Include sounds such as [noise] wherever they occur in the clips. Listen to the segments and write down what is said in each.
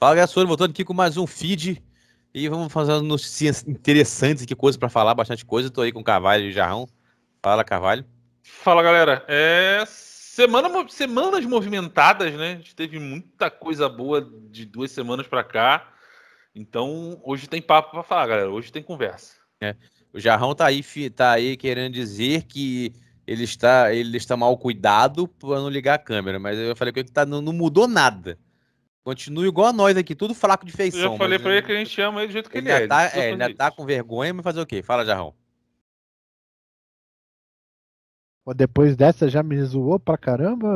Fala, Gassouro, voltando aqui com mais um feed. E vamos fazer notícias interessantes aqui, coisas para falar, bastante coisa. Estou aí com o Carvalho e o Jarrão. Fala, Carvalho. Fala, galera. É semana, semanas movimentadas, né? A gente teve muita coisa boa de duas semanas para cá. Então, hoje tem papo para falar, galera. Hoje tem conversa. É. O Jarrão tá aí, tá aí querendo dizer que ele está, ele está mal cuidado para não ligar a câmera, mas eu falei que ele tá, não, não mudou nada. Continua igual a nós aqui, tudo fraco de feição. Eu já falei pra ele que a gente ama ele do jeito que ele, ele é. Tá, ele, é, ele tá, é, tá com vergonha, mas fazer o quê? Fala, Jarrão. Pô, depois dessa já me zoou pra caramba.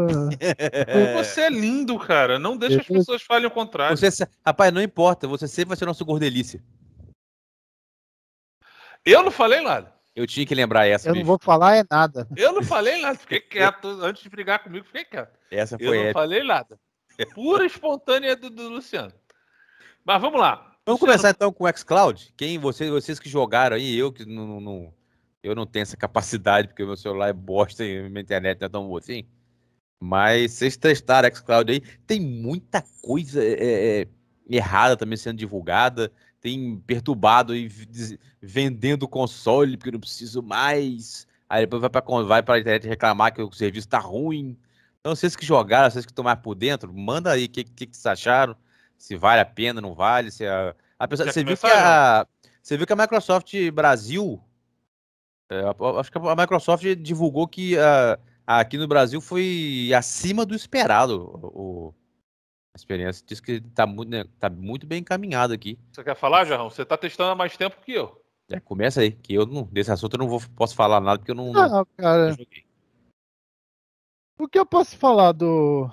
É. [laughs] Você é lindo, cara. Não deixa as pessoas falem o contrário. Você, rapaz, não importa. Você sempre vai ser nosso gordelice. Eu não falei nada. Eu tinha que lembrar essa. Eu bicho. não vou falar é nada. Eu não falei nada. Fiquei quieto. Antes de brigar comigo, fiquei quieto. Essa foi Eu não falei nada. Pura espontânea do, do Luciano. Mas vamos lá. Vamos Luciano... começar então com o xCloud. Quem vocês, vocês que jogaram aí, eu que não, não, eu não tenho essa capacidade porque meu celular é bosta e minha internet não é tão boa assim. Mas vocês testaram o xCloud aí, tem muita coisa é, é, é errada também sendo divulgada, tem perturbado e vendendo console porque não preciso mais. Aí depois vai para vai para a internet reclamar que o serviço está ruim. Então, vocês que jogaram, vocês que tomaram por dentro, manda aí o que, que, que, vocês acharam, se vale a pena, não vale. Se a, a pessoa, você, viu que a, você viu que a Microsoft Brasil, é, acho que a Microsoft divulgou que a, aqui no Brasil foi acima do esperado o, o a experiência. Diz que está muito, né, tá muito bem encaminhado aqui. Você quer falar, Jarrão? Você está testando há mais tempo que eu. É, começa aí, que eu não, desse assunto eu não vou, posso falar nada, porque eu não. Ah, não, cara. Não o que eu posso falar do.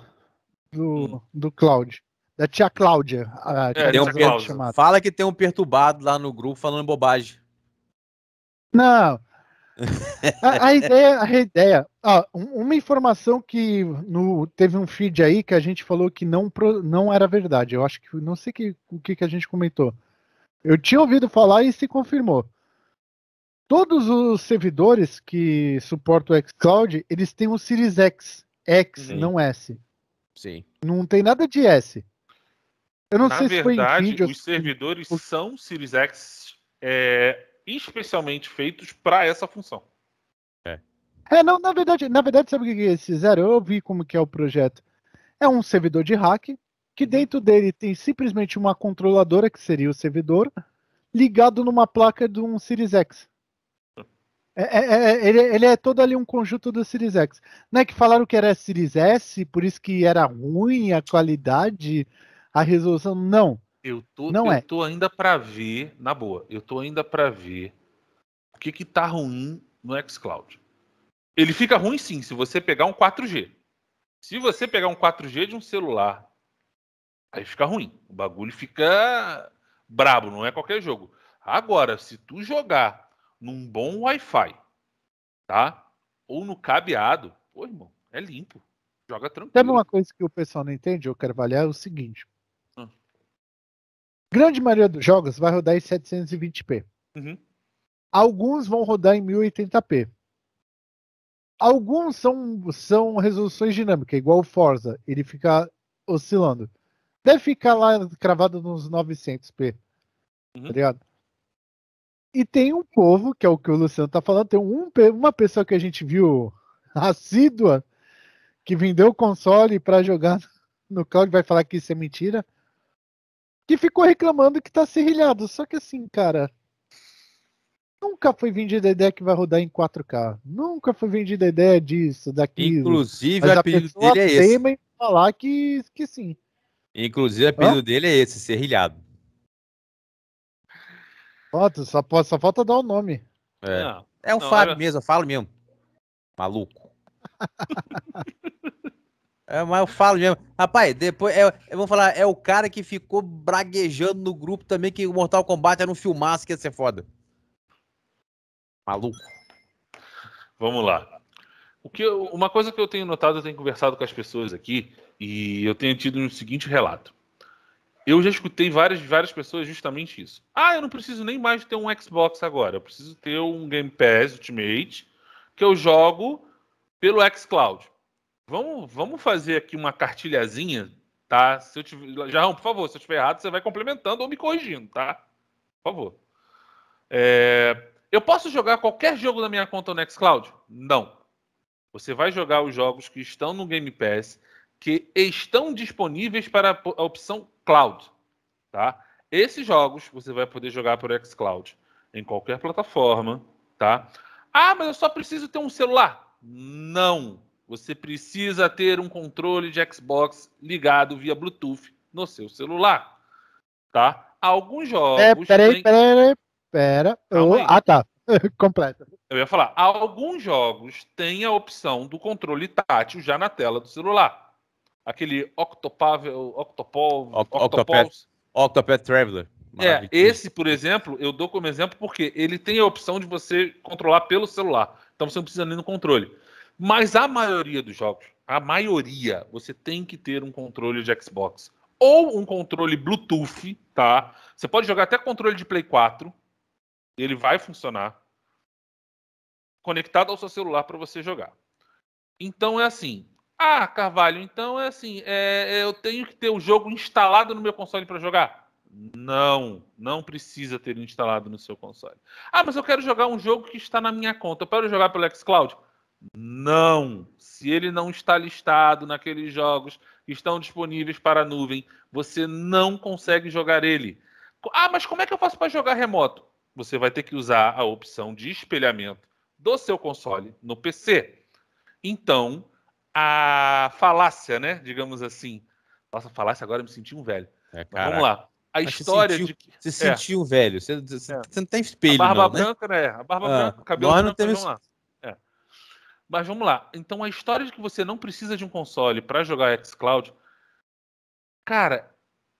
do, hum. do Cláudio? Da tia Cláudia. A, é, tem um per... Fala que tem um perturbado lá no grupo falando bobagem. Não. [laughs] a, a, ideia, a ideia. uma informação que no, teve um feed aí que a gente falou que não, não era verdade. Eu acho que não sei que, o que, que a gente comentou. Eu tinha ouvido falar e se confirmou. Todos os servidores que suportam o xCloud, eles têm um Series X. X, Sim. não S. Sim. Não tem nada de S. Eu não Na sei verdade, se foi Na verdade, os servidores são Series X é, especialmente feitos para essa função. É. é. não, na verdade, na verdade, sabe o que eles fizeram? Eu vi como que é o projeto. É um servidor de hack, que uhum. dentro dele tem simplesmente uma controladora, que seria o servidor, ligado numa placa de um Series X. É, é, é, ele, ele, é todo ali um conjunto do Series X. Não é que falaram que era Series S, por isso que era ruim a qualidade, a resolução. Não. Eu tô, não eu é. tô ainda para ver, na boa, eu tô ainda para ver o que que tá ruim no xCloud. Ele fica ruim sim se você pegar um 4G. Se você pegar um 4G de um celular, aí fica ruim. O bagulho fica brabo, não é qualquer jogo. Agora, se tu jogar num bom Wi-Fi, tá? Ou no cabeado, pô, irmão, é limpo. Joga tranquilo. Tem uma coisa que o pessoal não entende, eu quero avaliar, é o seguinte. Hum. Grande maioria dos jogos vai rodar em 720p. Uhum. Alguns vão rodar em 1080p. Alguns são, são resoluções dinâmicas, igual o Forza. Ele fica oscilando. Deve ficar lá cravado nos 900p. Tá uhum. Tá ligado? E tem um povo, que é o que o Luciano tá falando, tem um, uma pessoa que a gente viu [laughs] assídua, que vendeu o console para jogar [laughs] no cloud, vai falar que isso é mentira, que ficou reclamando que está serrilhado. Só que assim, cara, Nunca foi vendida a ideia que vai rodar em 4K. Nunca foi vendida a ideia disso, daquilo. Inclusive, Mas a pedido dele é esse. falar que, que sim. Inclusive, o apelido Hã? dele é esse, serrilhado. Foto, só, só falta dar o nome. É, não, é o não, Fábio era... mesmo, eu falo mesmo. Maluco. [laughs] É, mas eu falo mesmo. Rapaz, depois. É, vou falar, é o cara que ficou braguejando no grupo também que o Mortal Kombat era um filmaço que ia ser foda. Maluco. Vamos lá. O que eu, uma coisa que eu tenho notado, eu tenho conversado com as pessoas aqui, e eu tenho tido o seguinte relato eu já escutei várias, várias pessoas justamente isso. Ah, eu não preciso nem mais ter um Xbox agora. Eu preciso ter um Game Pass Ultimate que eu jogo pelo xCloud. Vamos, vamos fazer aqui uma cartilhazinha, tá? Se eu tiver, Jarrão, por favor, se eu estiver errado, você vai complementando ou me corrigindo, tá? Por favor. É... eu posso jogar qualquer jogo da minha conta no xCloud? Não. Você vai jogar os jogos que estão no Game Pass, que estão disponíveis para a opção cloud. Tá? Esses jogos você vai poder jogar por xCloud em qualquer plataforma. Tá? Ah, mas eu só preciso ter um celular. Não! Você precisa ter um controle de Xbox ligado via Bluetooth no seu celular. Tá? Alguns é, jogos. É, peraí, tem... peraí, pera. Oh, ah, tá. [laughs] Completa. Eu ia falar. Alguns jogos têm a opção do controle tátil já na tela do celular aquele Octopavel, Octopol, Oct Octopath, Traveler. É, esse, por exemplo, eu dou como exemplo porque ele tem a opção de você controlar pelo celular. Então você não precisa nem no controle. Mas a maioria dos jogos, a maioria, você tem que ter um controle de Xbox ou um controle Bluetooth, tá? Você pode jogar até controle de Play 4, ele vai funcionar conectado ao seu celular para você jogar. Então é assim, ah, Carvalho, então é assim, é, é, eu tenho que ter o jogo instalado no meu console para jogar? Não, não precisa ter instalado no seu console. Ah, mas eu quero jogar um jogo que está na minha conta. Eu quero jogar pelo xCloud? Não, se ele não está listado naqueles jogos que estão disponíveis para a nuvem, você não consegue jogar ele. Ah, mas como é que eu faço para jogar remoto? Você vai ter que usar a opção de espelhamento do seu console no PC. Então, a falácia, né? Digamos assim. Nossa, falácia agora eu me senti um velho. É, vamos lá. A Mas história sentiu, de que. Você sentiu é. sentiu velho. Você, você, é. você não tem tá espelho. A barba não, né? branca, né? né? A barba ah, branca, o cabelo branco, não vamos lá. É. Mas vamos lá. Então a história de que você não precisa de um console para jogar xCloud, cara,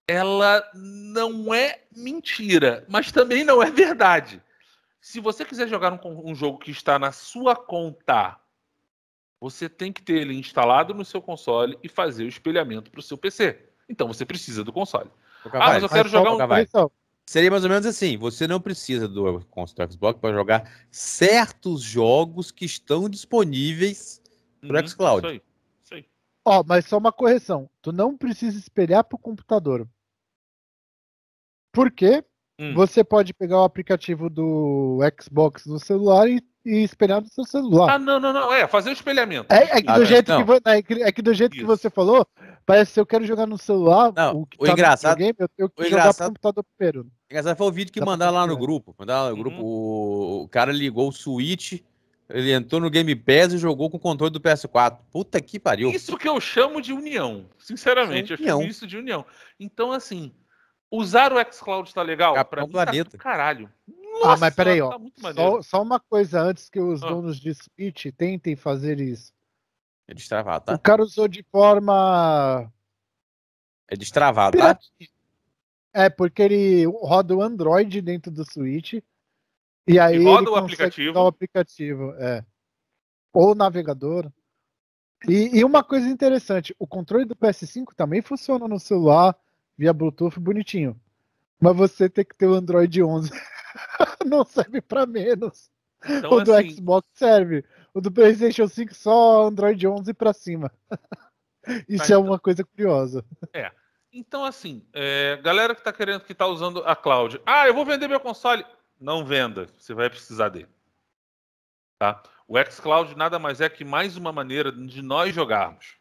ela não é mentira, mas também não é verdade. Se você quiser jogar um, um jogo que está na sua conta você tem que ter ele instalado no seu console e fazer o espelhamento para o seu PC. Então você precisa do console. ah, mas eu quero mas jogar um. Seria mais ou menos assim: você não precisa do console Xbox para jogar certos jogos que estão disponíveis no uhum, Xcloud. Isso aí. mas só uma correção: tu não precisa espelhar para o computador. Por quê? Hum. Você pode pegar o aplicativo do Xbox no celular e e espelhar no seu celular. Ah, não, não, não. É, fazer o espelhamento. É, é que, ah, do jeito que, é que, é que do jeito Isso. que você falou, parece que eu quero jogar no celular. Não, o, o tá engraçado. Game, eu tenho que o jogar pro computador primeiro. Engraçado foi o vídeo que tá mandaram lá no grupo. Mandaram lá no uhum. grupo. Uhum. O, cara ligou o Switch. Ele entrou no Game Pass e jogou com o controle do PS4. Puta que pariu. Isso que eu chamo de união. Sinceramente, é união. eu chamo isso de união. Então, assim, usar o xCloud tá legal? Capitão pra mim, tá planeta. Tá caralho. Nossa, ah, mas peraí, tá ó. Tá só, só, uma coisa antes que os ah. donos de Switch tentem fazer isso. É destravado, tá? O cara usou de forma. É destravado, tá? É, porque ele roda o Android dentro do Switch. E aí. E roda ele o aplicativo. O aplicativo, é. Ou o navegador. E, e, uma coisa interessante: o controle do PS5 também funciona no celular via Bluetooth bonitinho. Mas você tem que ter o Android 11. [laughs] [laughs] não serve para menos. Então, o do assim... Xbox serve. O do PlayStation 5 só Android 11 para cima. [laughs] Isso é então uma coisa curiosa. É. Então, assim, é, galera que tá querendo, que tá usando a cloud. Ah, eu vou vender meu console. Não venda. Você vai precisar dele. Tá? O xCloud nada mais é que mais uma maneira de nós jogarmos.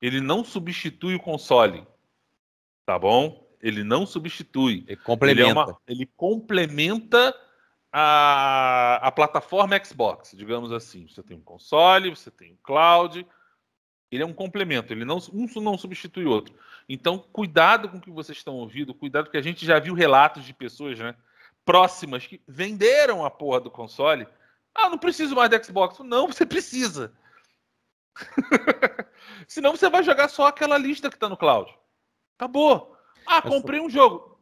Ele não substitui o console. Tá bom? Ele não substitui. Ele complementa. Ele, é uma, ele complementa a, a, plataforma Xbox, digamos assim. Você tem um console, você tem um cloud. Ele é um complemento, ele não, um não substitui o outro. Então, cuidado com o que vocês estão ouvindo, cuidado que a gente já viu relatos de pessoas né, próximas que venderam a porra do console. Ah, não preciso mais do Xbox. Não, você precisa. [laughs] Senão você vai jogar só aquela lista que está no cloud. Acabou. Ah, comprei um jogo.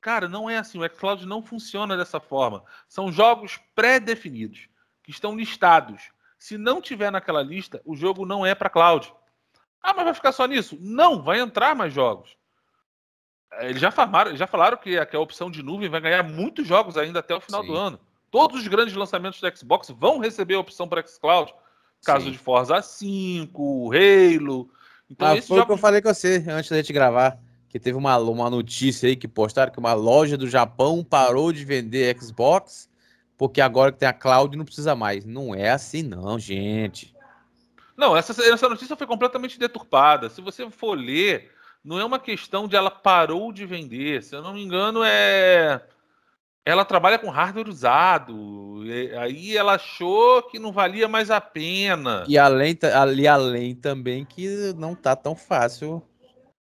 Cara, não é assim. O xCloud não funciona dessa forma. São jogos pré-definidos, que estão listados. Se não tiver naquela lista, o jogo não é para cloud. Ah, mas vai ficar só nisso? Não, vai entrar mais jogos. É, eles já falaram, já falaram que a, que a opção de nuvem vai ganhar muitos jogos ainda até o final Sim. do ano. Todos os grandes lançamentos da Xbox vão receber a opção para xCloud. Caso Sim. de Forza 5, Halo. Então, ah, foi o jogo... que eu falei com você antes da gente gravar que teve uma, uma notícia aí que postaram que uma loja do Japão parou de vender Xbox porque agora que tem a cloud não precisa mais. Não é assim não, gente. Não, essa, essa notícia foi completamente deturpada. Se você for ler, não é uma questão de ela parou de vender. Se eu não me engano, é ela trabalha com hardware usado. aí ela achou que não valia mais a pena. E além, ali além também que não tá tão fácil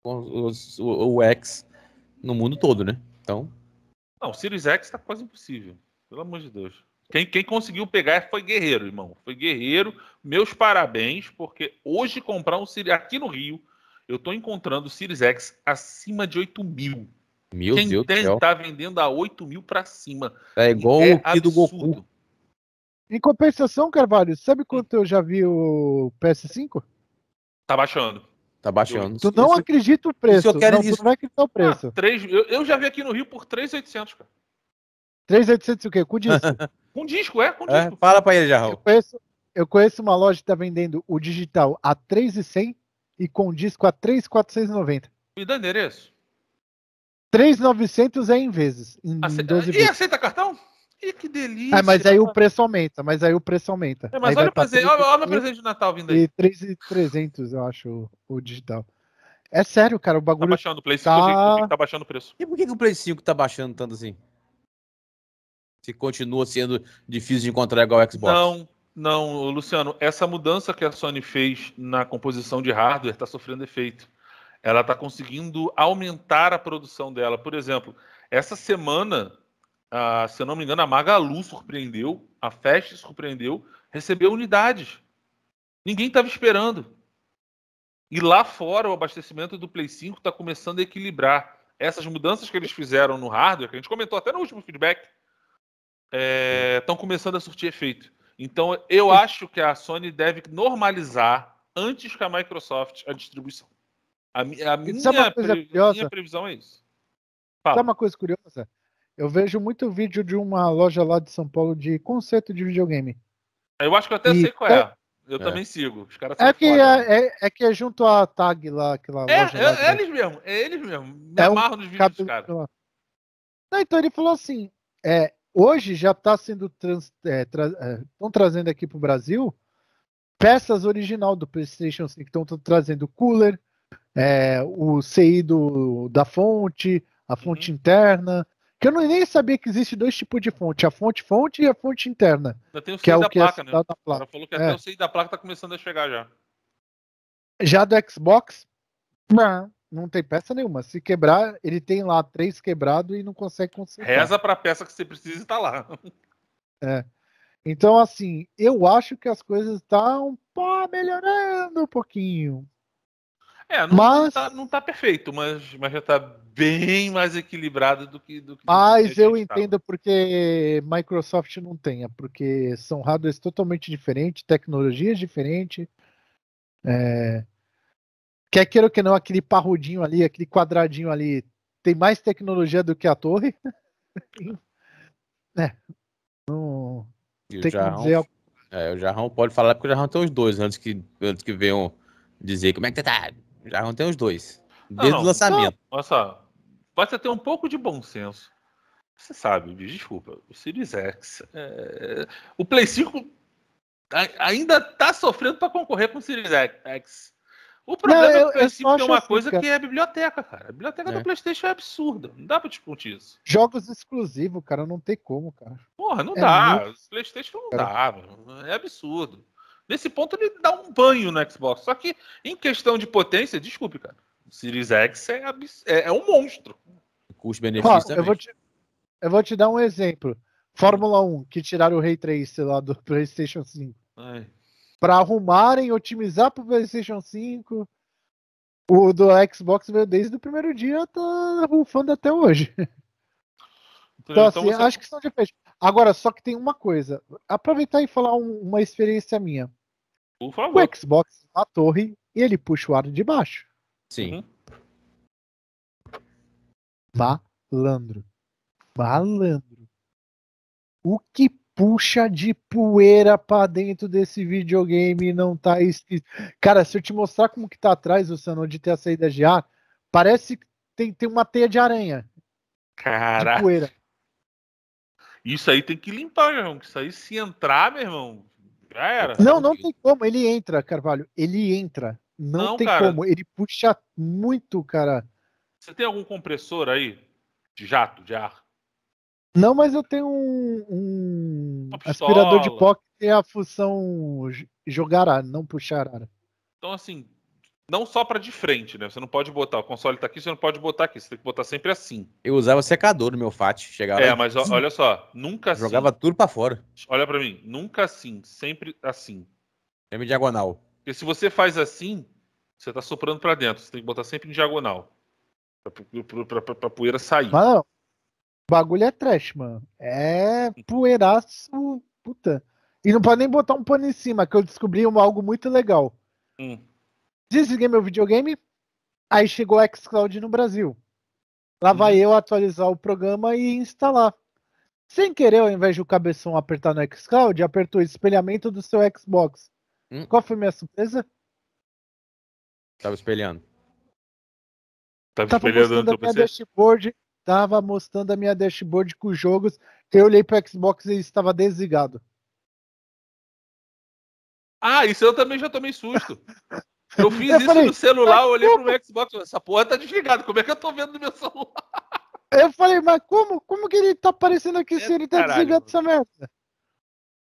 os, o, o X no mundo todo, né? Então. Não, o Series X tá quase impossível. Pelo amor de Deus. Quem, quem conseguiu pegar foi guerreiro, irmão. Foi guerreiro. Meus parabéns, porque hoje comprar um Series Aqui no Rio, eu tô encontrando o Series X acima de 8 mil. Meu quem Deus tem, tá vendendo a 8 mil pra cima. É igual é o do Goku. Em compensação, Carvalho, sabe quanto eu já vi o PS5? Tá baixando. Tá baixando. Tu não acredita o preço. Isso eu quero não, isso. Tu não vai é acreditar o ah, preço. Ah, três, eu, eu, já vi aqui no Rio por 3,800, cara. 3,800 o quê? Com disco? [laughs] com disco, é? Com é, disco. É, fala pra ele, Jarrão. Eu conheço, eu conheço uma loja que tá vendendo o digital a 3,100 e com disco a 3,490. Me dá endereço. 3,900 é em vezes. Em Ace... 12 vezes. E aceita cartão? que delícia. Ah, mas aí o preço aumenta, mas aí o preço aumenta. É, mas aí olha, o presente, olha, olha o presente de Natal vindo aí. E 3,300, eu acho, o, o digital. É sério, cara, o bagulho. Tá baixando o Play 5, tá, assim, tá baixando o preço. E por que, que, o Play 5 tá baixando tanto assim? Se continua sendo difícil de encontrar igual o Xbox. Não, não, Luciano, essa mudança que a Sony fez na composição de hardware tá sofrendo efeito. Ela tá conseguindo aumentar a produção dela. Por exemplo, essa semana ah, se eu não me engano, a Magalu surpreendeu, a Fest surpreendeu, recebeu unidades. Ninguém estava esperando. E lá fora, o abastecimento do Play 5 está começando a equilibrar. Essas mudanças que eles fizeram no hardware, que a gente comentou até no último feedback, estão é, começando a surtir efeito. Então, eu acho que a Sony deve normalizar antes que a Microsoft a distribuição. A, a minha, pre, minha, previsão é isso. Fala. Sabe uma coisa curiosa? Eu vejo muito vídeo de uma loja lá de São Paulo de conceito de videogame. É, eu acho que eu até e sei qual é. é. Eu é. também sigo. Os caras é que é, né? é, é, que é junto à tag lá, aquela é, loja. É, é, eles mesmo, é eles mesmo. Me é amarro um nos vídeos dos caras. Então ele falou assim: é, hoje já está sendo trans, tra, trazendo aqui para o Brasil peças original do PlayStation 5. estão trazendo cooler, o CI do, da fonte, a uhum. fonte uhum. interna, que eu nem sabia que existe dois tipos de fonte, a fonte fonte e a fonte interna. Ainda tem o que é o que placa, é né? placa. Ela falou que é. até o CI da placa tá começando a chegar já. Já do Xbox, não tem peça nenhuma. Se quebrar, ele tem lá três quebrado e não consegue consertar. Reza para a peça que você precisa estar tá lá. É. Então, assim, eu acho que as coisas estão tá melhorando um pouquinho. É, não, mas... tá, não tá perfeito, mas, mas já tá bem mais equilibrado do que. Do que mas eu entendo tava. porque Microsoft não tenha, porque são hardwares totalmente diferentes, tecnologias diferentes. É... Quer queira ou que não, aquele parrudinho ali, aquele quadradinho ali, tem mais tecnologia do que a torre. [laughs] é. Não. E tem o Jarrão, que dizer... é, o Jarrão pode falar porque o Jarrão tem os dois antes que, antes que venham dizer como é que está. tá já não tem os dois. Desde não, não, o lançamento. olha só. Basta ter um pouco de bom senso. Você sabe, desculpa. O Series X. É... O Play 5 ainda tá sofrendo para concorrer com o Series X. O problema não, é eu, do Play 5 é uma assim, coisa que é a biblioteca, cara. A biblioteca é. do PlayStation é absurda. Não dá pra discutir isso. Jogos exclusivos, cara, não tem como, cara. Porra, não é dá. Muito... PlayStation não cara. dá, mano. É absurdo. Nesse ponto, ele dá um banho no Xbox. Só que, em questão de potência, desculpe, cara. O Series X é, é, é um monstro. Custo-benefício ah, eu, vou te, eu vou te dar um exemplo. Fórmula 1, que tiraram o Ray Tracer lá do [laughs] PlayStation 5. para Pra arrumarem, otimizar pro PlayStation 5. O do Xbox veio desde o primeiro dia, tá rufando até hoje. [laughs] Então, então, então assim, você... acho que são diferentes. Agora, só que tem uma coisa. Aproveitar e falar um, uma experiência minha. Por favor. O Xbox na é torre e ele puxa o ar de baixo. Sim. Balandro. Uhum. Balandro. O que puxa de poeira para dentro desse videogame não tá escrito. Cara, se eu te mostrar como que tá atrás, Luciano, de ter a saída de ar, parece que tem, tem uma teia de aranha. Caraca. De poeira. Isso aí tem que limpar, meu irmão. Isso aí, se entrar, meu irmão, já era. Não, não tem como. Ele entra, Carvalho. Ele entra. Não, não tem cara. como. Ele puxa muito, cara. Você tem algum compressor aí? De jato, de ar? Não, mas eu tenho um, um aspirador de pó que tem é a função jogar ar, não puxar ar. Então, assim, não só para de frente, né? Você não pode botar, o console tá aqui, você não pode botar aqui, você tem que botar sempre assim. Eu usava secador no meu FAT, chegava É, mas olha só, nunca Jogava assim. Jogava tudo para fora. Olha para mim, nunca assim, sempre assim. É em diagonal. Porque se você faz assim, você tá soprando para dentro, você tem que botar sempre em diagonal. Pra, para poeira sair. Mano, o bagulho é trash, mano. É poeiraço, puta. E não pode nem botar um pano em cima, que eu descobri um, algo muito legal. Hum Desliguei meu videogame, aí chegou o xCloud no Brasil. Lá uhum. vai eu atualizar o programa e instalar. Sem querer, ao invés de o cabeção apertar no xCloud, apertou o espelhamento do seu Xbox. Hum. Qual foi minha surpresa? Tava espelhando. Tava, tava espelhando no PC? Dashboard, tava mostrando a minha dashboard com os jogos. Eu olhei pro Xbox e estava desligado. Ah, isso eu também já tomei susto. [laughs] Eu fiz eu isso falei, no celular, eu olhei como? pro Xbox, essa porra tá desligada, como é que eu tô vendo no meu celular? Eu falei, mas como? Como que ele tá aparecendo aqui é, se ele tá caralho, desligado essa merda?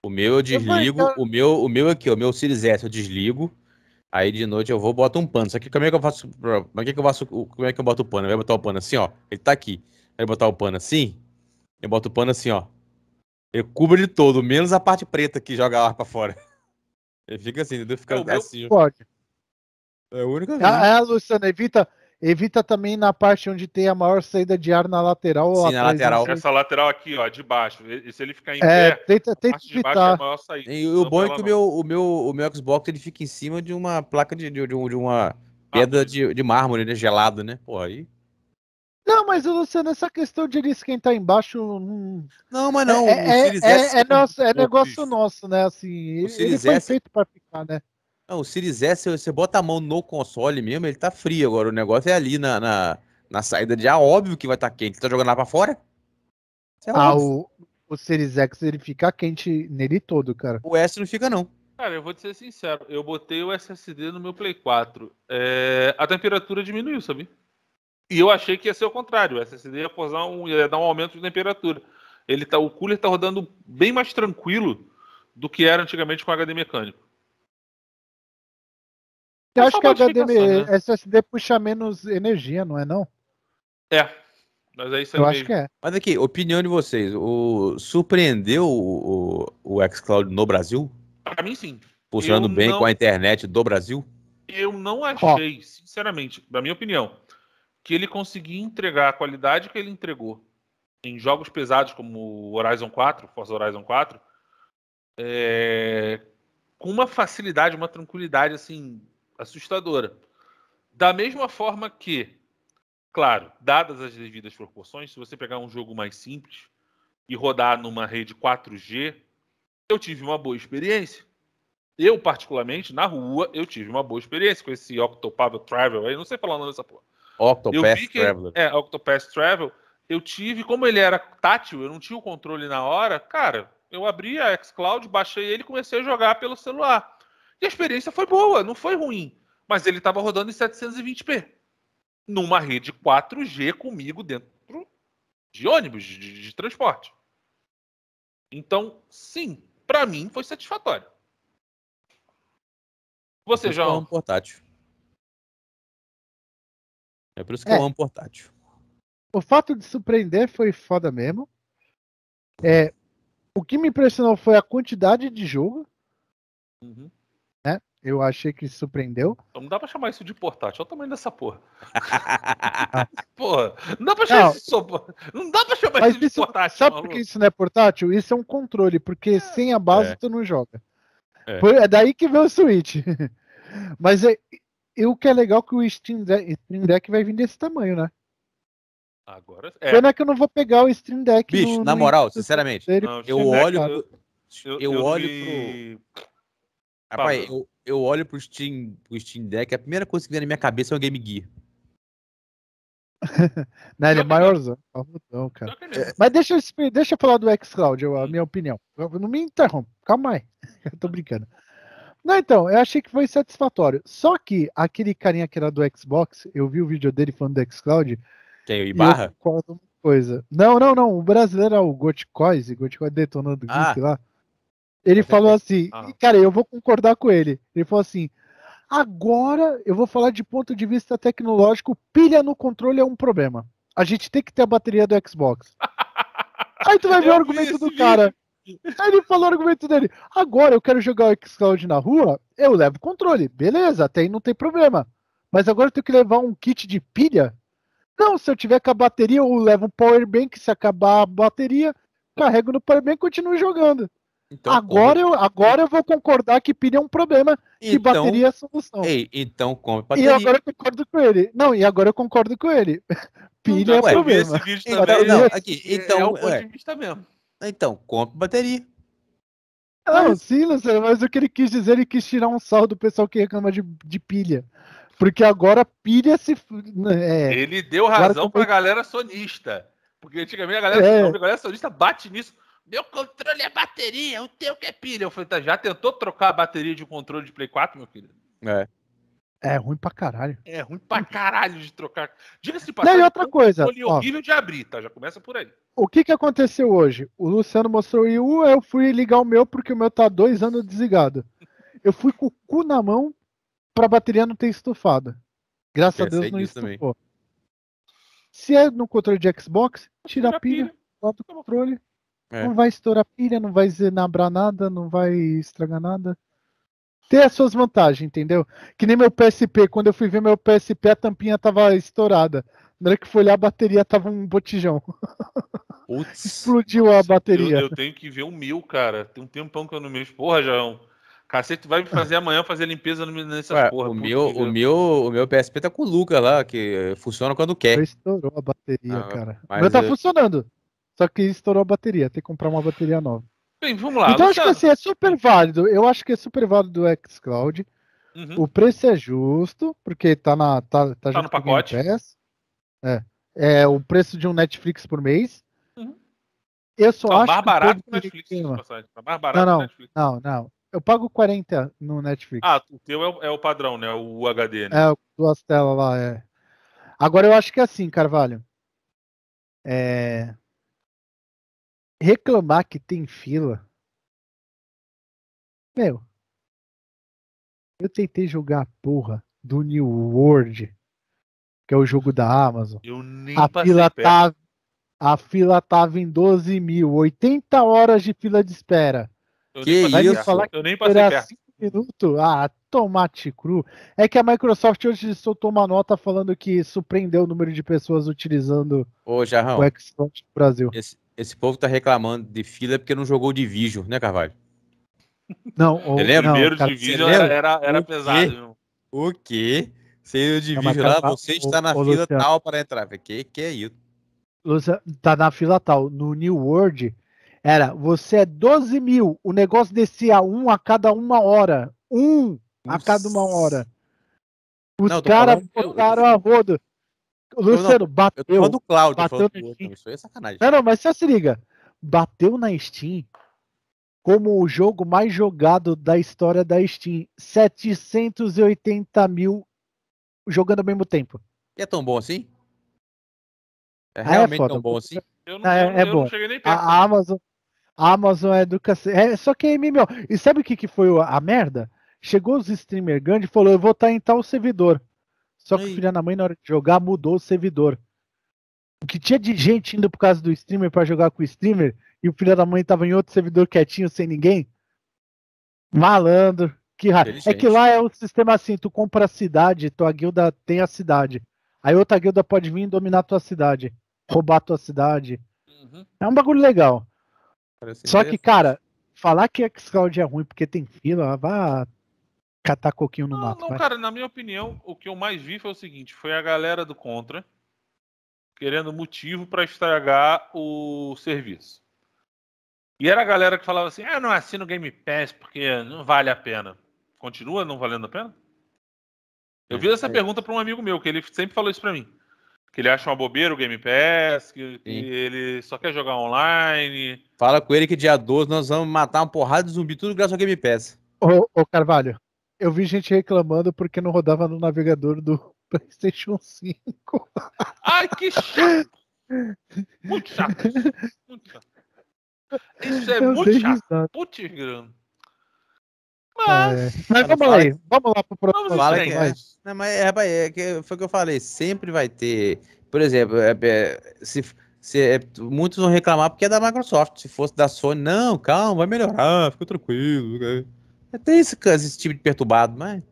O meu eu desligo, eu falei, o meu, o meu aqui, o meu Series S eu desligo. Aí de noite eu vou boto um pano. Só que como é que eu faço? Como é que eu faço? Como é que eu boto o pano? Eu vou botar o pano assim, ó. Ele tá aqui. Aí eu botar o pano assim. Eu boto o pano assim, ó. Ele cubro ele todo, menos a parte preta que joga lá pra fora. [laughs] Ele fica assim, entendeu? Fica é, o assim. Pode. É a única. Ah, né? é, Luciana, evita, evita também na parte onde tem a maior saída de ar na lateral. Sim, na lateral. Essa lateral aqui, ó, de baixo. E se ele ficar em é, pé, tenta, tenta de baixo é a maior saída. E o bom é que o meu, o, meu, o meu Xbox ele fica em cima de uma placa de, de, de uma ah, pedra de, de mármore, né? Gelado, né? Pô, aí. Não, mas Luciano, essa questão de ele esquentar embaixo. Hum... Não, mas não. É, é, é, é, nosso, é negócio nosso, né? Assim, ele foi feito pra ficar, né? Não, o Series S, você bota a mão no console mesmo, ele tá frio agora. O negócio é ali na, na, na saída de ar, óbvio que vai estar tá quente. Você tá jogando lá pra fora? lá, é ah, o, o Series X, ele fica quente nele todo, cara. O S não fica, não. Cara, eu vou te ser sincero. Eu botei o SSD no meu Play 4. É, a temperatura diminuiu, sabe? E eu achei que ia ser o contrário. O SSD ia, posar um, ia dar um aumento de temperatura. Ele tá, o cooler tá rodando bem mais tranquilo do que era antigamente com HD mecânico. Eu é acho que HDMI, né? SSD puxa menos energia, não é não? É. Mas é isso aí Eu mesmo. acho que é. Mas aqui, opinião de vocês. O... Surpreendeu o, o, Cloud xCloud no Brasil? Pra mim, sim. Funcionando bem não... com a internet do Brasil? Eu não achei, oh. sinceramente, na minha opinião, que ele conseguia entregar a qualidade que ele entregou em jogos pesados como Horizon 4, Forza Horizon 4, é... com uma facilidade, uma tranquilidade assim assustadora. Da mesma forma que, claro, dadas as devidas proporções, se você pegar um jogo mais simples e rodar numa rede 4G, eu tive uma boa experiência. Eu, particularmente, na rua, eu tive uma boa experiência com esse Octopath Travel aí, não sei falar o nome dessa porra. Octopath Travel. É, Octopath Travel. Eu tive, como ele era tátil, eu não tinha o controle na hora, cara, eu abri a xCloud, baixei ele e comecei a jogar pelo celular. E a experiência foi boa, não foi ruim. Mas ele estava rodando em 720p. Numa rede 4G comigo dentro de ônibus, de, de transporte. Então, sim, para mim foi satisfatório. Você, João? Eu amo portátil. É por isso que é. eu amo portátil. O fato de surpreender foi foda mesmo. É, o que me impressionou foi a quantidade de jogo. Uhum. Eu achei que surpreendeu. Então, não dá pra chamar isso de portátil. Olha é o tamanho dessa porra. [laughs] [laughs] porra, não dá pra chamar, não, isso, não dá pra chamar isso de isso, portátil. Sabe maluco? por que isso não é portátil? Isso é um controle, porque é, sem a base é. tu não joga. É. é daí que veio o Switch. [laughs] Mas é, e o que é legal que o Steam Deck, Steam Deck vai vir desse tamanho, né? Agora é. Pena que eu não vou pegar o Stream Deck. Bicho, no, na moral, sinceramente, não, eu olho. Deck, eu, eu, eu, olho pro. Rapaz, eu, eu olho pro Steam, pro Steam Deck, a primeira coisa que vem na minha cabeça é o Game Gear. [laughs] não, ele é maiorzão. É não, cara. É. Mas deixa, deixa eu falar do xCloud, a minha opinião. Eu, não me interrompa, calma aí. [laughs] Eu tô brincando. Não, então, eu achei que foi satisfatório. Só que aquele carinha que era do Xbox, eu vi o vídeo dele falando do xCloud. Tem é O Ibarra? coisa. Não, não, não. O brasileiro é o Gotcoise, Gotcoise detonando o ah. lá. Ele é falou assim, ah. cara, eu vou concordar com ele. Ele falou assim: agora eu vou falar de ponto de vista tecnológico, pilha no controle é um problema. A gente tem que ter a bateria do Xbox. [laughs] Aí tu vai ver eu o argumento do cara. Aí ele falou o argumento dele. Agora eu quero jogar o Xcloud na rua, eu levo o controle. Beleza, até aí não tem problema. Mas agora eu tenho que levar um kit de pilha? Não, se eu tiver com a bateria, eu levo um power bank, se acabar a bateria, carrego no power bank e continuo jogando. Então, agora, eu, agora eu vou concordar que pilha é um problema então, bateria é a solução. Ei, então come bateria. E agora eu concordo com ele. Não, e agora eu concordo com ele. [laughs] Então pilha não, é ué, tá problema. Então, também, não, é aqui, então, é, o ponto é. de vista mesmo. Então, compre bateria. Não, mas... sim, Luciano, mas o que ele quis dizer, ele quis tirar um sal do pessoal que reclama de, de pilha. Porque agora pilha se. Né, é, ele deu razão agora... pra galera sonista. Porque antigamente a galera, é. a galera sonista bate nisso. Meu controle é bateria, o teu que é pilha. Eu falei, tá, já tentou trocar a bateria de um controle de Play 4, meu querido? É. É ruim pra caralho. É ruim pra caralho de trocar. Diga-se pra caralho. outra coisa. Controle horrível de abrir, tá? Já começa por aí. O que que aconteceu hoje? O Luciano mostrou o eu fui ligar o meu porque o meu tá dois anos desligado. Eu fui com o cu na mão pra bateria não ter estufada. Graças a Deus não estufou. Também. Se é no controle de Xbox, tira a pilha, bota o controle. É. Não vai estourar pilha, não vai zenabrar nada, não vai estragar nada. Tem as suas vantagens, entendeu? Que nem meu PSP, quando eu fui ver meu PSP, a tampinha tava estourada. Na hora que foi olhar, a bateria tava um botijão. [laughs] Putz, Explodiu a bateria. Deus, eu tenho que ver o um mil, cara. Tem um tempão que eu não mexo. Porra, João. Cacete, vai me fazer [laughs] amanhã fazer limpeza nessa Ué, porra. O meu, o, meu, o meu PSP tá com o Luca lá, que funciona quando quer. Estourou a bateria, ah, cara. Mas tá é- funcionando. Só que estourou a bateria, tem que comprar uma bateria nova. Bem, vamos lá. Então acho que assim, é super hum. válido. Eu acho que é super válido do xCloud. Uhum. O preço é justo, porque tá, na, tá, tá, tá no pacote. É. é o preço de um Netflix por mês. Uhum. Eu só acho. Mais barato que o Netflix. Tá mais barato não, não, Netflix. Não, não. Eu pago 40 no Netflix. Ah, o teu é o, é o padrão, né? O HD, né? É, duas telas lá, é. Agora eu acho que é assim, Carvalho. É, reclamar que tem fila. Meu, eu tentei jogar a porra do New World, que é o jogo da Amazon. Eu nem a fila perto. tava, tá, A fila tava em 12 mil, 80 horas de fila de espera. Eu que nem isso? Falar que eu nem passei perto. 5 minutos? Ah, tomate cru. É que a Microsoft hoje soltou uma nota falando que surpreendeu o número de pessoas utilizando Ô, Jarrão, o Xbox no Brasil. Esse, esse povo tá reclamando de fila é porque não jogou de Vigil, né, Carvalho? Não, [laughs] o primeiro de Division era, era, era o pesado. Quê? O quê? Você o Division lá, você está na fila Luciano. tal para entrar. Que, que é isso? Luciano, tá na fila tal. No New World era você é 12 mil. O negócio descia um a cada uma hora. Um Nossa. a cada uma hora. Os caras botaram eu, a roda. O Luciano não, bateu. Eu tô falando do Cláudio, falando do Isso aí é sacanagem. Não, não, mas só se liga. Bateu na Steam como o jogo mais jogado da história da Steam. 780 mil jogando ao mesmo tempo. E é tão bom assim? É, ah, é realmente tão bom assim? Ah, é, eu não, é, eu, é eu bom. Perto, a, Amazon, a Amazon é do cacete. É, só que é MMO. E sabe o que, que foi a merda? Chegou os streamer grande e falou: eu vou estar em tal servidor. Só que o filho da mãe, na hora de jogar, mudou o servidor. O que tinha de gente indo por causa do streamer para jogar com o streamer, e o filho da mãe tava em outro servidor quietinho, sem ninguém. Malandro, que raiva. É que lá é o um sistema assim, tu compra a cidade, tua guilda tem a cidade. Aí outra guilda pode vir e dominar tua cidade. Roubar tua cidade. Uhum. É um bagulho legal. Parece Só que, cara, falar que Xcloud é ruim porque tem fila, vá catar coquinho no não, mato. Não, vai. cara, na minha opinião, o que eu mais vi foi o seguinte: foi a galera do Contra querendo motivo para estragar o serviço. E era a galera que falava assim: ah, não assino Game Pass porque não vale a pena. Continua não valendo a pena? Eu fiz essa pergunta para um amigo meu, que ele sempre falou isso para mim. Que ele acha uma bobeira o Game Pass, que, que, ele só quer jogar online. Fala com ele que dia 12 nós vamos matar uma porrada de zumbi, tudo graças ao Game Pass. Ô, ô Carvalho, eu vi gente reclamando porque não rodava no navegador do [laughs] PlayStation 5. Ai, que chato! Muito chato. [laughs] Muito chato. Isso é Eu muito chato. Putz, grana. Mas. É. Mas vamos lá, vamos lá pro próximo. Vamos fala que mais. Não, mas, é, é foi o que eu falei. Sempre vai ter. Por exemplo, é, é se, se, é, muitos vão reclamar porque é da Microsoft. Se fosse da Sony, não, calma, vai melhorar, fica tranquilo. Cara. Né? Até esse, esse tipo de perturbado, mas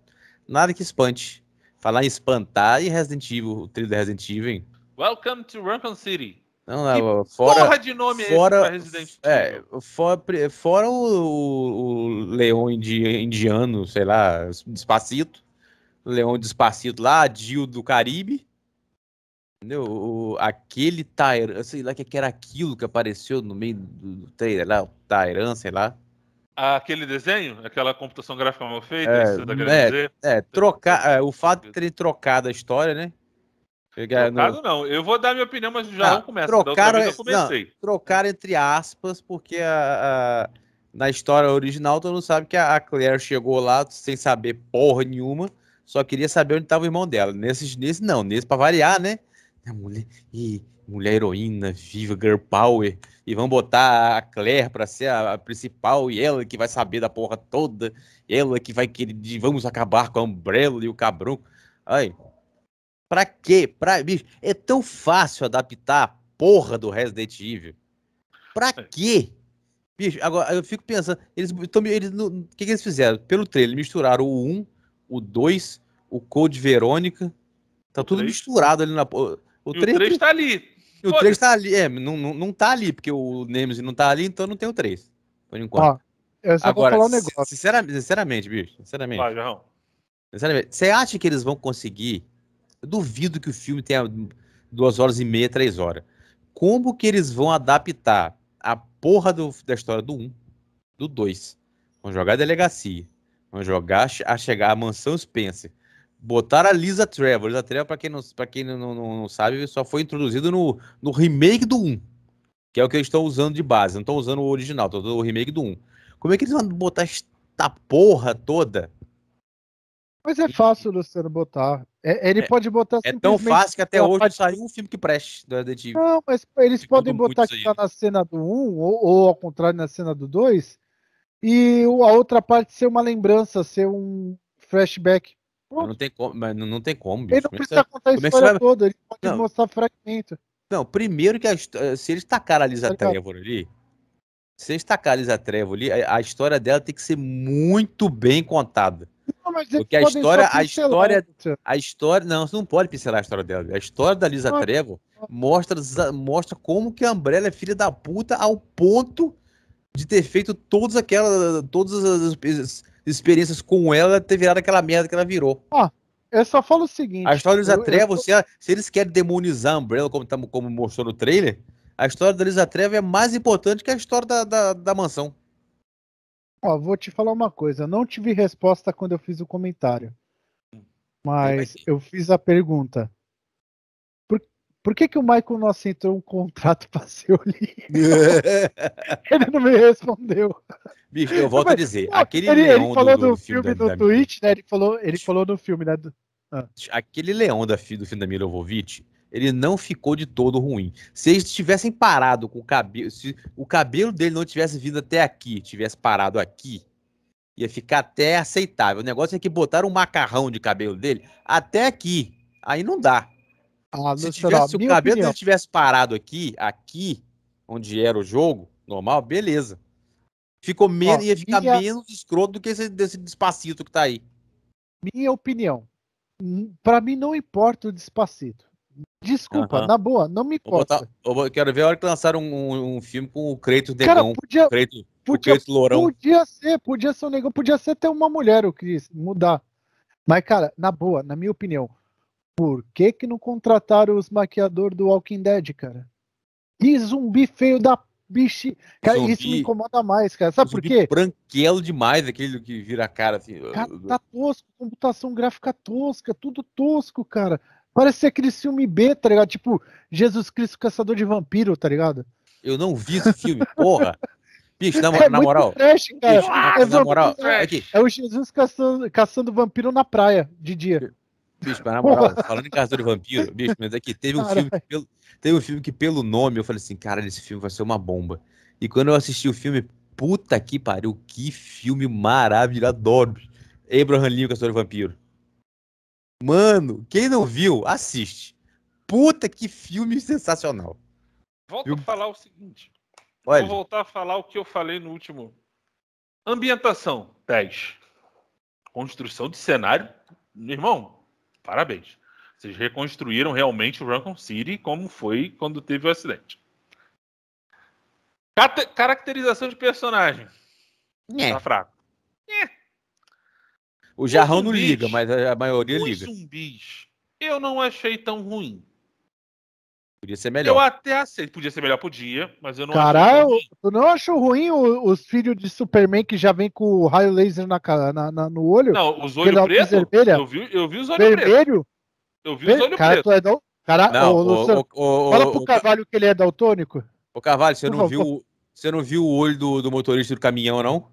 nada que espante. Falar em espantar e Resident Evil, o trilho da Resident Evil, hein? Welcome to Rancon City. Não, não, que fora, porra de nome é fora, é Resident Evil? É, fora, fora o, o leão indiano, sei lá, Despacito. Leão Despacito lá, Dio do Caribe. Entendeu? O, aquele Tyrant, sei lá que era aquilo que apareceu no meio do trailer lá, o Tyrant, sei lá aquele desenho, aquela computação gráfica mal feita, é, isso é, É, trocar, é, o fato de terem trocado a história, né? trocado no... não, eu vou dar minha opinião, mas já não ah, começa. Trocaram, eu comecei. Não, trocaram entre aspas, porque a, a, na história original todo mundo sabe que a, a Claire chegou lá sem saber porra nenhuma, só queria saber onde estava o irmão dela. Nesse, nesse não, nesse para variar, né? mulher, e mulher heroína, viva, girl power, e vão botar a Claire pra ser a, principal, e ela que vai saber da porra toda, ela que vai querer, vamos acabar com a Umbrella e o cabrão. Ai, pra quê? Pra, bicho, é tão fácil adaptar a porra do Resident Evil. Pra é. quê? Bicho, agora eu fico pensando, eles, estão eles o que, que eles fizeram? Pelo trailer, misturaram o 1, o 2, o Code Verônica, tá tudo 3. misturado ali na... O 3, o 3 tá ali, e o 3 tá ali. É, não, não, não tá ali, porque o Nemesis não tá ali, então não tem o 3. Por enquanto. Ó, eu só Agora, vou falar um negócio. Sinceramente, sinceramente bicho, sinceramente. Vai, João. Sinceramente, você acha que eles vão conseguir? Eu duvido que o filme tenha duas horas e meia, três horas. Como que eles vão adaptar a porra do, da história do 1, um, do 2? Vão jogar a delegacia, vão jogar a chegar à mansão Spencer, Botaram a Lisa Trevor. Lisa Trevor, pra quem não, pra quem não, não, não sabe, só foi introduzido no, no remake do 1. Que é o que eles estão usando de base. Não estão usando o original, estão usando o remake do 1. Como é que eles vão botar esta porra toda? Mas é fácil, Luciano, botar. É, ele é, pode botar É tão fácil que até hoje parte... saiu um filme que preste do The Não, mas eles podem botar que tá na cena do 1, ou, ou ao contrário, na cena do 2, e a outra parte ser uma lembrança, ser um flashback. Mas não tem como, mas não, não tem como. Bicho. Ele não precisa começa, é, contar a história vai... toda, ele pode não. mostrar fragmento. Não, primeiro que a, eh, se eles tacaram tá a Lisa tá Trevor ali, se eles tacaram a Lisa Trevor ali, a, a, história dela tem que ser muito bem contada. Não, Porque a história, a história, a história, não, você não pode pincelar a história dela. A história da Lisa Trevor mostra, mostra como que a Umbrella é filha da puta ao ponto de ter feito todas aquelas, todas as, experiências com ela ter virado aquela merda que ela virou. Ó, ah, eu só falo o seguinte. A história da Lisa Treva, tô... se, ela, se, eles querem demonizar a Umbrella, como, tá, como mostrou no trailer, a história da Lisa Treva é mais importante que a história da, da, da mansão. Ó, vou te falar uma coisa. Não tive resposta quando eu fiz o comentário. Mas eu fiz a pergunta. Por, que, que o Michael Nossa entrou um contrato [laughs] para ser o [laughs] Ele não me respondeu. Bicho, eu volto Mas, a dizer, aquele ele, leão ele falou do, do, do filme, filme do, do né? Ele falou, ele falou do filme, né? Do... Ah. Aquele leão da, do filme da Mila ele não ficou de todo ruim. Se eles tivessem parado com o cabelo, se o cabelo dele não tivesse vindo até aqui, tivesse parado aqui, ia ficar até aceitável. O negócio é que botaram um macarrão de cabelo dele até aqui. Aí não dá. Ah, se, tivesse, o cabelo dele tivesse parado aqui, aqui, onde era o jogo, normal, beleza. Ficou menos, Ó, ia ficar minha... menos escroto do que esse, desse despacito que tá aí. Minha opinião. Hum, Para mim não importa o despacito. Desculpa, uh -huh. na boa, não me importa. Vou botar, quero ver a hora que lançaram um, um filme com o Creito Negão. Podia, Creito, podia, Lourão. podia ser, podia ser um negão, podia ser até uma mulher, o Cris, mudar. Mas, cara, na boa, na minha opinião, por que que não contrataram os maquiador do Walking Dead, cara? Que zumbi feio da bicho. Cara, zumbi, isso me incomoda mais, cara. Sabe por quê? Branquelo demais aquele que vira a cara assim. Cara, tá tosco, computação gráfica tosca, tudo tosco, cara. Parece ser aquele filme B, tá ligado? Tipo, Jesus Cristo Caçador de Vampiro, tá ligado? Eu não vi esse filme, porra. Bicho, na, [laughs] é na moral. Trash, bicho, é na, na moral. É o Jesus caçando, caçando vampiro na praia de dia. Bicho, na moral, falando em Caçador de Vampiro, bicho, mas aqui é teve um, filme pelo, teve um filme que, pelo nome, eu falei assim, cara, esse filme vai ser uma bomba. E quando eu assisti o filme, puta que pariu, que filme maravilhoso, adoro. Bicho. Abraham Lincoln, Caçador de Vampiro. Mano, quem não viu, assiste. Puta que filme sensacional. Volto a falar o seguinte. Olha. Vou voltar a falar o que eu falei no último. Ambientação, 10. Construção de cenário, meu irmão, Parabéns. Vocês reconstruíram realmente o Rancor City como foi quando teve o acidente. Cata caracterização de personagem. É. Tá fraco. É. O Jarrão não liga, mas a maioria os liga. Os zumbis eu não achei tão ruim. Podia ser melhor. Eu até aceito. Podia ser melhor, podia, mas eu não Caralho, tu não achou ruim os, os filhos de Superman que já vem com o raio laser na, na, na no olho? Não, os é olhos pretos. É? Eu vi, eu vi os olhos pretos. Vermelho? Eu vi os olhos pretos. É cara, não, ô, Luciano, o, o, fala pro Carvalho que ele é daltônico. Ô, Carvalho, você não, viu, você não viu o olho do, do motorista do caminhão, não?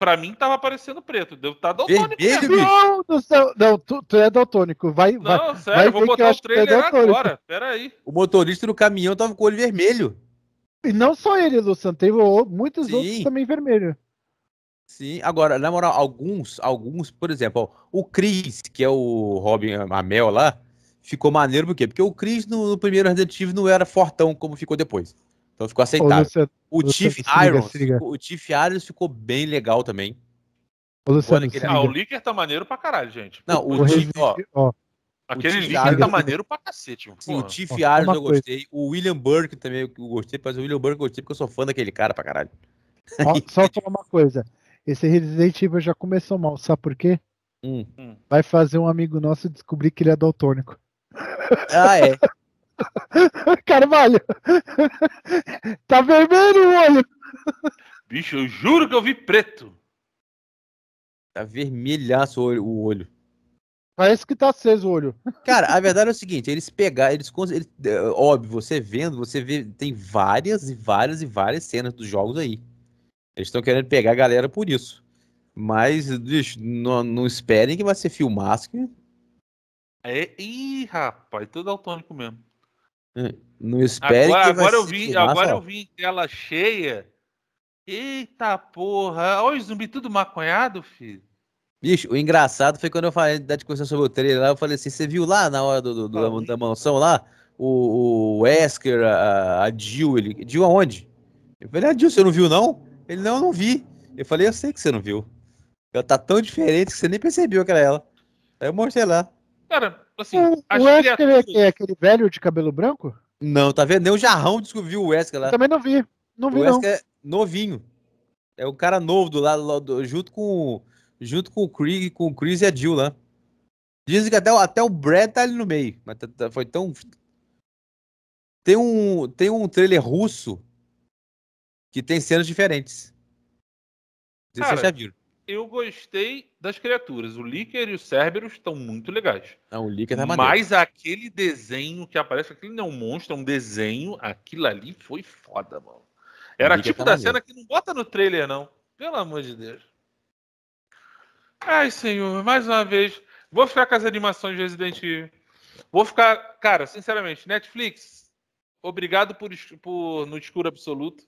Pra mim tava aparecendo preto. Deu tá daltônico. Né? Não, do céu. não tu, tu é daltônico. Vai, não, vai, sério, vai vou botar o é trailer é agora. Peraí. O motorista do caminhão tava com o olho vermelho. E não só ele, Luciano. Teve muitos Sim. outros também vermelho. Sim, agora, na moral, alguns, alguns, por exemplo, ó, o Chris, que é o Robin Amel lá, ficou maneiro por quê? Porque o Chris no, no primeiro Resident Evil não era fortão como ficou depois. Então ficou aceitável. Luciano, o, Chief Luciano, Irons, o Chief Irons ficou bem legal também. Luciano, aquele... Ah, o Licker tá maneiro pra caralho, gente. Não, o, o Chief, ó, ó. Aquele Licker tá maneiro pra cacete. Sim, o Chief ó, Irons eu gostei. Coisa. O William Burke também eu gostei, mas o William Burke eu gostei porque eu sou fã daquele cara pra caralho. Ó, [laughs] só falar uma coisa. Esse Resident Evil já começou mal, sabe por quê? Hum. hum. Vai fazer um amigo nosso descobrir que ele é daltônico. Ah, é. [laughs] [laughs] Carvalho, tá vermelho o olho. Bicho, eu juro que eu vi preto. Tá vermelhaço o olho. Parece que tá aceso o olho. Cara, a verdade é o seguinte, eles pegaram, eles, eles é, óbvio, você vendo, você vê, tem várias e várias e várias cenas dos jogos aí. Eles estão querendo pegar a galera por isso. Mas, bicho, não, não esperem que vai ser filmaço. É, ih, rapaz, tudo autônico mesmo. É, não espere agora, agora eu vi, Agora eu vi tela cheia. Eita porra! Olha o zumbi tudo maconhado, filho. Bicho, o engraçado foi quando eu falei da discussão sobre o trailer lá, eu falei assim, você viu lá na hora do, do, do da, mansão lá? O, o Esker, a, a Jill, ele. Jill aonde? Eu falei, a ah, Jill, você não viu, não? Ele, não, eu não vi. Eu falei, eu sei que você não viu. Ela tá tão diferente que você nem percebeu que era ela. Aí eu mostrei lá. Cara, Tipo assim, o, as o Wesker é, assim. é aquele velho de cabelo branco? Não, tá vendo? Nem o Jarrão descobriu o Wesker lá. Eu também não vi. Não vi, o Wesker não. é novinho. É o cara novo do lado, do, junto com junto com o Krieg, com o Chris e a Jill lá. Dizem que até, até o Brad tá ali no meio. Mas tá, tá, foi tão. Tem um, tem um trailer russo que tem cenas diferentes. vocês já viram eu gostei das criaturas. O Licker e o Cerberus estão muito legais. Não, o Licker tá maneiro. Mas aquele desenho que aparece, aquele não é um monstro, é um desenho. Aquilo ali foi foda, mano. Era tipo tá da maneiro. cena que não bota no trailer, não. Pelo amor de Deus. Ai, senhor, mais uma vez. Vou ficar com as animações de Resident Evil. Vou ficar, cara, sinceramente, Netflix, obrigado por, por No Escuro Absoluto.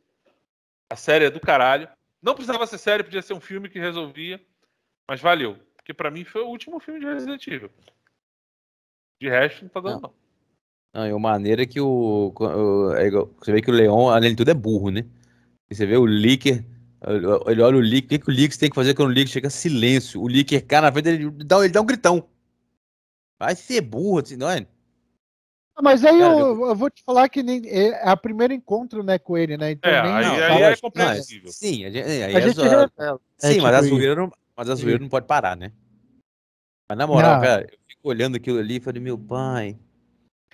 A série é do caralho. Não precisava ser sério, podia ser um filme que resolvia, mas valeu. Porque para mim foi o último filme de Resident Evil. De resto, não tá dando, não. não. Não, e a maneira é que o, o. É você vê que o Leon, além de tudo, é burro, né? E você vê o Licker. Ele olha o Licker. O que, é que o Licker tem que fazer quando o Licker chega silêncio? O Licker, cara, na frente ele dá, ele dá um gritão. Vai ser burro, assim, não é? Mas aí é, eu, eu, vou te falar que nem, é, é a primeiro encontro né, com ele, né? Então é, nem, aí, não, aí é compreensível. sim, a gente, é, aí a já... sim, tipo mas, a zoeira não, mas não pode parar, né? Mas na moral, não. cara, eu fico olhando aquilo ali e falei, meu pai.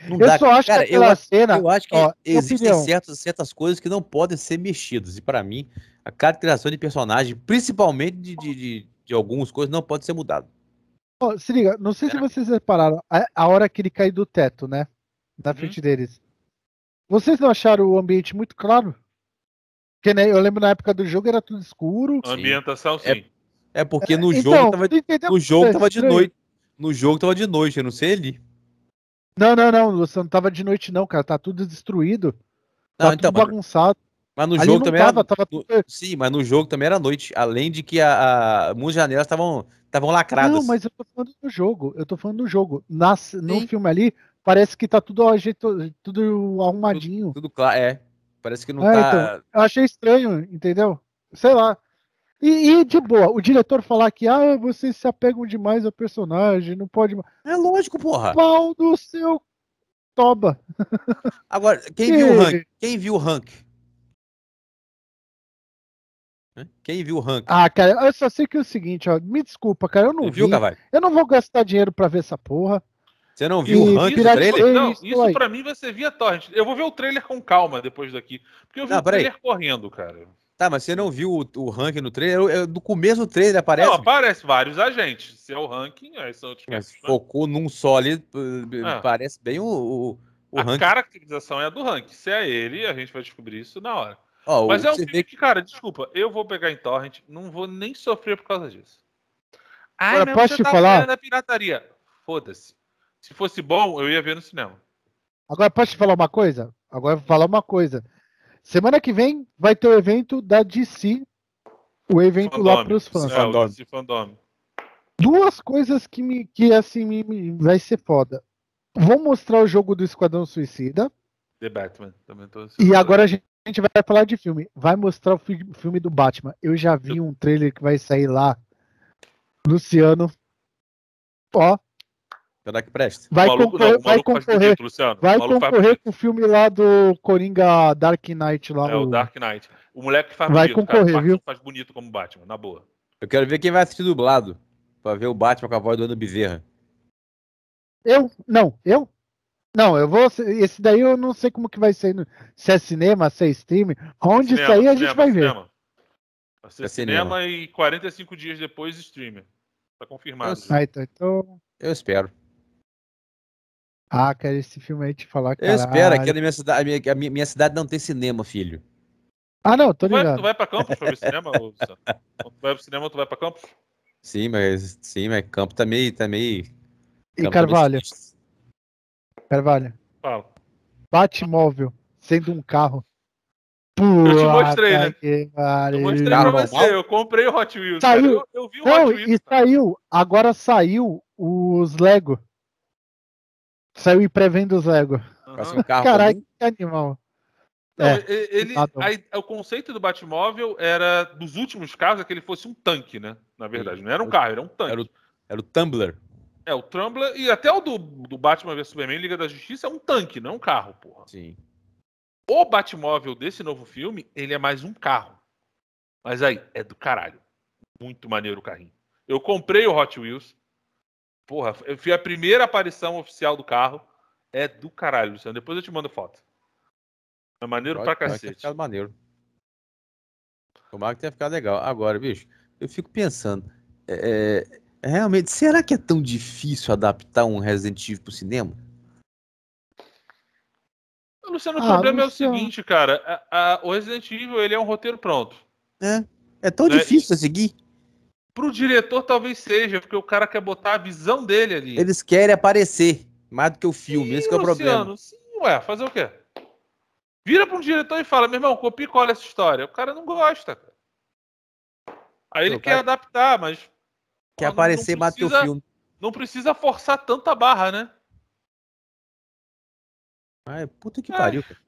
Não eu dá, só acho cara, que aquela eu, cena. Eu acho que ó, existem certas, certas coisas que não podem ser mexidas. E para mim, a caracterização de personagem, principalmente de, de, de, de algumas coisas, não pode ser mudada. Oh, se liga, não sei é. se vocês repararam, a, a hora que ele cai do teto, né? na uhum. frente deles. Vocês não acharam o ambiente muito claro? Porque né, eu lembro na época do jogo era tudo escuro. A ambientação, é, sim. É, é porque no é, jogo então, tava, no jogo tava de noite. No jogo tava de noite, eu não sei ali. Não, não, não, você não tava de noite não, cara, tá tudo destruído. Tá não, tudo então, bagunçado. Mas no ali jogo também tava, era... tava tudo... Sim, mas no jogo também era noite, além de que a, a muitas janelas estavam estavam lacradas. Não, mas eu tô falando do jogo, eu tô falando do jogo. Nas, no filme ali Parece que tá tudo, ajeito, tudo arrumadinho. Tudo, tudo claro, é. Parece que não é, tá. Então, eu achei estranho, entendeu? Sei lá. E, e, de boa, o diretor falar que ah, vocês se apegam demais ao personagem, não pode. É lógico, porra. Pau do seu toba. [laughs] Agora, quem viu o rank? Quem viu o rank? Quem viu o Ah, cara, eu só sei que é o seguinte, ó, me desculpa, cara, eu não eu vi. Viu, eu não vou gastar dinheiro para ver essa porra. Você não viu e, o ranking do trailer? É não, isso pra mim vai ser via torrent. Eu vou ver o trailer com calma depois daqui. Porque eu vi não, o trailer aí. correndo, cara. Tá, mas você não viu o, o ranking no trailer? Eu, do começo do trailer aparece. Não, aparece vários agentes. Se é o ranking, aí são outros mas casos, Focou né? num só ali, ah. parece bem o, o, o a ranking. A caracterização é a do ranking. Se é ele, a gente vai descobrir isso na hora. mas é um filme que, cara, desculpa, eu vou pegar em torrent, não vou nem sofrer por causa disso. Ai, Agora, posso te tá falar? Na pirataria. Foda-se. Se fosse bom, eu ia ver no cinema. Agora, posso te falar uma coisa? Agora vou falar uma coisa. Semana que vem vai ter o evento da DC. O evento Fandome. lá para os fãs. É, Fandome. DC Fandome. Duas coisas que, me, que assim, me, me, vai ser foda. Vou mostrar o jogo do Esquadrão Suicida. The Batman. Também tô e agora a gente vai falar de filme. Vai mostrar o fi filme do Batman. Eu já vi um trailer que vai sair lá. Luciano. Ó, Será que presta? Vai maluco, concorrer, não, vai concorrer, Luciano. Vai concorrer com o filme lá do Coringa Dark Knight lá. É, o, o Dark Knight. O moleque faz vai bonito, concorrer, cara, viu? faz bonito como Batman, na boa. Eu quero ver quem vai assistir dublado. Pra ver o Batman com a voz do Ana Bezerra. Eu? Não, eu? Não, eu vou. Esse daí eu não sei como que vai ser. Se é cinema, se é streaming. Onde cinema, sair a gente cinema, vai ver. Cinema. Vai ser é cinema, cinema e 45 dias depois streaming, Tá confirmado. Eu, ah, então, então... eu espero. Ah, cara, esse filme aí te falar, que espera que a minha cidade, a minha, a minha, cidade não tem cinema, filho. Ah, não, tô ligado. Tu vai, tu vai pra campus pra ver cinema, ou, tu vai pro cinema, ou tu vai pra Campos? Sim, mas sim, mas campo tá meio, tá meio... E tá Carvalho. Tá Carvalho. Fala. Batmóvel, sendo um carro. eu te mostrei, né? Eu mostrei pra você, eu comprei o Hot Wheels. Saiu. Cara, eu, eu vi o não, Hot Wheels. E saiu, agora saiu os Lego. Saiu em pré-venda o Lego. Uhum. Um Caralho, que animal. Não, é, ele, o conceito do Batmóvel era, dos últimos carros, é que ele fosse um tanque, né? Na verdade, não era um carro, era um tanque. Era o, era o Tumbler. É, o Tumbler, e até o do, do Batman vs Superman, Liga da Justiça, é um tanque, não é um carro, porra. Sim. O Batmóvel desse novo filme, ele é mais um carro. Mas aí, é do caralho. Muito maneiro o carrinho. Eu comprei o Hot Wheels, Porra, eu fui a primeira aparição oficial do carro. É do caralho, Luciano. Depois eu te mando foto. É maneiro Pode, pra cacete. Ficado maneiro. Tomara que tenha ficado legal. Agora, bicho, eu fico pensando. É, é, é, realmente, será que é tão difícil adaptar um Resident Evil pro cinema? Luciano, o ah, problema Luciano. é o seguinte, cara. A, a, o Resident Evil ele é um roteiro pronto. É. É tão né? difícil a seguir. Pro diretor talvez seja, porque o cara quer botar a visão dele ali. Eles querem aparecer mais do que o filme, sim, esse é o problema. Sim, ué, fazer o quê? Vira para um diretor e fala, meu irmão, copia e cola essa história. O cara não gosta. Aí ele quer cara... adaptar, mas. Quer não, aparecer não precisa, que o filme. Não precisa forçar tanta barra, né? ai puta que é. pariu, cara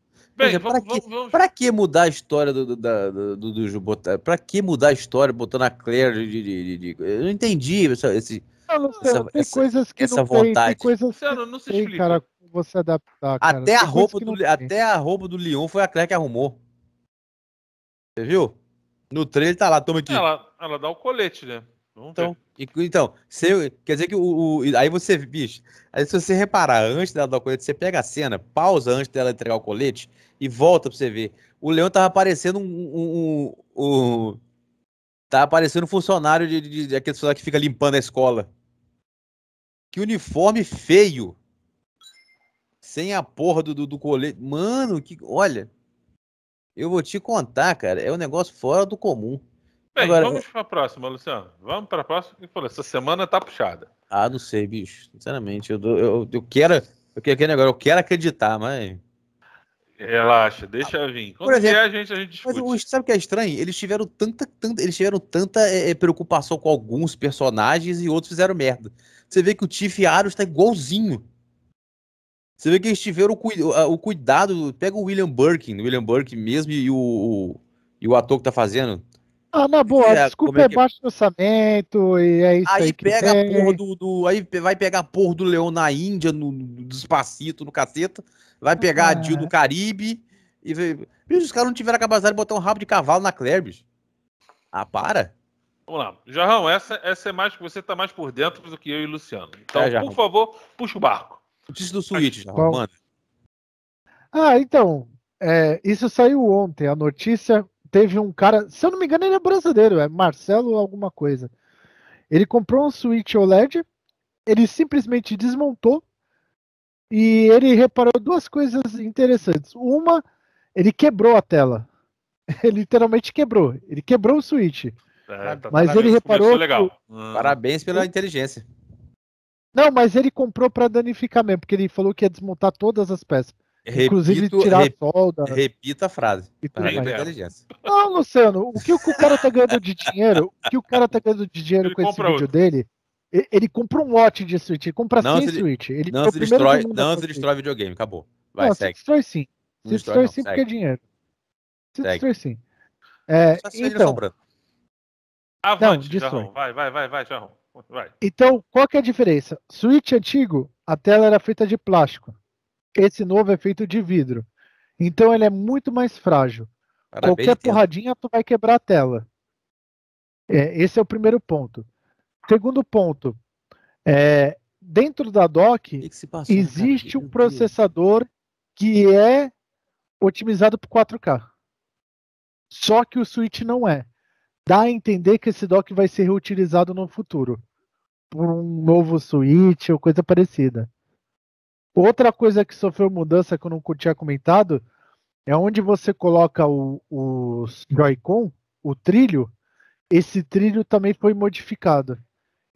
para que, que mudar a história do, do, do, do, do botar, para que mudar a história botando a Claire de. de, de, de eu não entendi essa, esse, não, ah, essa, tem essa, coisas que essa não vontade. Tem, tem coisas que não, não se tem, explica. cara, você adaptar. Cara. Até, a roupa do, até a roupa do Leon foi a Claire que arrumou. Você viu? No trailer tá lá, toma aqui. Ela, ela dá o colete, né? então, então você, quer dizer que o, o, Aí você, bicho, aí se você reparar, antes dela dar o colete, você pega a cena, pausa antes dela entregar o colete e volta pra você ver. O leão tava aparecendo um. um, um, um tava aparecendo um funcionário de, de, de aquele funcionário que fica limpando a escola. Que uniforme feio! Sem a porra do, do, do colete. Mano, que. Olha. Eu vou te contar, cara. É um negócio fora do comum. Bem, Agora, vamos para a próxima, Luciano. Vamos para a próxima. Essa semana tá puxada. Ah, não sei, bicho. Sinceramente, eu, eu, eu quero. Eu quero, agora, eu quero acreditar, mas. Relaxa, deixa vir. Quando Por exemplo, vier, a gente, a gente Mas sabe o que é estranho? Eles tiveram tanta, tanta eles tiveram tanta é, preocupação com alguns personagens e outros fizeram merda. Você vê que o Tiff Aros tá igualzinho. Você vê que eles tiveram o, o cuidado. Pega o William Burke, o William Burke mesmo e o, o, e o ator que tá fazendo. Ah, na boa, é, desculpa, é, é que... baixo orçamento e é isso aí. Aí pega tem. a porra do, do, Aí vai pegar a porra do leão na Índia, no, no despacito, no caceta. Vai pegar ah. a Jill no Caribe. E os caras não tiveram a capacidade de botar um rabo de cavalo na Claire, bicho. Ah, para. Vamos lá. Jarrão, essa, essa é mais. Você tá mais por dentro do que eu e o Luciano. Então, é, por favor, puxa o barco. Notícia do suíte, tá Jarrão, Ah, então. É, isso saiu ontem. A notícia teve um cara, se eu não me engano, ele é brasileiro, é Marcelo alguma coisa. Ele comprou um Switch OLED, ele simplesmente desmontou e ele reparou duas coisas interessantes. Uma, ele quebrou a tela. [laughs] Ele literalmente quebrou. Ele quebrou o Switch. É, tá, mas ele reparou. Que... Ah. Parabéns pela inteligência. Não, mas ele comprou para danificar mesmo, porque ele falou que ia desmontar todas as peças. Inclusive repito, tirar rep, a solda. Repita a frase. inteligência. Não, Luciano, o que o cara tá ganhando de dinheiro, o que o cara tá ganhando de dinheiro ele com esse vídeo outro. dele, ele, compra um lote de Switch, ele compra não, 100 ele, Switch. Ele não, é se destrói, não se destrói videogame, acabou. Vai, não, segue. se destrói sim. Se destrói, sim porque é dinheiro. Se segue. destrói sim. É, então... Avante, não, Jarrão. Vai, vai, vai, vai, Vai. Então, qual que é a diferença? Switch antigo, a tela era feita de plástico. Esse novo é feito de vidro. Então ele é muito mais frágil. Parabéns, Qualquer porradinha tu vai quebrar a tela. É, esse é o primeiro ponto. Segundo ponto, é, dentro da DOC passou, existe cara? um processador que é otimizado para 4K. Só que o Switch não é. Dá a entender que esse dock vai ser reutilizado no futuro. Por um novo Switch ou coisa parecida. Outra coisa que sofreu mudança que eu não tinha comentado é onde você coloca o, o Joy-Con, o trilho. Esse trilho também foi modificado.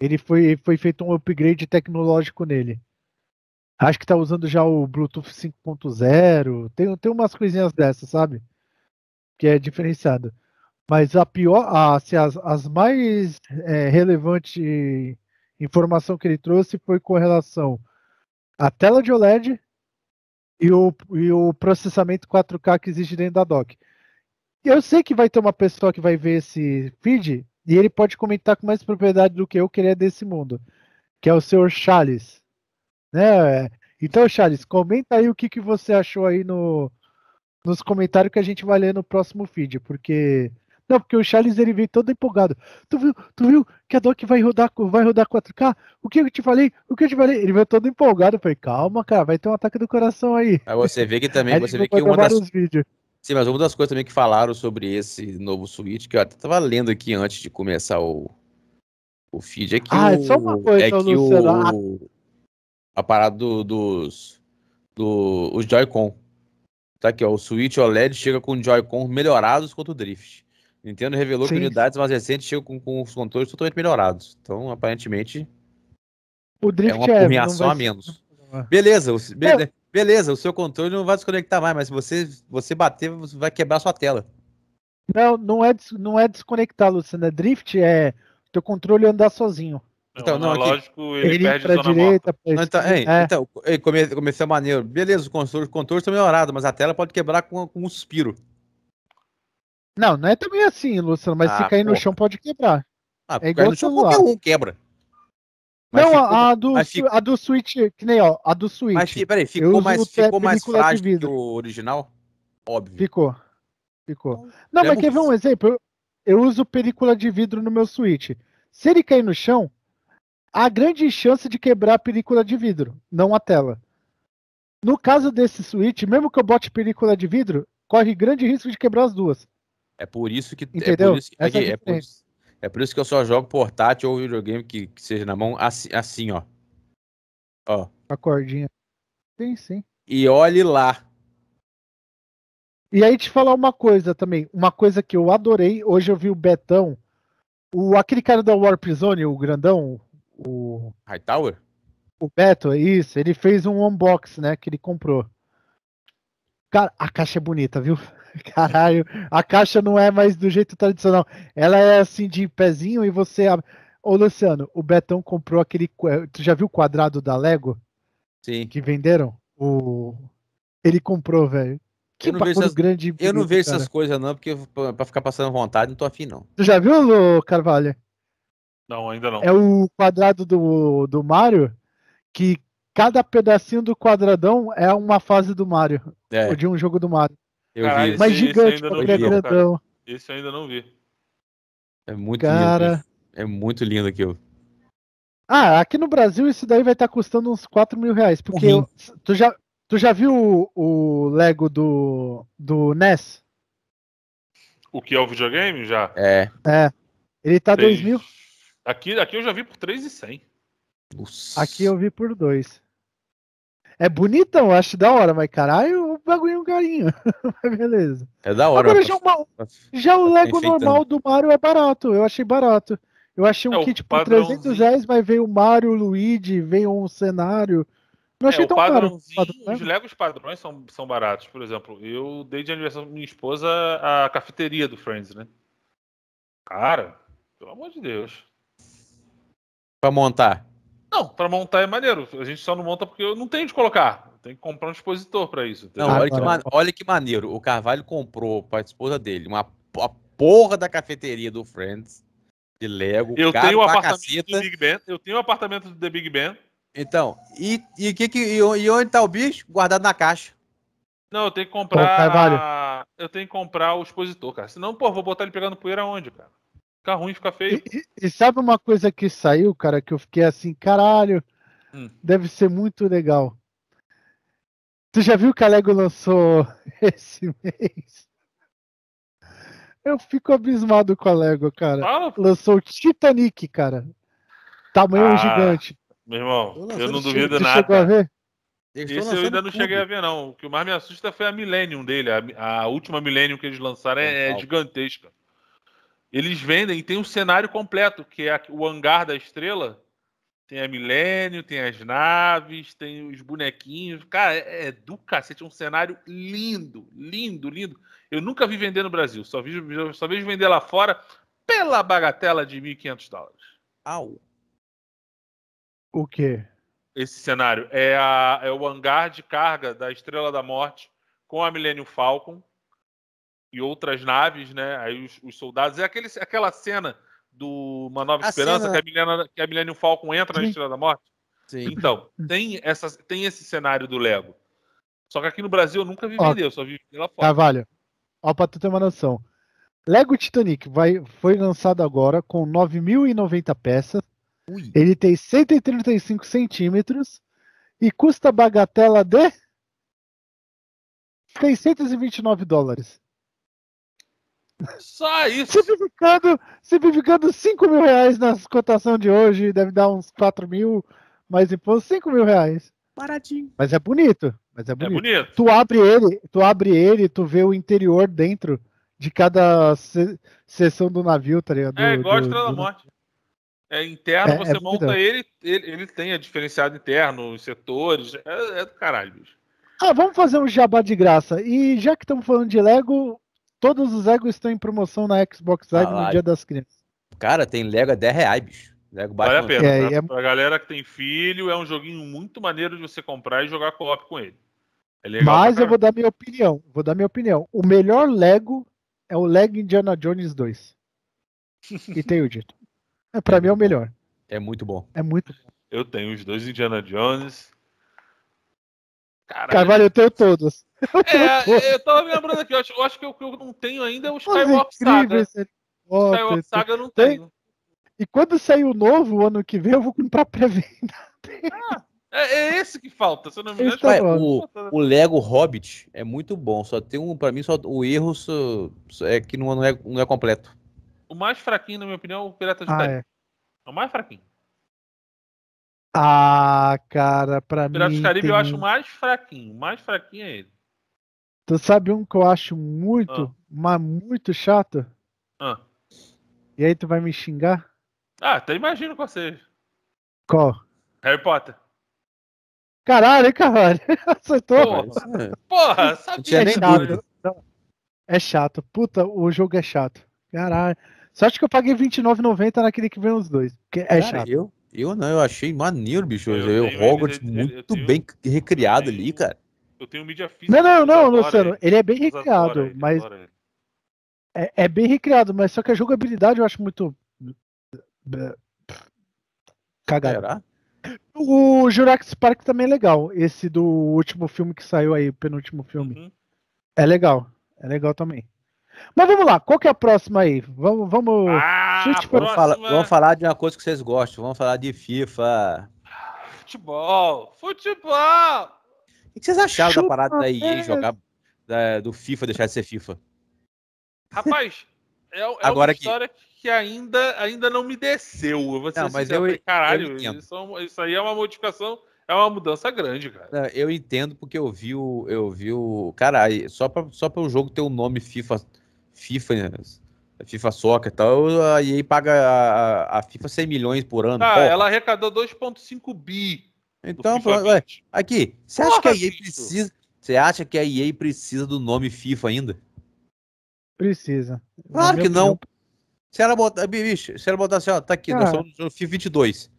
Ele foi, foi feito um upgrade tecnológico nele. Acho que tá usando já o Bluetooth 5.0. Tem, tem umas coisinhas dessas, sabe? Que é diferenciado. Mas a pior, a, assim, as, as mais é, informação que ele trouxe foi com relação a tela de OLED e o, e o processamento 4K que existe dentro da dock. Eu sei que vai ter uma pessoa que vai ver esse feed e ele pode comentar com mais propriedade do que eu, queria é desse mundo, que é o senhor Charles. Né? Então, Charles, comenta aí o que, que você achou aí no, nos comentários que a gente vai ler no próximo feed, porque não, porque o Charles ele veio todo empolgado. Tu viu, tu viu que a DOC vai rodar, vai rodar 4K? O que eu te falei? O que eu te falei? Ele veio todo empolgado. Eu falei, calma, cara, vai ter um ataque do coração aí. Aí você vê que também, você vê que uma das... Sim, mas uma das coisas também que falaram sobre esse novo Switch, que eu até tava lendo aqui antes de começar o, o feed, é que ah, o... é só uma coisa, é que o... A parada do, dos... Do, os Joy-Con. Tá aqui, ó, o Switch OLED chega com Joy-Con melhorados quanto o Drift. Nintendo revelou Sim. que unidades mais recentes chegam com, com, os controles totalmente melhorados. Então, aparentemente, o Drift é uma é, permeação é, a menos. Beleza, o, é. be, beleza, o seu controle não vai desconectar mais, mas se você, você bater, você vai quebrar a sua tela. Não, não é, não é desconectar, Luciano. É Drift é teu controle andar sozinho. Então, não, lógico, ele, ele perde pra direita, pra não, então, é, então comecei, a maneiro. Beleza, os controles, os controles estão melhorados, mas a tela pode quebrar com, com um suspiro. Não, não é também assim, Luciano, mas ah, se cair porra. no chão pode quebrar. Ah, é igual no chão celular. qualquer um quebra. Mas não, ficou, a, do, ficou, a do Switch, que nem ó, a do Switch. Mas peraí, ficou mais, ficou mais frágil que o original? Óbvio. Ficou. Ficou. Então, não, Lembra mas quer ver um exemplo? Eu, eu uso película de vidro no meu Switch. Se ele cair no chão, há grande chance de quebrar a película de vidro, não a tela. No caso desse Switch, mesmo que eu bote película de vidro, corre grande risco de quebrar as duas. É por isso que. Entendeu? É por isso que, aqui, é, é, por, é, por, isso que eu só jogo portátil ou videogame que, que seja na mão assim, assim, ó. Ó. A cordinha. Sim, sim. E olhe lá. E aí te falar uma coisa também, uma coisa que eu adorei, hoje eu vi o Betão, o aquele cara da Warp Zone, o grandão, o Hightower? O Beto, é isso, ele fez um unbox, né, que ele comprou. Cara, a caixa é bonita, viu? [laughs] Caralho, a caixa não é mais do jeito tradicional. Ela é assim de pezinho e você abre. Ô, Luciano, o Betão comprou aquele. Tu já viu o quadrado da Lego? Sim. Que venderam? O... Ele comprou, velho. Que eu não vejo essas... grande. Eu não vejo cara. essas coisas, não, porque pra ficar passando vontade, não tô afim, não. Tu já viu, Lu Carvalho? Não, ainda não. É o quadrado do, do Mario que cada pedacinho do quadradão é uma fase do Mario. É. Ou de um jogo do Mario. Eu Caraca, vi. Mas esse, gigante, esse ainda vi, é grandão. Cara. Esse eu ainda não vi. É muito cara... lindo. É muito lindo aquilo. Ah, aqui no Brasil isso daí vai estar tá custando uns 4 mil reais. Porque eu, tu, já, tu já viu o, o Lego do, do NES? O que é o videogame já? É. É. Ele tá 2 mil. Aqui, aqui eu já vi por 3,100. Aqui eu vi por 2. É bonitão, acho da hora, mas caralho, bagulho é um carinho. [laughs] Beleza. É da hora. Agora, ah, né? já, é uma, já o tá Lego normal né? do Mario é barato. Eu achei barato. Eu achei um é, kit por 300 reais, mas veio o Mario, o Luigi, veio um cenário. Não achei é, tão caro. Os né? Legos padrões são, são baratos. Por exemplo, eu dei de aniversário minha esposa a cafeteria do Friends, né? Cara, pelo amor de Deus. Pra montar? Não, pra montar é maneiro. A gente só não monta porque eu não tenho de colocar. Tem que comprar um expositor para isso. Não, olha, que man... olha, que maneiro. O Carvalho comprou para a esposa dele uma a porra da cafeteria do Friends de Lego. Eu tenho um apartamento do Big Ben. Eu tenho o um apartamento do The Big Ben. Então, e, e, que, que, e, onde tá o bicho? Guardado na caixa. Não, eu tenho que comprar. Pô, eu tenho que comprar o expositor, cara. Senão, pô, vou botar ele pegando poeira onde, cara? Fica ruim, fica feio. E, e, e sabe uma coisa que saiu, cara, que eu fiquei assim, caralho, hum. deve ser muito legal. Tu já viu que a Lego lançou [laughs] esse mês? Eu fico abismado com a Lego, cara. Fala. Lançou Titanic, cara. Tamanho ah, gigante. Meu irmão, eu, não duvido nada. Chegou a ver? Esse eu ainda não tudo. cheguei a ver, não. O que mais me assusta foi a Millennium dele. A, a última Millennium que eles lançaram é, é gigantesca. Eles vendem e tem um cenário completo, que é o hangar da estrela, tem a Milênio, tem as naves, tem os bonequinhos. Cara, é, é, do cacete. É um cenário lindo, lindo, lindo. Eu nunca vi vender no Brasil. Só, vi, só vejo vender lá fora pela bagatela de 1.500 dólares. Au. O quê? Esse cenário. É, a, é o hangar de carga da Estrela da Morte com a Milênio Falcon e outras naves, né? Aí os, os soldados. É aquele, aquela cena do Uma Nova a Esperança, cena... que, a Milena que a Millennium Falcon entra na Estrela da Morte? Sim. Então, tem, essa, tem esse cenário do Lego. Só que aqui no Brasil eu nunca vi Ó, vender, eu só vi lá fora. Carvalho, ó, pra tu ter uma noção. Lego Titanic vai, foi lançado agora com 9.090 peças. Ui. Ele tem 135 centímetros e custa bagatela de 629 dólares. Só isso. Simplificando, simplificando 5 mil reais na cotação de hoje, deve dar uns 4 mil, mas imposto 5 mil reais. Baratinho. Mas é bonito. Mas é, é bonito. é bonito. Tu abre ele, tu abre ele, tu vê o interior dentro de cada se seção do navio, tá ligado? É igual do, a Estrela do... Morte. É interno, é, você é monta ele, ele, ele, tem a diferenciado interno, os setores, é, é do caralho, bicho. Ah, vamos fazer um jabá de graça. E já que estamos falando de Lego, Todos os Legos estão em promoção na Xbox Live ah, no Dia das Crianças. Cara, tem Lego a 10 reais, bicho. Lego vale a pena. É, a tá? é... pra galera que tem filho, é um joguinho muito maneiro de você comprar e jogar co-op com ele. É legal Mas eu vou dar minha opinião. Vou dar minha opinião. O melhor Lego é o Lego Indiana Jones 2. e tenho dito. É, pra mim é o melhor. É muito bom. É muito bom. Eu tenho os dois Indiana Jones. Caralho. Carvalho, eu tenho todos. [laughs] Eu é, eu tava me lembrando aqui, eu acho, eu acho que o que eu não tenho ainda é o Skywalk Saga. Skywalk Saga, Saga eu não tenho. Tem... E quando sair o novo, ano que vem, eu vou comprar pré-venda. Ah, é, é, esse que falta, se eu não me engano. Tá né? o, o, Lego Hobbit é muito bom, só tem um, pra mim, só o erro só, só é que não, não, é, não é completo. O mais fraquinho, na minha opinião, é o Piratas de ah, É. é o mais fraquinho. Ah, cara, pra Piratas mim. Piratas do Caribe tem... eu acho mais fraquinho. Mais fraquinho é ele. Tu sabe um que eu acho muito, ah. mas muito chato? Ah. E aí tu vai me xingar? Ah, até imagino qual seja. Qual? Harry Potter. Caralho, hein, caralho? [laughs] Acertou? Porra, é porra sabia. É chato. Não. É chato. Puta, o jogo é chato. Caralho. Só acho que eu paguei R$29,90 naquele que vem os dois. é Cara, chato. Eu, eu não, eu achei maneiro, bicho. Eu, eu, eu Hogwarts ele, muito ele, bem tenho, recriado tenho, ali, cara. Eu tenho mídia física. Não, não, não, Luciano. Ele é bem recriado, mas. É, é, bem recriado, mas só que a jogabilidade eu acho muito. Cagada. O Jurassic Park também é legal. Esse do último filme que saiu aí, penúltimo filme. Uhum. É legal. É legal também. Mas vamos lá, qual que é a próxima aí? Vamos. Vamos, ah, vamos, falar, vamos falar de uma coisa que vocês gostam. Vamos falar de FIFA. Futebol! Futebol! O que vocês acharam Chupa da parada da EA jogar da, do FIFA, deixar de ser FIFA? Rapaz, é, é Agora uma história que... que, ainda, ainda não me desceu. Eu vou não, mas eu, caralho, eu isso, é isso, aí é uma modificação, é uma mudança grande, cara. eu entendo porque eu vi o. Eu vi o cara, só para só pra o jogo ter o nome FIFA FIFA, né? FIFA Soccer e tal, a EA paga a, a FIFA 100 milhões por ano. Ah, porra. ela arrecadou 2,5 bi. Então, ué, aqui, você acha que a EA precisa. Você acha que a EA precisa do nome FIFA ainda? Precisa. Claro que não. Se ela botar, bicho, se ela botar assim, ó, tá aqui, ah. nós somos no FIFA 22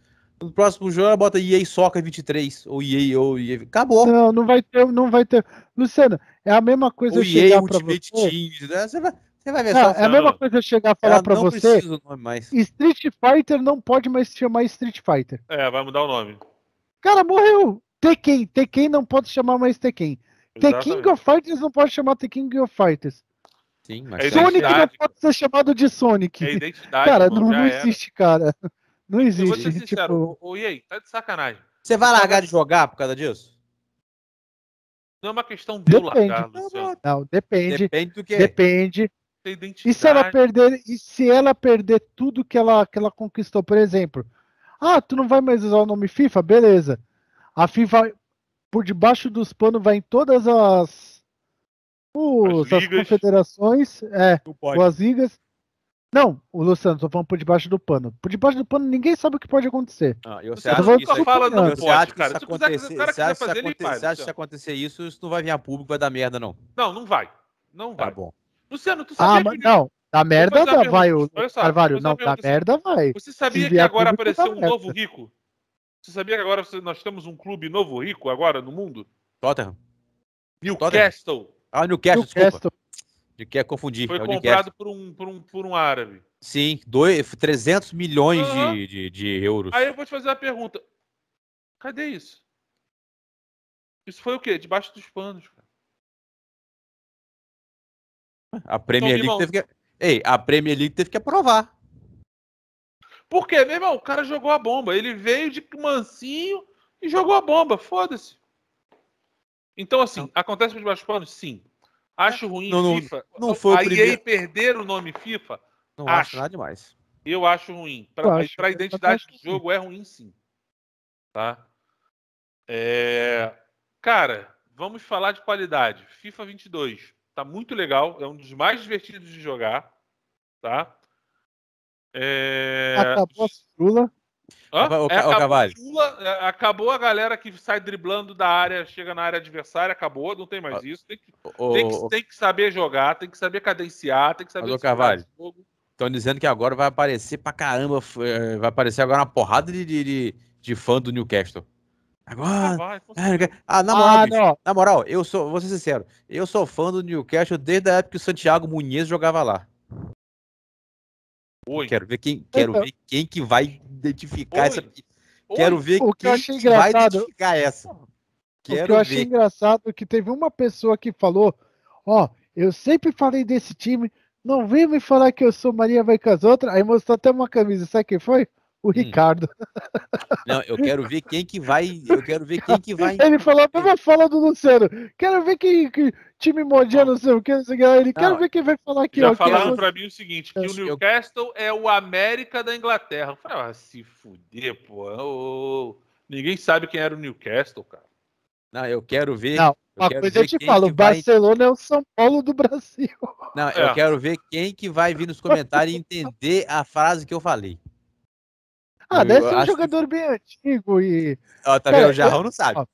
no próximo jogo ela bota EA Soccer 23, ou EA, ou EA. Acabou. Não, não vai ter, não vai ter. Luciano, é a mesma coisa ou eu chegar EA, Ultimate pra você. Teams, né? Você vai, você vai ver não, só. É a mesma coisa eu chegar a falar ela pra você. Mais. Street Fighter não pode mais se chamar Street Fighter. É, vai mudar o nome. Cara, morreu. Tekken, Tekken não pode chamar mais Tekken. Exatamente. Tekken of Fighters não pode chamar Tekken of Fighters. Sim, mas é Sonic não pode ser chamado de Sonic. É identidade, cara, mano, não, não existe, cara. Não existe. Eu vou ser [laughs] tipo, sincero, tipo... o tá de sacanagem. Você vai largar de jogar por causa disso? Não é uma questão de depende. eu largar, Não, não, depende. Depende do que Depende. E se ela perder, e se ela perder tudo que ela, que ela conquistou, por exemplo, ah, tu não vai mais usar o nome FIFA, beleza. A FIFA por debaixo dos panos vai em todas as, uh, as, as confederações, é, as ligas, não, o Luciano, tô falando por debaixo do pano. Por debaixo do pano, ninguém sabe o que pode acontecer. Não, ah, e você, acha que fala, não pode, cara. Se acontecer, você acha, que se então. acontecer isso, isso não vai vir a público, vai dar merda, não. Não, não vai. Não vai. Tá bom. Luciano, tu ah, sabia ah, mas, que... Não, da merda dá, vai, o Carvalho. Não, da merda assim. vai. Você sabia que agora apareceu um novo rico? Você sabia que agora nós temos um clube novo rico agora no mundo? Tottenham. Newcastle. Ah, Newcastle, Newcastle. desculpa. De que é confundir. Foi é comprado por um, por, um, por um árabe. Sim, dois, 300 milhões uhum. de, de, de euros. Aí eu vou te fazer a pergunta. Cadê isso? Isso foi o quê? Debaixo dos panos, cara. A Premier então, League teve que. Ei, a Premier League teve que aprovar. Por quê, meu irmão? O cara jogou a bomba. Ele veio de mansinho e jogou a bomba. Foda-se. Então, assim, então acontece com os baixos panos? Sim. Acho ruim não, FIFA. Não, não foi aí primeiro... perder o nome FIFA. Não acho, acho nada demais. Eu acho ruim. Para a identidade do jogo é ruim, sim. Tá? É... Cara, vamos falar de qualidade. FIFA 22 tá muito legal. É um dos mais divertidos de jogar, tá? É... Acabou a firula. O, é, acabou, o Chula, é, acabou a galera que sai driblando da área, chega na área adversária, acabou, não tem mais ah, isso. Tem que, o, tem, que, tem que, saber jogar, tem que saber cadenciar, tem que saber. Mas, Carvalho, estão dizendo que agora vai aparecer pra caramba, é, vai aparecer agora uma porrada de, de, de, de fã do Newcastle. Agora. Ah, ah, na ah, moral, ah, bicho, na moral, eu sou, vou ser sincero, eu sou fã do Newcastle desde a época que o Santiago Muniz jogava lá. Oi. Quero ver quem, quero então, ver quem que vai identificar Oi. essa. Oi. Quero ver o que quem que vai identificar essa. Quero o que eu achei ver. engraçado é que teve uma pessoa que falou: "Ó, eu sempre falei desse time, não vem me falar que eu sou Maria vai com as outras". Aí mostrou até uma camisa, sabe quem foi? o hum. Ricardo. Não, eu quero ver quem que vai. Eu quero ver quem que vai. Ele falou a mesma fala do Luciano. Quero ver quem que time modiano, não sei o que, não sei o que. Ele não, quero ver quem vai falar aqui. Já ó, falaram é... para mim o seguinte: que eu... o Newcastle é o América da Inglaterra. Eu falei, ah, se fuder, pô. ninguém sabe quem era o Newcastle, cara. Não, eu quero ver. Não, uma coisa eu te falo: o Barcelona vai... é o São Paulo do Brasil. Não, é. eu quero ver quem que vai vir nos comentários e entender a frase que eu falei. Ah, deve ser um jogador bem antigo e. Ó, tá vendo? O Jarrão eu... não sabe.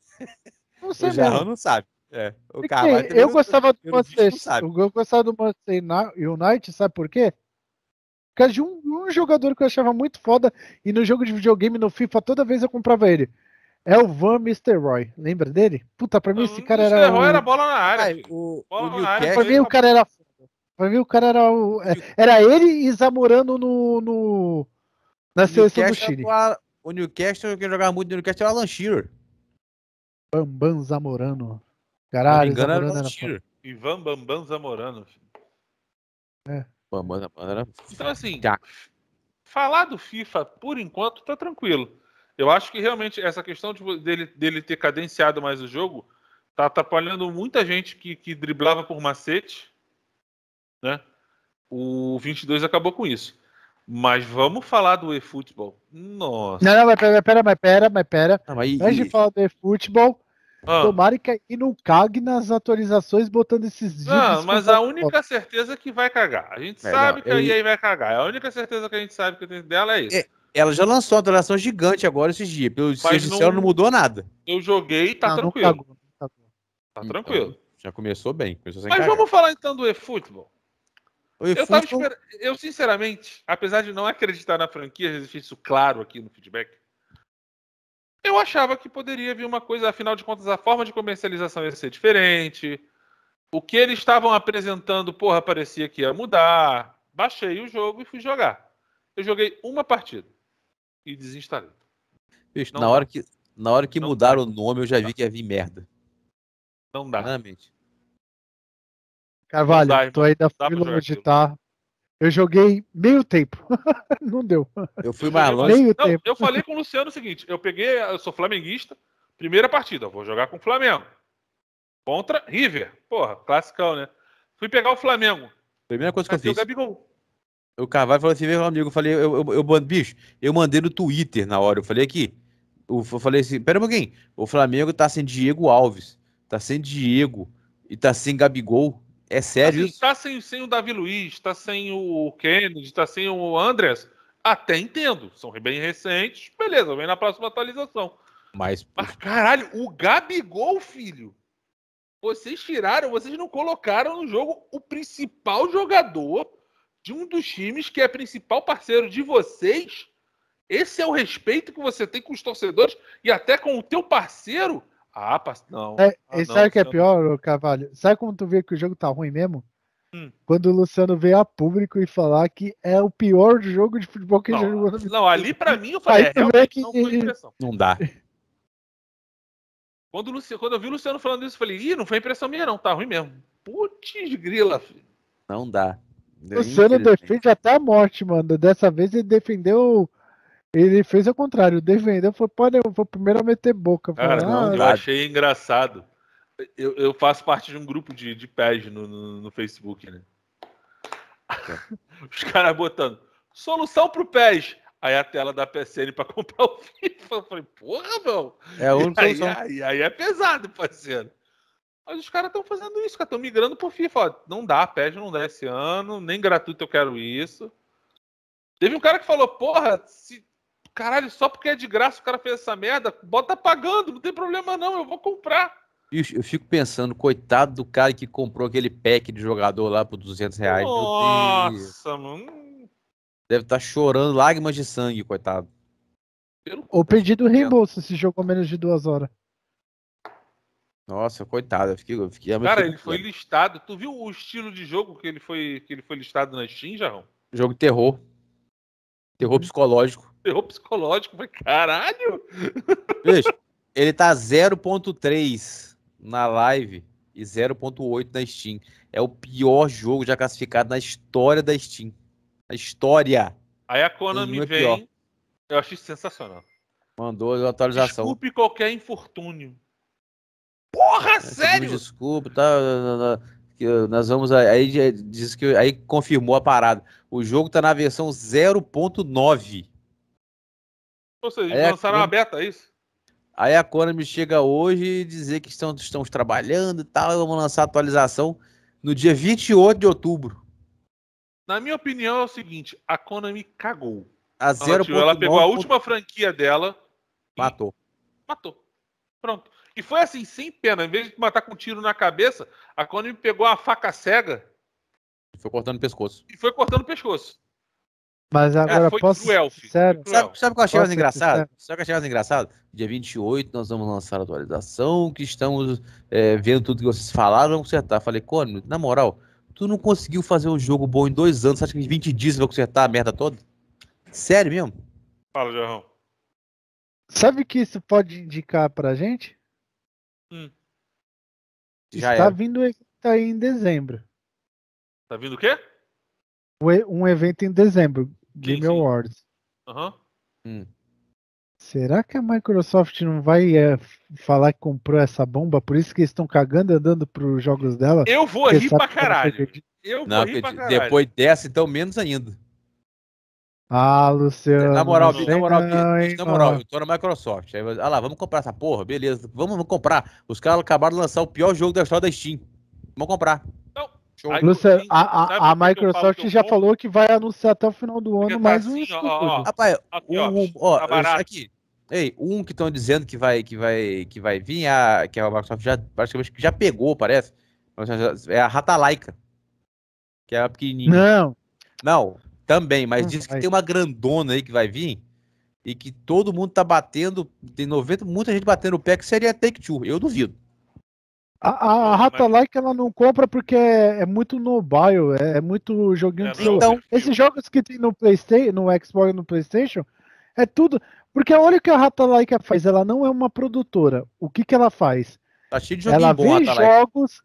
não sei o Jarrão não sabe. É, o cara. eu, não, gostava do Manchester, eu gostava do Manchester United, sabe por quê? Por causa de um, um, jogador que eu achava muito foda e no jogo de videogame no FIFA toda vez eu comprava ele. É o Van Mr. Roy, lembra dele? Puta, pra mim esse cara era. O Roy era bola na área. Ai, o, bola o na área. Pra mim o é cara era foda. Pra mim o cara era o. É, era ele e Zamorano no, no, na seleção do Chile. o Newcastle, quem jogava muito no Newcastle era o Alan Shearer. Bambam Zamorano. Caralho, Zamorano era, era Shearer. Ivan Bambam Zamorano. É. Bambam Zamorano era... Então, assim, Já. Tá. falar do FIFA, por enquanto, tá tranquilo. Eu acho que realmente essa questão de, dele, dele ter cadenciado mais o jogo tá atrapalhando muita gente que, que driblava por macete, né? O 22 acabou com isso. Mas vamos falar do eFootball. Nossa. Não, não, mas pera, pera, mas pera, mas pera. Não, mas Antes e... de falar do eFootball, ah. tomara que não cague nas atualizações botando esses Não, mas a única certeza é que vai cagar. A gente é, sabe não, que eu... a EA vai cagar. A única certeza que a gente sabe que tem dela é isso. É, ela já lançou uma atualização gigante agora esses dias. Pelo Mas não... Céu, não mudou nada. Eu joguei e tá não, tranquilo. Não cagou, cagou. Tá tranquilo. Então, já começou bem. Começou Mas cagar. vamos falar então do eFootball. Eu, tava esperando, eu, sinceramente, apesar de não acreditar na franquia, existe isso claro aqui no feedback, eu achava que poderia vir uma coisa, afinal de contas, a forma de comercialização ia ser diferente. O que eles estavam apresentando, porra, parecia que ia mudar. Baixei o jogo e fui jogar. Eu joguei uma partida e desinstalei. Bicho, na, hora que, na hora que não mudaram dá. o nome, eu já vi que ia vir merda. Não dá. Realmente. Carvalho, não dá, irmão. tô ainda fui longe, tá? Eu joguei meio tempo. [laughs] não deu. Eu fui mais longe. Meio não, tempo. Eu falei com o Luciano o seguinte: eu peguei, eu sou flamenguista, primeira partida, vou jogar com o Flamengo. Contra River. Porra, classicão, né? Fui pegar o Flamengo. Primeira coisa que eu fiz. O Gabigol. O Carvalho falou assim, meu amigo, eu falei, eu, eu, eu, bicho, eu mandei no Twitter na hora, eu falei aqui, eu falei assim, pera um pouquinho, o Flamengo tá sem Diego Alves, tá sem Diego e tá sem Gabigol, é sério assim, Tá sem, sem o Davi Luiz, tá sem o Kennedy, tá sem o Andres. Até entendo. São bem recentes. Beleza, vem na próxima atualização. Mas, Mas caralho, o Gabigol, filho. Vocês tiraram, vocês não colocaram no jogo o principal jogador de um dos times que é principal parceiro de vocês. Esse é o respeito que você tem com os torcedores e até com o teu parceiro. Ah, pass... não. É, ah, e sabe o que é pior, Carvalho? Sabe como tu vê que o jogo tá ruim mesmo? Hum. Quando o Luciano veio a público e falar que é o pior jogo de futebol que não, ele já jogou Não, ali pra mim eu falei, Aí é, que... não foi impressão. Não dá. Quando, o Luciano, quando eu vi o Luciano falando isso, eu falei, ih, não foi impressão minha não, tá ruim mesmo. Putz grila, filho. Não dá. Luciano defende até a morte, mano. Dessa vez ele defendeu ele fez o contrário, o Devendel foi, pode, eu vou primeiro a meter boca. Cara, falar, não, ah, eu achei engraçado. Eu, eu, faço parte de um grupo de, de PES no, no, no Facebook, né? [laughs] Os caras botando solução pro PES. Aí a tela da PSN pra [laughs] comprar o FIFA. Eu falei, porra, meu. É um aí, aí, aí, é pesado, parceiro. Mas os caras estão fazendo isso, Estão migrando pro FIFA. Ó, não dá, PES não dá esse ano. Nem gratuito eu quero isso. Teve um cara que falou, porra, se Caralho, só porque é de graça o cara fez essa merda, bota pagando, não tem problema não, eu vou comprar. Eu fico pensando, coitado do cara que comprou aquele pack de jogador lá por 200 reais. Nossa, mano. Deve estar tá chorando lágrimas de sangue, coitado. Ou pedido reembolso se jogou menos de duas horas. Nossa, coitado. Eu fiquei, eu fiquei, eu cara, ele foi listado. Tu viu o estilo de jogo que ele foi, que ele foi listado na Steam, Jarrão? Jogo terror. Terror hum. psicológico. Terror psicológico, mas caralho! Bicho, ele tá 0.3 na live e 0.8 na Steam. É o pior jogo já classificado na história da Steam. A história. Aí a Konami é vem. Eu achei sensacional. Mandou a atualização. Desculpe qualquer infortúnio. Porra, é, sério? Desculpa, tá. tá, tá, tá nós vamos. Aí, diz que, aí confirmou a parada. O jogo tá na versão 0.9. Ou seja, aí lançaram a, a beta, é isso? Aí a Konami chega hoje e dizer que estão, estão trabalhando e tal, e vamos lançar a atualização no dia 28 de outubro. Na minha opinião é o seguinte, a Konami cagou. A 0. Ela, ela pegou 9. a última franquia dela. Matou. Matou. Pronto. E foi assim, sem pena. Em vez de matar com um tiro na cabeça, a Konami pegou a faca cega. E foi cortando o pescoço. E foi cortando o pescoço. Mas ah, agora posso. Cruel, sério, sabe, sabe o que eu achei mais engraçado? Sabe o que eu achei mais engraçado? Dia 28 nós vamos lançar a atualização, que estamos é, vendo tudo que vocês falaram, vamos consertar. Falei, Cone, na moral, tu não conseguiu fazer um jogo bom em dois anos, acha que em 20 dias vai consertar a merda toda? Sério mesmo? Fala, Jarrão. Sabe o que isso pode indicar pra gente? Hum. Já Está era. vindo aí em dezembro. Tá vindo o quê? um evento em dezembro. Game sim, Awards. Uhum. Hum. Será que a Microsoft não vai é, falar que comprou essa bomba? Por isso que eles estão cagando andando pros jogos dela? Eu vou rir pra caralho. Eu não, vou rir pra caralho. Depois dessa, então menos ainda. Ah, Luciano. Na moral, na moral, não, hein, na moral, eu tô na Microsoft. Aí, ah lá, vamos comprar essa porra, beleza. Vamos, vamos comprar. Os caras acabaram de lançar o pior jogo da história da Steam. Vamos comprar. Lúcia, gente, a, a, a Microsoft já falou que vai anunciar até o final do ano tá mais um assim, Rapaz, aqui, um, tá Ei, um que estão dizendo que vai, que vai, que vai vir, a, que a Microsoft já praticamente já pegou, parece. É a Ratalaika. Que é a pequenininha. Não. Não, também, mas diz que tem uma grandona aí que vai vir e que todo mundo tá batendo, tem 90, muita gente batendo o pé que seria Take Two. Eu duvido. A, a Rata mas... Like ela não compra porque é, é muito mobile, é, é muito joguinho é, de celular. Então, é esses tipo- jogos que tem no PlayStation, no Xbox, no PlayStation, é tudo. Porque olha o que a Rata Like faz, ela não é uma produtora. O que que ela faz? Tá cheio de joguinho ela bom, vê Rata jogos.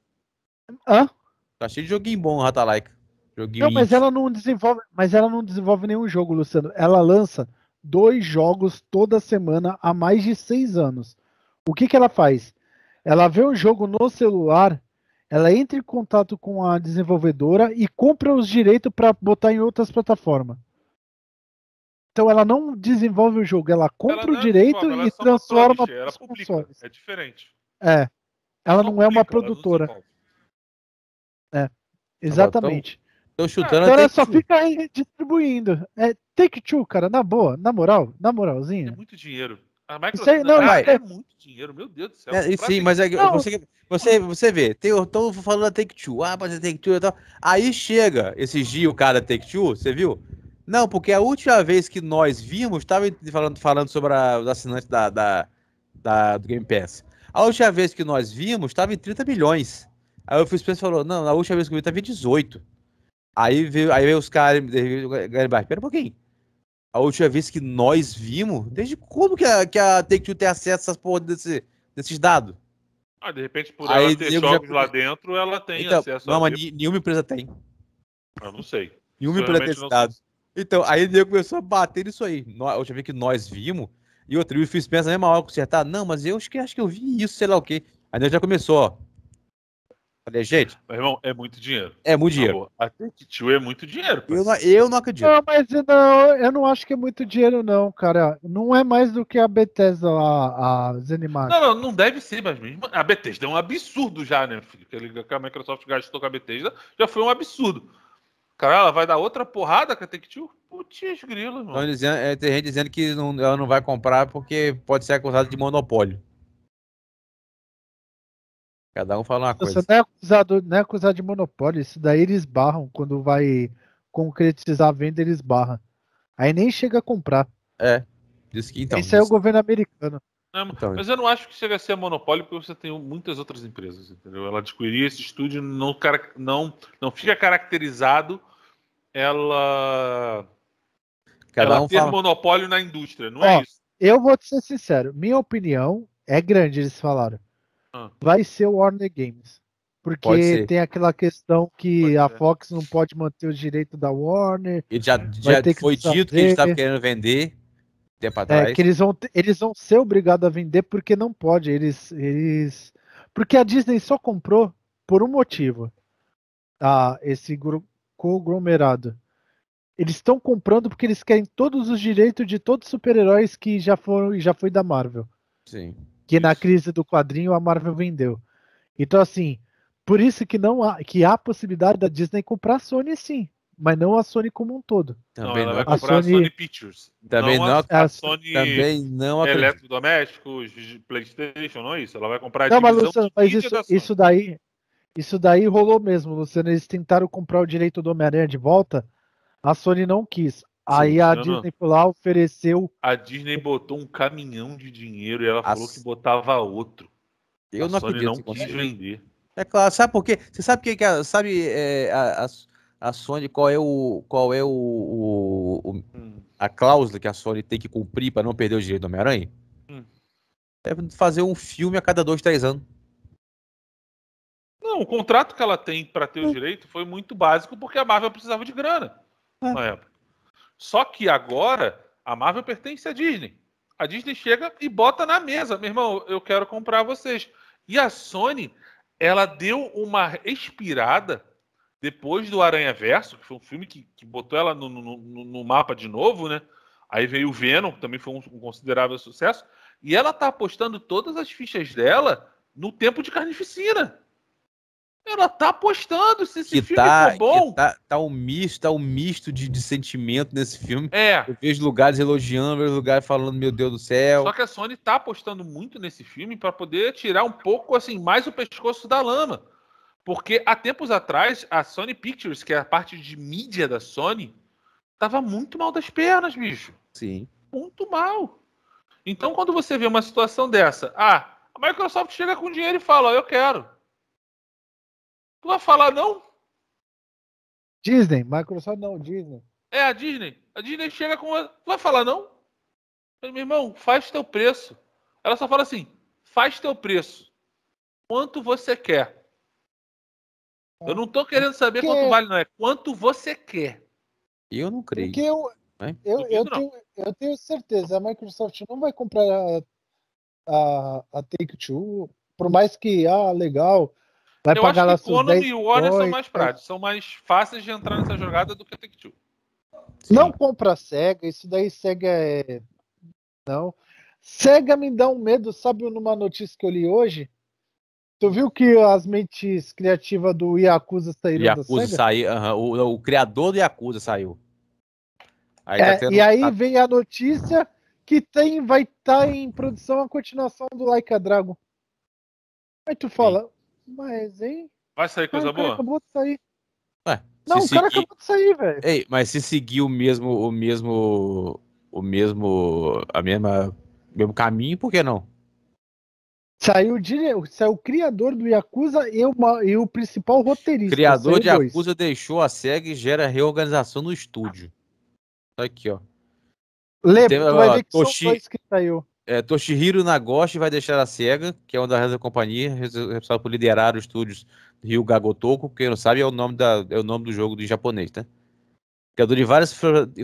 Like. Hã? Tá cheio de joguinho bom, Rata Like. Joguinho não, mas ela não desenvolve, mas ela não desenvolve nenhum jogo, Luciano. Ela lança dois jogos toda semana há mais de seis anos. O que que ela faz? Ela vê um jogo no celular, ela entra em contato com a desenvolvedora e compra os direitos para botar em outras plataformas. Então ela não desenvolve o jogo, ela compra ela o direito e é transforma ela publica, consoles. É diferente. É. Ela, não, é uma produtora. É. Exatamente. Então, tô chutando então ela só two. fica distribuindo. É Take Two, cara, na boa, na moral, na moralzinha. É muito dinheiro não, é muito dinheiro, meu Deus do céu. É, sim, mas é, você, você, você vê, tem, estão falando da Take-Two, ah, mas é Take-Two e tal. Aí chega esse dia o cara Take-Two, você viu? Não, porque a última vez que nós vimos, estava falando, falando sobre a, os assinantes da, da, da, do Game Pass. A última vez que nós vimos, estava em 30 milhões. Aí o Phil Spencer falou, não, a última vez que eu vi estava em 18. Aí veio, aí veio os caras, pera um pouquinho a última vez que nós vimos, desde como que a, que a Take-Two tem acesso a essas porra desse, desses dados? Ah, de repente, por Aí, ela ter jogos já... lá dentro, ela tem então, acesso Não, mas nenhuma empresa tem. Eu não sei. Nenhuma empresa tem esses dados. Então, aí ele começou a bater isso aí. Eu já vi que nós vimos. E outra, e o Fiz Spencer na é mesma hora consertar. Não, mas eu acho que, acho que eu vi isso, sei lá o quê. Aí já começou, ó. Falei, gente. Meu irmão, é muito dinheiro. É muito dinheiro. Até que tio é muito dinheiro. Eu não, eu não acredito. Não, mas não, eu não acho que é muito dinheiro, não, cara. Não é mais do que a Bethesda, a, a Zenimax. Não, não, não deve ser, mas mesmo. A Bethesda é um absurdo já, né, filho? que a Microsoft gastou com a Bethesda já foi um absurdo. Cara, ela vai dar outra porrada com a Take-Two? Putz, grilo, mano. Dizendo, é, tem gente dizendo que não, ela não vai comprar porque pode ser acusada de monopólio. Cada um fala uma Você coisa. Você não é, acusado, não é acusado de monopólio, isso daí eles barram. Quando vai concretizar a venda, eles barram. Aí nem chega a comprar. É. Diz que então. Isso diz... é o governo americano. então, mas eu não acho que chega a ser monopólio porque você tem muitas outras empresas, entendeu? Ela adquiriu esse estúdio, não, não, não fica caracterizado ela, Cada ela um ter fala... monopólio na indústria, não é Ó, é isso? Eu vou te ser sincero, minha opinião é grande, eles falaram. Ah. vai ser o Warner Games. Porque tem aquela questão que a Fox não pode manter o direito da Warner. E já, né? já foi dito que eles estavam querendo vender tempo atrás. É, que eles vão, eles vão ser obrigados a vender porque não pode. Eles, eles. Porque a Disney só comprou por um motivo. Ah, esse conglomerado. Eles estão comprando porque eles querem todos os direitos de todos os super-heróis que já foram e já foi da Marvel. Sim que na crise do quadrinho a Marvel vendeu. Então, assim, por isso que não há, que há possibilidade da Disney comprar a Sony, sim. Mas não a Sony como um todo. Também não, não. a, Sony... a Sony Pictures. Também não, não a, a, Sony também não Eletrodomésticos, Playstation, não é isso. Ela vai comprar a não, mas, Luciano, mas isso, isso, daí, isso daí rolou mesmo, Luciano. Eles tentaram comprar o direito do Homem-Aranha de volta. A Sony não quis. Aí a não, Disney foi lá, ofereceu. A Disney botou um caminhão de dinheiro e ela a... falou que botava outro. Eu a não Sony acredito. não quis vender. É claro, sabe por quê? Você sabe que, que é, sabe é, a, a, Sony qual é o qual é o, o, o hum. a cláusula que a Sony tem que cumprir para não perder o direito do Homem-Aranha? Hum. É fazer um filme a cada dois, três anos. Não, o contrato que ela tem para ter o hum. direito foi muito básico porque a Marvel precisava de grana é. na época. Só que agora a Marvel pertence à Disney. A Disney chega e bota na mesa, meu irmão, eu quero comprar vocês. E a Sony, ela deu uma expirada depois do Aranha Verso, que foi um filme que, que botou ela no, no, no, mapa de novo, né? Aí veio o Venom, que também foi um, um considerável sucesso. E ela tá apostando todas as fichas dela no tempo de carnificina. Ela tá apostando se esse que filme tá, for bom. tá, tá um misto, tá um misto de, de sentimento nesse filme. É. Eu vejo lugares elogiando, vejo lugares falando, meu Deus do céu. Só que a Sony tá apostando muito nesse filme para poder tirar um pouco, assim, mais o pescoço da lama. Porque há tempos atrás, a Sony Pictures, que é a parte de mídia da Sony, tava muito mal das pernas, bicho. Sim. Muito mal. Então, quando você vê uma situação dessa, ah, a Microsoft chega com dinheiro e fala, ó, eu quero Tu vai falar não? Disney, Microsoft não, Disney. É, a Disney. A Disney chega com. A... Tu vai falar não? Falei, meu irmão, faz teu preço. Ela só fala assim: faz teu preço. Quanto você quer? Eu não tô querendo saber Porque... quanto vale, não. É quanto você quer. Eu não creio. Porque eu, né? eu, eu, tenho, eu, tenho, certeza, a Microsoft não vai comprar a, a, a Take-Two, por mais que, ah, legal, Vai eu acho que Conan e Warner são mais é. práticos, são mais fáceis de entrar nessa jogada do que a Take-Two. Não compra a SEGA, isso daí SEGA é... Não. SEGA me dá um medo, sabe numa notícia que eu li hoje? Tu viu que as mentes criativas do Yakuza saíram Yakuza da SEGA? Saiu, uh -huh. o, o, criador do Yakuza saiu. Aí é, tá tendo... E aí tá vem a notícia que tem, vai estar tá em produção a continuação do Like a Dragon. Aí tu fala, Sim. Mas, hein? Vai sair coisa cara, boa? Acabou de sair. Ué, não, o cara segui... acabou de sair, velho. Ei, mas se seguir o mesmo, o mesmo, o mesmo, a mesma, mesmo caminho, por que não? Saiu, dire... Saiu o criador do Yakuza e, o e o principal roteirista. Criador de dois. Yakuza deixou a SEG e gera reorganização no estúdio. Tá aqui, ó. Lembra, vai ver que Toshi... são dois que saiu. É, Toshihiro Nagoshi vai deixar a SEGA, que é uma das da companhia, responsável por liderar os estúdios Rio Gagotoku, quem não sabe é o nome, da, é o nome do jogo em japonês, né? Criador de várias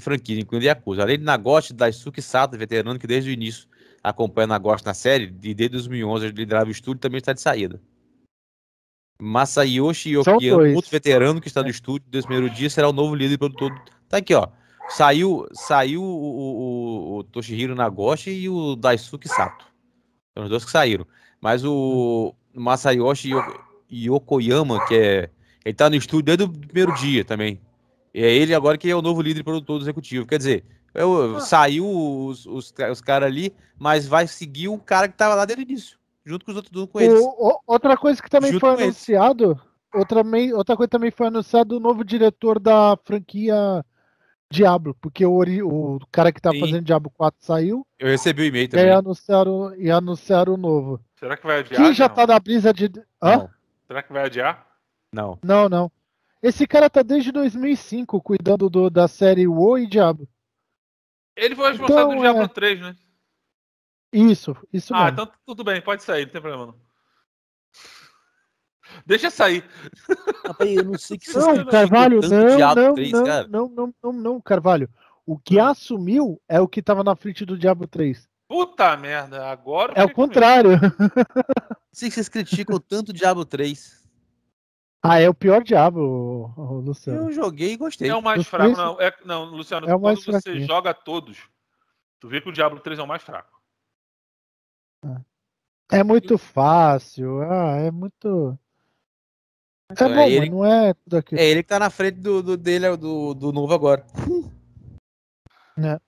franquias, incluindo Yakuza. Além de Nagoshi, Daisuke Sato, veterano que desde o início acompanha Nagoshi na série, e desde 2011 liderava o estúdio, também está de saída. Masayoshi Yokiano, muito veterano que está no estúdio desde o primeiro dia, será o novo líder e produtor. Tá aqui, ó. Saiu, saiu o, o, o Toshihiro Nagoshi e o Daisuke Sato. São os dois que saíram. Mas o uhum. Masayoshi Yokoyama, que é. Ele tá no estúdio desde o primeiro dia também. E é ele agora que é o novo líder e produtor executivo. Quer dizer, eu, ah. saiu os, os, os caras ali, mas vai seguir o cara que tava lá desde o início, junto com os outros com eles. O, o, outra coisa que também junto foi anunciado, outra, outra coisa também foi anunciado o novo diretor da franquia Diablo, porque o, o cara que tá Sim. fazendo Diablo 4 saiu. Eu recebi o e-mail também. E anunciaram, e anunciaram o novo. Será que vai adiar? Que já não? tá na brisa de. Hã? Será que vai adiar? Não. Não, não. Esse cara tá desde 2005 cuidando do, da série WoW e Diablo. Ele foi responsável então, do Diablo é... 3, né? Isso, isso ah, mesmo. Ah, então tudo bem, pode sair, não tem problema não. Deixa sair. Rapaz, eu não sei que vocês Não, Carvalho, não, não, 3, não, cara. não, não, não, não, Carvalho. O que ah. assumiu é o que tava na frente do Diabo 3. Puta merda, agora. É o contrário. Sei que vocês criticam tanto o Diabo 3. Ah, é o pior diabo, Luciano. Eu joguei e gostei. É o mais Dos fraco, três? não. É, não, Luciano, é quando você fraquinho. joga todos, tu vê que o Diablo 3 é o mais fraco. É. é muito fácil, ah, é muito. Tá é bom, é ele, não é tudo aquilo. É ele que tá na frente do, do dele, do, do novo agora. Hum. É.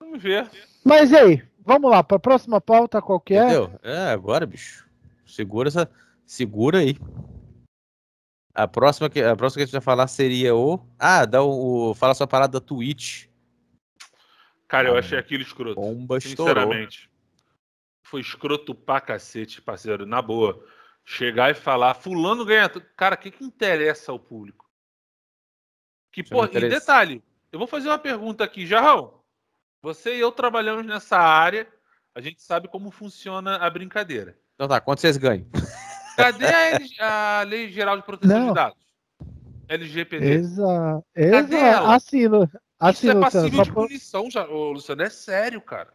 Vamos ver. Mas e aí, vamos lá, pra próxima pauta qualquer. É? Entendeu? É, agora, bicho. Segura essa. Segura aí. A próxima que a, próxima que a gente vai falar seria o. Ah, dá o. o fala sua parada da Twitch. Cara, eu ah, achei aquilo escroto. Bomba sinceramente. Estourou. Foi escroto pra cacete, parceiro. Na boa. Chegar e falar, fulano ganha. Cara, o que, que interessa ao público? Que, é por? detalhe, eu vou fazer uma pergunta aqui, Jarrão. Você e eu trabalhamos nessa área, a gente sabe como funciona a brincadeira. Então tá, quanto vocês ganham? [laughs] Cadê a, a Lei Geral de Proteção Não. de Dados? LGPD. Exato. Cadê Assino. Assino, Isso é passível Luciano, de punição, já, Ô, Luciano. É sério, cara.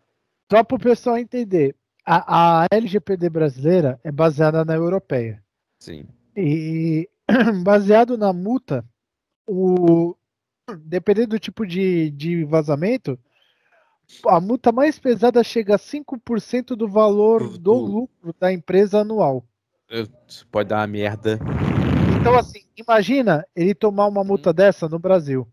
Só o pessoal entender a, a LGPD brasileira é baseada na europeia. Sim. E [clears throat] baseado na multa, o dependendo do tipo de, de vazamento, a multa mais pesada chega a 5% do valor uhum. do lucro da empresa anual. Isso pode dar uma merda. Então, assim, imagina ele tomar uma uhum. multa dessa no Brasil.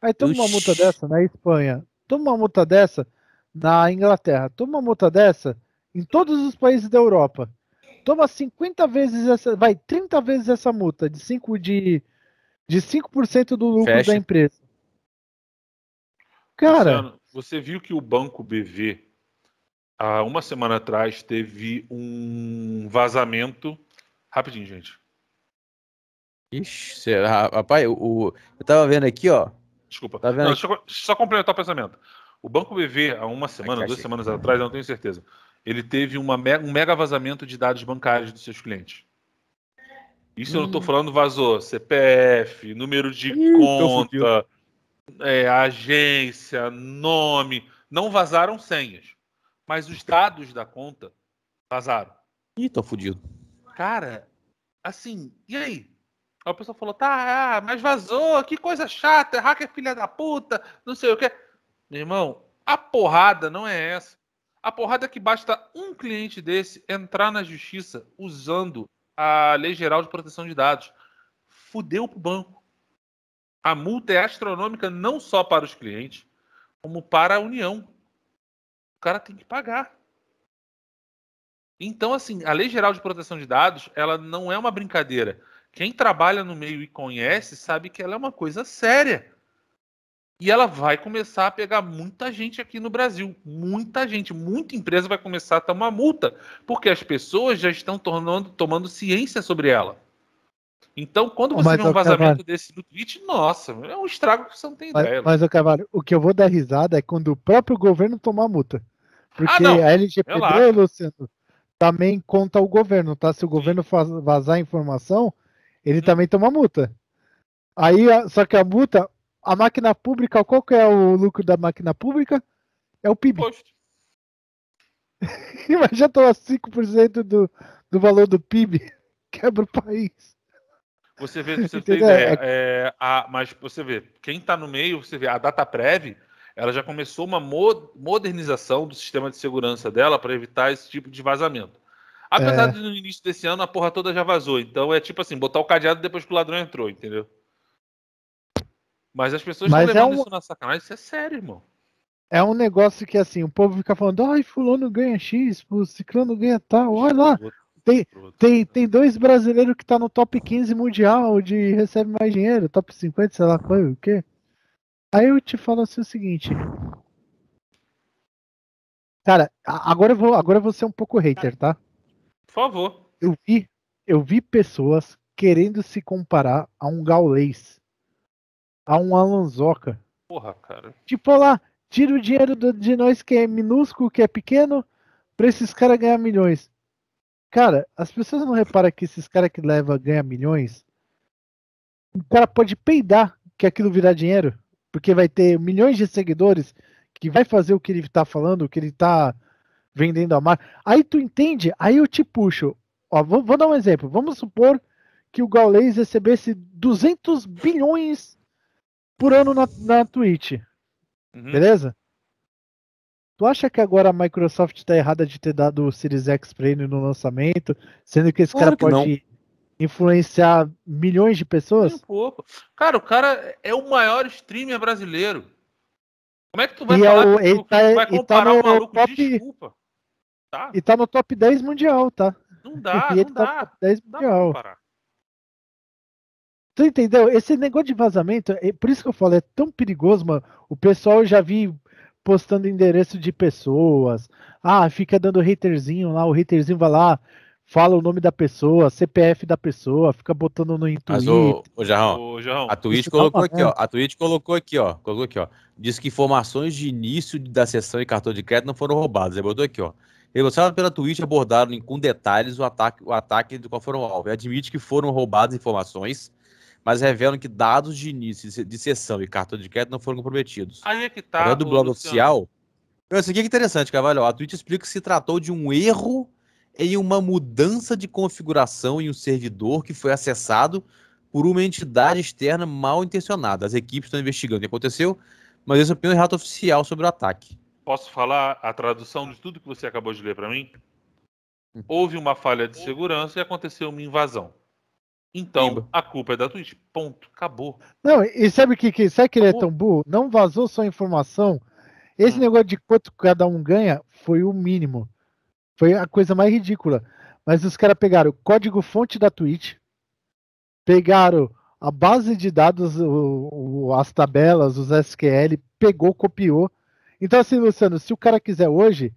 Aí toma uma multa dessa na Espanha. Toma uma multa dessa na Inglaterra. Toma uma multa dessa em todos os países da Europa, toma 50 vezes essa, vai 30 vezes essa multa de 5 de de 5% do lucro Fecha. da empresa. Cara, Luciano, você viu que o Banco BV há uma semana atrás teve um vazamento rapidinho, gente. Ixi, será? rapaz, o, eu tava vendo aqui, ó. Desculpa. Tá vendo Não, deixa eu só complementar o pensamento. O Banco BV, há uma semana, duas semanas atrás, eu não tenho certeza, ele teve uma, um mega vazamento de dados bancários dos seus clientes. Isso hum. eu não estou hum. falando vazou. CPF, número de Ih, conta, é, agência, nome. Não vazaram senhas. Mas os dados da conta vazaram. Ih, tô fudido. Cara, assim, e aí? A o pessoal falou, tá, ah, mas vazou, que coisa chata, é hacker filha da puta, não sei o quê. Meu irmão, a porrada não é essa. A porrada que basta um cliente desse entrar na justiça usando a Lei Geral de Proteção de Dados. Fudeu pro o banco. A multa é astronômica não só para os clientes, como para a União. O cara tem que pagar. Então, assim, a Lei Geral de Proteção de Dados, ela não é uma brincadeira. Quem trabalha no meio e conhece sabe que ela é uma coisa séria. E ela vai começar a pegar muita gente aqui no Brasil. Muita gente, muita empresa vai começar a tomar multa, porque as pessoas já estão tornando, tomando ciência sobre ela. Então, quando você mas, vê um vazamento Carvalho, desse no Twitch, nossa, é um estrago que você não tem mas, ideia. Mas, o Carvalho, o que eu vou dar risada é quando o próprio governo tomar multa. Ah, porque ah, a LGPD, é Luciano, também conta o governo, tá? Se o governo vazar informação, ele hum. também toma multa. Aí, só que a multa, a máquina pública, qual que é o lucro da máquina pública? É o PIB. Imposto. Imagina [laughs] por 5% do, do valor do PIB. [laughs] Quebra o país. Você vê, você tem ideia. É, é, a, mas você vê, quem está no meio, você vê, a Prévia, ela já começou uma modernização do sistema de segurança dela para evitar esse tipo de vazamento. Apesar é. de no início desse ano a porra toda já vazou. Então é tipo assim, botar o cadeado depois que o ladrão entrou, entendeu? Mas as pessoas Mas estão é levando um... isso na sacanagem, isso é sério, irmão. É um negócio que assim, o povo fica falando, ai, fulano ganha X, o ciclano ganha tal, olha lá. Tem, tem, né? tem dois brasileiros que tá no top 15 mundial de recebe mais dinheiro, top 50, sei lá qual, o quê? Aí eu te falo assim o seguinte. Cara, agora eu vou, agora eu vou ser um pouco hater, tá? Por favor. Eu vi, eu vi pessoas querendo se comparar a um gaulês a tá um Alonsoca. Porra, cara. Tipo, lá, tira o dinheiro do, de nós que é minúsculo, que é pequeno, pra esses caras ganhar milhões. Cara, as pessoas não reparam que esses caras que levam ganha milhões, o cara pode peidar que aquilo virar dinheiro, porque vai ter milhões de seguidores que vai fazer o que ele tá falando, o que ele tá vendendo a marca. Aí tu entende, aí eu te puxo. Ó, vou, vou dar um exemplo. Vamos supor que o Gaulês recebesse 200 bilhões por ano na, na Twitch. Uhum. Beleza? Tu acha que agora a Microsoft tá errada de ter dado o Series X pra ele no lançamento, sendo que esse claro cara que pode não. influenciar milhões de pessoas? um pouco. Cara, o cara é o maior streamer brasileiro. Como é que tu vai e é falar é o, ele tu, tá, vai tá comparar tá o maluco? Top, desculpa. Tá? E tá no top 10 mundial, tá? Não dá, [laughs] e ele não tá dá. No top 10 mundial. Não dá pra comparar. Tu entendeu? Esse negócio de vazamento, é, por isso que eu falo, é tão perigoso, mano. O pessoal já vi postando endereço de pessoas. Ah, fica dando haterzinho lá, o haterzinho vai lá, fala o nome da pessoa, CPF da pessoa, fica botando no intuito. Twitter. Mas o, o, Jarrão, o a Twitch colocou tá aqui, ó. A Twitch colocou aqui, ó. Colocou aqui, ó. Diz que informações de início da sessão e cartão de crédito não foram roubadas. Ele botou aqui, ó. Relacionados pela Twitch abordaram com detalhes o ataque, o ataque do qual foram alvo. Admite que foram roubadas informações mas revelam que dados de início de sessão e cartão de crédito não foram comprometidos. Aí é que tá. Agora, do blog oficial. eu isso aqui é interessante, Carvalho. A Twitch explica que se tratou de um erro em uma mudança de configuração em um servidor que foi acessado por uma entidade externa mal intencionada. As equipes estão investigando o que aconteceu, mas esse é o primeiro relato oficial sobre o ataque. Posso falar a tradução de tudo que você acabou de ler para mim? Hum. Houve uma falha de segurança e aconteceu uma invasão. Então, a culpa é da Twitch. Ponto. Acabou. Não, e sabe que, que sabe que ele é tão burro? Não vazou só informação. Esse hum. negócio de quanto cada um ganha foi o mínimo. Foi a coisa mais ridícula. Mas os caras pegaram o código fonte da Twitch, pegaram a base de dados, o, o, as tabelas, os SQL, pegou, copiou. Então, assim, Luciano, se o cara quiser hoje,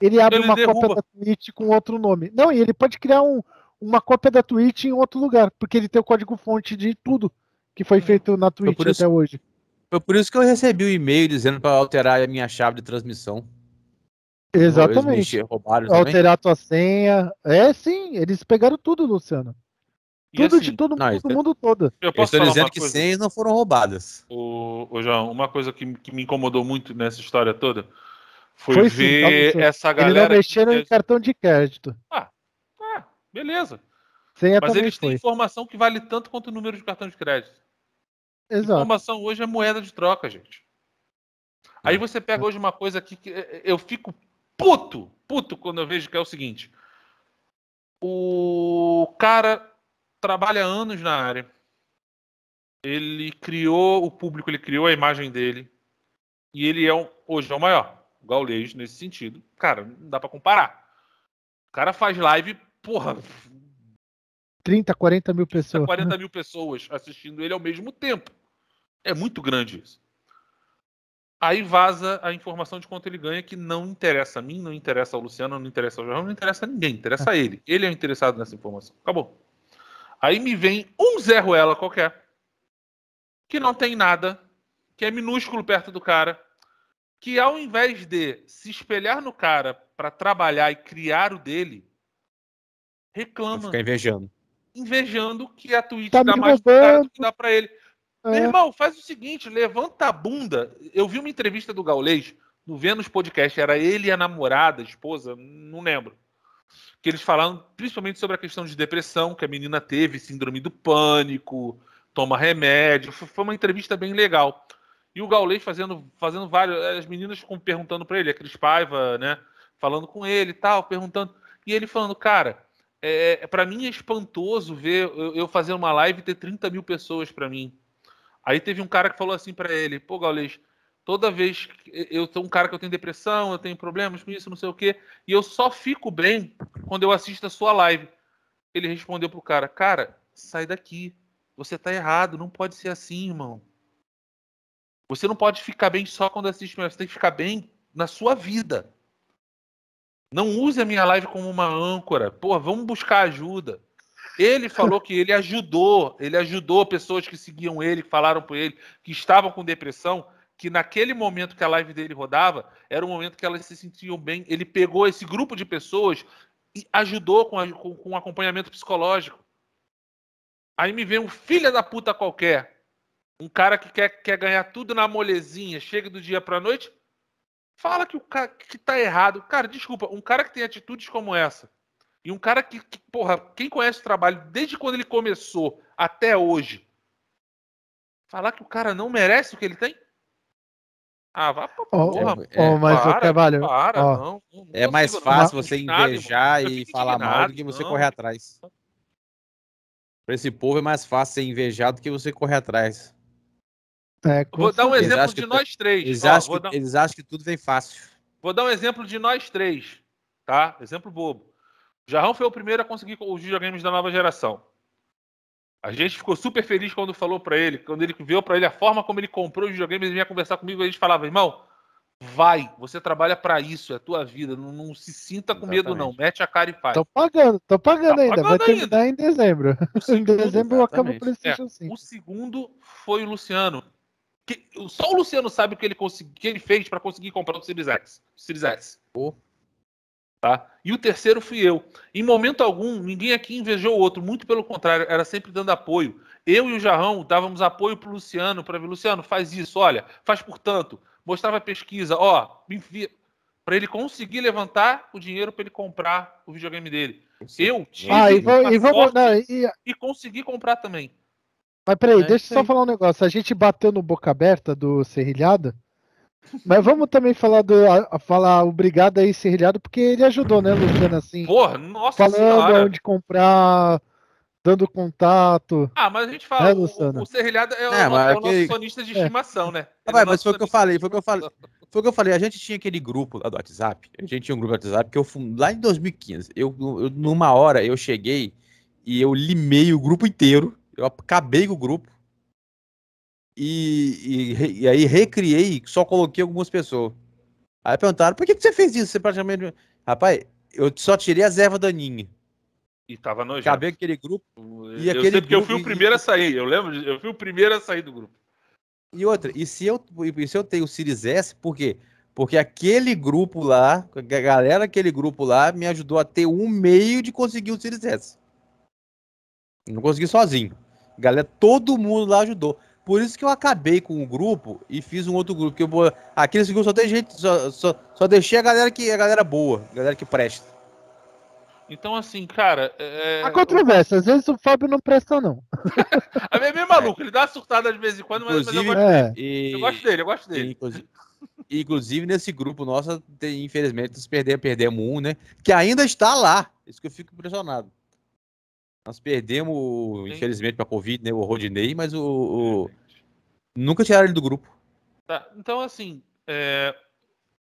ele abre ele uma derruba. cópia da Twitch com outro nome. Não, e ele pode criar um, uma cópia da Twitch em outro lugar, porque ele tem o código-fonte de tudo que foi hum. feito na Twitch até isso, hoje. Foi por isso que eu recebi o um e-mail dizendo para alterar a minha chave de transmissão. Exatamente. alterar a tua senha. É, sim, eles pegaram tudo, Luciano. E tudo assim, de todo não, mundo, do é- mundo todo. Eu posso Estou dizendo que senhas não foram roubadas. O, o João, uma coisa que, que me incomodou muito nessa história toda foi, foi ver tá sim, essa galera. Eles não mexeram que... em cartão de crédito. Ah, Beleza. Mas eles têm foi. informação que vale tanto quanto o número de cartão de crédito. Exato. Informação hoje é moeda de troca, gente. Aí é, você pega é. hoje uma coisa aqui que é, eu fico puto, puto quando eu vejo que é o seguinte. O cara trabalha anos na área. Ele criou o público, ele criou a imagem dele. E ele é hoje é o maior. O Gaulês, nesse sentido, cara, não dá para comparar. O cara faz live porra. 30, 40 mil pessoas. 30, 40 né? mil pessoas assistindo ele ao mesmo tempo. É muito grande isso. Aí vaza a informação de quanto ele ganha, que não interessa a mim, não interessa ao Luciano, não interessa ao João, não interessa a ninguém, interessa a ele. Ele é o interessado nessa informação. Acabou. Aí me vem um Zé Ruela qualquer, que não tem nada, que é minúsculo perto do cara, que ao invés de se espelhar no cara para trabalhar e criar o dele, reclama. Fica invejando. Invejando que a Twitch tá dá mais barato que dá pra ele. É. Meu irmão, faz o seguinte, levanta a bunda. Eu vi uma entrevista do Gaulês no Vênus Podcast, era ele e a namorada, a esposa, não lembro. Que eles falaram principalmente sobre a questão de depressão que a menina teve, síndrome do pânico, toma remédio. Foi uma entrevista bem legal. E o Gaulês fazendo, fazendo vários. As meninas perguntando para ele, a Cris Paiva, né? Falando com ele e tal, perguntando. E ele falando, cara, é, é para mim é espantoso ver eu, fazer uma live e ter 30 mil pessoas para mim. Aí teve um cara que falou assim para ele: pô, Gaules, toda vez que eu sou um cara que eu tenho depressão, eu tenho problemas com isso, não sei o quê, e eu só fico bem quando eu assisto a sua live. Ele respondeu pro cara: cara, sai daqui. Você tá errado, não pode ser assim, irmão. Você não pode ficar bem só quando assiste, você tem que ficar bem na sua vida. Não use a minha live como uma âncora. Pô, vamos buscar ajuda. Ele falou que ele ajudou, ele ajudou pessoas que seguiam ele, que falaram por ele, que estavam com depressão, que naquele momento que a live dele rodava, era o momento que elas se sentiam bem. Ele pegou esse grupo de pessoas e ajudou com, a, com, com acompanhamento psicológico. Aí me vem um filho da puta qualquer, um cara que quer, quer ganhar tudo na molezinha, chega do dia para a noite, Fala que o cara que tá errado. Cara, desculpa, um cara que tem atitudes como essa, e um cara que, que porra, quem conhece o trabalho desde quando ele começou até hoje, falar que o cara não merece o que ele tem? Ah, vá pra porra. É, oh, mas para, o trabalho. Para, oh. não, não é mais fácil você invejar e falar mal do que você correr atrás. Pra esse povo é mais fácil ser invejado do que você correr atrás. É, vou dar um exemplo de nós três. Eles, acham que, dar... eles acham que tudo vem fácil. Vou dar um exemplo de nós três, tá? Exemplo bobo. O Jarrão foi o primeiro a conseguir os videogames da nova geração. A gente ficou super feliz quando falou para ele, quando ele viu para ele a forma como ele comprou os videogames, ele vinha conversar comigo, a gente falava, irmão, vai, você trabalha para isso, é a tua vida, não, não se sinta com exatamente. medo não, mete a cara e faz. Tô pagando, tô pagando tá ainda, pagando vai terminar ainda. em dezembro. [laughs] Segundo, em dezembro eu acabo o PlayStation é, O segundo foi o Luciano, que, só o Luciano sabe o que ele, consegui, que ele fez para conseguir comprar o Series X. O Tá? E o terceiro fui eu. Em momento algum, ninguém aqui invejou o outro, muito pelo contrário, era sempre dando apoio. Eu e o Jarrão dávamos apoio para o Luciano, para ver, Luciano, faz isso, olha, faz por tanto. Mostrava a pesquisa, ó, para ele conseguir levantar o dinheiro para ele comprar o videogame dele. Eu tive ah, e, vou, e, não, e... e consegui comprar também. Mas peraí, é deixa eu só falar um negócio. A gente bateu no boca aberta do Serrilhado. Mas vamos também falar do a, falar obrigado aí, Serrilhado, porque ele ajudou, né, Luciano, assim. Porra, nossa falando senhora. onde comprar, dando contato. Ah, mas a gente fala, né, o, o Serrilhado é, é, o, é, é o que... nosso sonista de é. estimação, né? É ah, vai, mas foi o que eu falei, foi o que eu falei. Foi o que eu falei, a gente tinha aquele grupo lá do WhatsApp, a gente tinha um grupo do WhatsApp que eu lá em 2015, eu, eu numa hora eu cheguei e eu limei o grupo inteiro eu acabei com o grupo. E, e, e aí recriei, só coloquei algumas pessoas. Aí perguntaram, por que, que você fez isso? Você praticamente. Rapaz, eu só tirei as ervas daninhas. E tava nojento. Acabei aquele grupo. E eu aquele sei porque grupo, eu fui o primeiro e... a sair, eu lembro, eu fui o primeiro a sair do grupo. E outra, e se eu, e se eu tenho o Series S, por quê? Porque aquele grupo lá, a galera aquele grupo lá, me ajudou a ter um meio de conseguir o Series S. Não consegui sozinho galera, todo mundo lá ajudou. Por isso que eu acabei com o um grupo e fiz um outro grupo. Que eu, aqui nesse grupo só tem gente, só, só, só deixei a galera que a galera boa, a galera que presta. Então, assim, cara. É... A é, controvérsia, às vezes o Fábio não presta, não. [laughs] é meio maluco, ele dá uma surtada de vez em quando, mas, mas eu, gosto é. e... eu, gosto dele. eu gosto dele, inclusive, inclusive, nesse grupo nosso, tem, infelizmente, se perder, perdemos um, né? Que ainda está lá. Isso que eu fico impressionado. Nós perdemos, Sim. infelizmente, pra Covid, né? O Rodinei, mas o. o... Nunca tiraram ele do grupo. Tá, então, assim. É...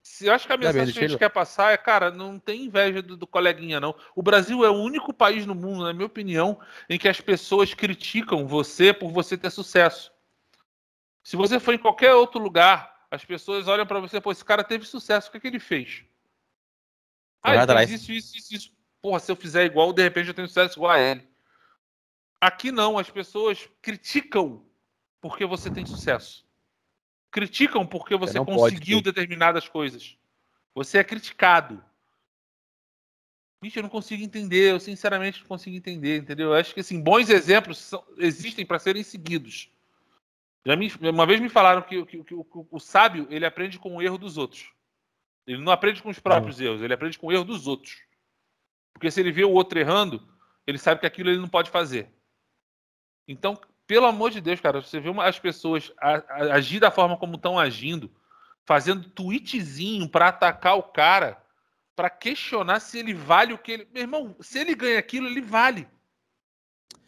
Se, eu acho que a tá mensagem que a gente quer passar é, cara, não tem inveja do, do, coleguinha, não. O Brasil é o único país no mundo, na minha opinião, em que as pessoas criticam você por você ter sucesso. Se você for em qualquer outro lugar, as pessoas olham para você, pô, esse cara teve sucesso, o que, é que ele fez? Ah, ele fez isso, isso, isso, isso porra, se eu fizer igual, de repente eu tenho sucesso igual a ele. Aqui não, as pessoas criticam porque você tem sucesso. Criticam porque você, você conseguiu determinadas coisas. Você é criticado. Bicho, eu não consigo entender, eu sinceramente não consigo entender, entendeu? Eu acho que assim, bons exemplos são, existem para serem seguidos. Já me, uma vez me falaram que, que, que, o, que, o, sábio ele aprende com o erro dos outros. Ele não aprende com os próprios erros, ele aprende com o erro dos outros. Porque se ele vê o outro errando, ele sabe que aquilo ele não pode fazer. Então, pelo amor de Deus, cara, você vê uma, as pessoas a, a, agir da forma como estão agindo, fazendo tweetzinho para atacar o cara, para questionar se ele vale o que ele. Meu irmão, se ele ganha aquilo, ele vale.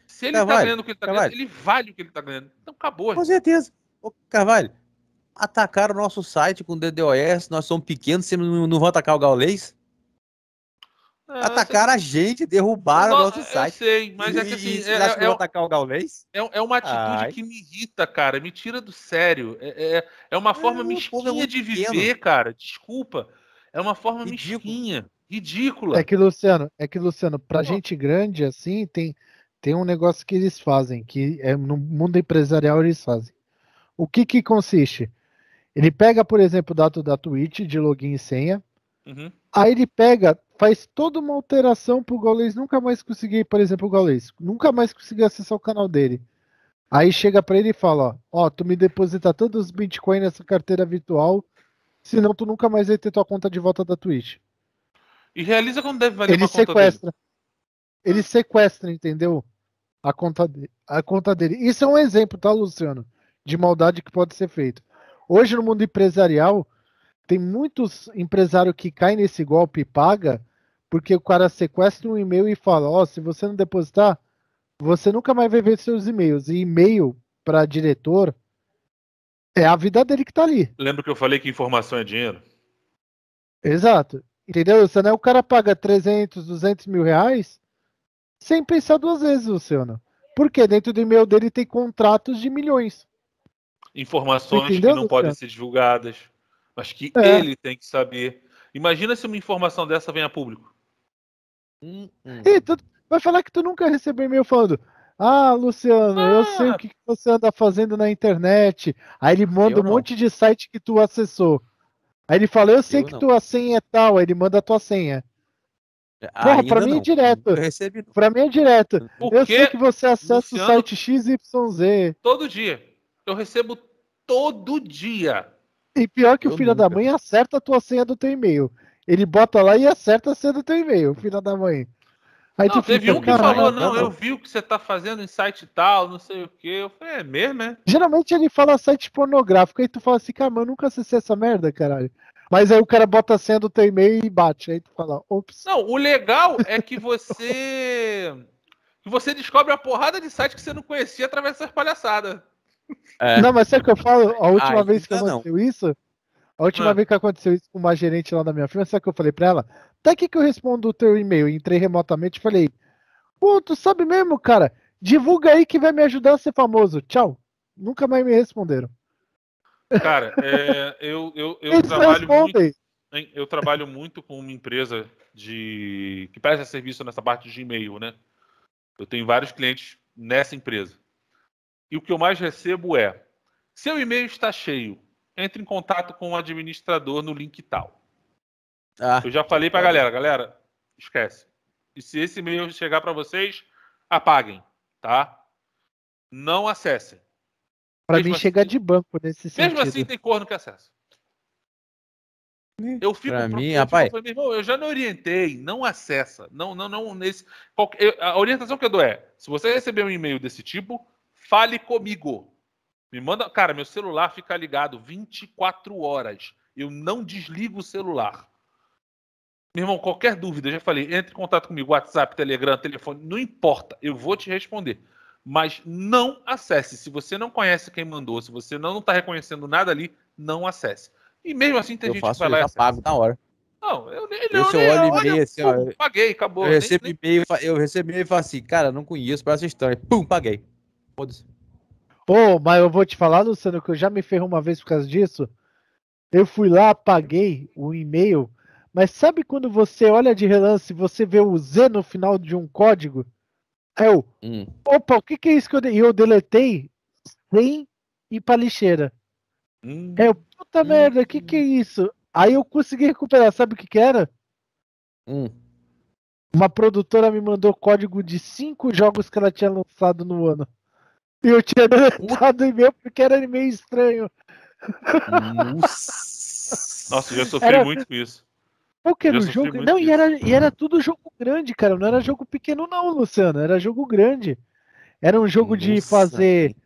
Se ele Carvalho, tá ganhando o que ele tá Carvalho. ganhando, ele vale o que ele tá ganhando. Então acabou. Com certeza. Ô, Carvalho, atacaram o nosso site com DDoS, nós somos pequenos, você não, não vão atacar o Gaulês? É, Atacaram a gente, derrubaram não, o nosso site. Sei, mas é que assim. E, é, que é, é atacar o Galvez? É, é, uma atitude Ai. que me irrita, cara. Me tira do sério. É, é, é uma forma mesquinha de viver, pequeno. cara. Desculpa. É uma forma Ridículo. mesquinha. Ridícula. É que, Luciano, é que, Luciano, pra gente grande, assim, tem, tem um negócio que eles fazem, que é no mundo empresarial eles fazem. O que que consiste? Ele pega, por exemplo, o dado da Twitch de login e senha. Uhum. Aí ele pega, faz toda uma alteração pro Gaules nunca mais conseguir, por exemplo, o Gaules, nunca mais conseguir acessar o canal dele. Aí chega para ele e fala, ó, tu me deposita todos os Bitcoin nessa carteira virtual, senão tu nunca mais vai ter tua conta de volta da Twitch. E realiza quando deve valer ele uma sequestra. Ele sequestra, entendeu? A conta, de, a conta dele. Isso é um exemplo, tá, Luciano? De maldade que pode ser feito. Hoje, no mundo empresarial, tem muitos empresários que caem nesse golpe e paga porque o cara sequestra um e-mail e fala: Ó, oh, se você não depositar, você nunca mais vai ver seus e-mails. E e-mail para diretor é a vida dele que tá ali. Lembra que eu falei que informação é dinheiro? Exato. Entendeu? É o cara paga 300, 200 mil reais sem pensar duas vezes, Luciano. Porque dentro do e-mail dele tem contratos de milhões. Informações Entendeu, que não Luciano? podem ser divulgadas. Acho que é. ele tem que saber. Imagina se uma informação dessa vem a público. Hum, hum. E tu vai falar que tu nunca recebeu e-mail falando. Ah, Luciano, ah. eu sei ah. o que você anda fazendo na internet. Aí ele manda eu um não. monte de site que tu acessou. Aí ele fala, eu sei eu que não. tua senha é tal, aí ele manda a tua senha. Porra, é pra mim, é direto, recebi... pra mim é direto. eu sei que você acessa Luciano, o site XYZ. Todo dia. Eu recebo todo dia e pior que eu o filho nunca. da mãe acerta a tua senha do teu e-mail. Ele bota lá e acerta a senha do teu e-mail, filho da mãe. Aí não, teve fica, um que falou, não, eu vi o que você tá fazendo em site tal, não sei o que. Eu falei, é mesmo, é? Geralmente ele fala site pornográfico, aí tu fala assim, cara, mas eu nunca acessei essa merda, caralho. Mas aí o cara bota a senha do teu e-mail e bate. Aí tu fala, ops. Não, o legal é que você. [laughs] que você descobre a porrada de site que você não conhecia através dessas palhaçadas. É. Não, mas sabe o que eu falo? A última Ai, vez que ah, aconteceu não. isso, a última ah. vez que aconteceu isso com uma gerente lá da minha firma, sabe o que eu falei pra ela? Tá que eu respondo o teu e-mail. Entrei remotamente e falei, pô, tu sabe mesmo, cara? Divulga aí que vai me ajudar a ser famoso. Tchau. Nunca mais me responderam. Cara, é, eu, eu, eu trabalho muito, eu trabalho muito com uma empresa de que presta serviço nessa parte de e-mail, né? Eu tenho vários clientes nessa empresa. E o que eu mais recebo é: seu e-mail está cheio, entre em contato com o administrador no link tal. Ah, eu já falei para a galera, galera, esquece. E se esse e-mail chegar para vocês, apaguem, tá? Não acessem. Para mim assim, chega de banco nesse mesmo sentido. Mesmo assim tem corno que acessa. Hum. Eu fico pra mim, rapaz. Falei, irmão, eu já me orientei, não acessa. Não, não, não. Nesse, qualquer, a orientação que eu dou é: se você receber um e-mail desse tipo, Fale comigo. Me manda. Cara, meu celular fica ligado 24 horas. Eu não desligo o celular. Meu irmão, qualquer dúvida, eu já falei, entre em contato comigo, WhatsApp, Telegram, telefone, não importa, eu vou te responder. Mas não acesse. Se você não conhece quem mandou, se você não está reconhecendo nada ali, não acesse. E mesmo assim tem eu gente faço, que vai lá. Eu pago na hora. Não, eu nem. Eu, eu, eu, olho e-mail assim, ó. Paguei, acabou. Eu recebo e-mail, e falo assim, cara, não conheço para assistir. Pum, paguei. Foda-se. Pô, mas eu vou te falar, Luciano, que eu já me ferrou uma vez por causa disso. Eu fui lá, apaguei o e-mail, mas sabe quando você olha de relance e você vê o Z no final de um código? É o. Hum. Opa, o que, que é isso que eu. E eu deletei sem ir pra lixeira. Hum. É o. Puta hum. merda, o que, que é isso? Aí eu consegui recuperar, sabe o que, que era? Hum. Uma produtora me mandou código de cinco jogos que ela tinha lançado no ano. E eu tinha deletado o e-mail porque era meio estranho. Nossa, já sofri era... muito com isso. Porque já no jogo. Não, e era, e era tudo jogo grande, cara. Não era jogo pequeno, não, Luciano. Era jogo grande. Era um jogo Nossa. de fazer.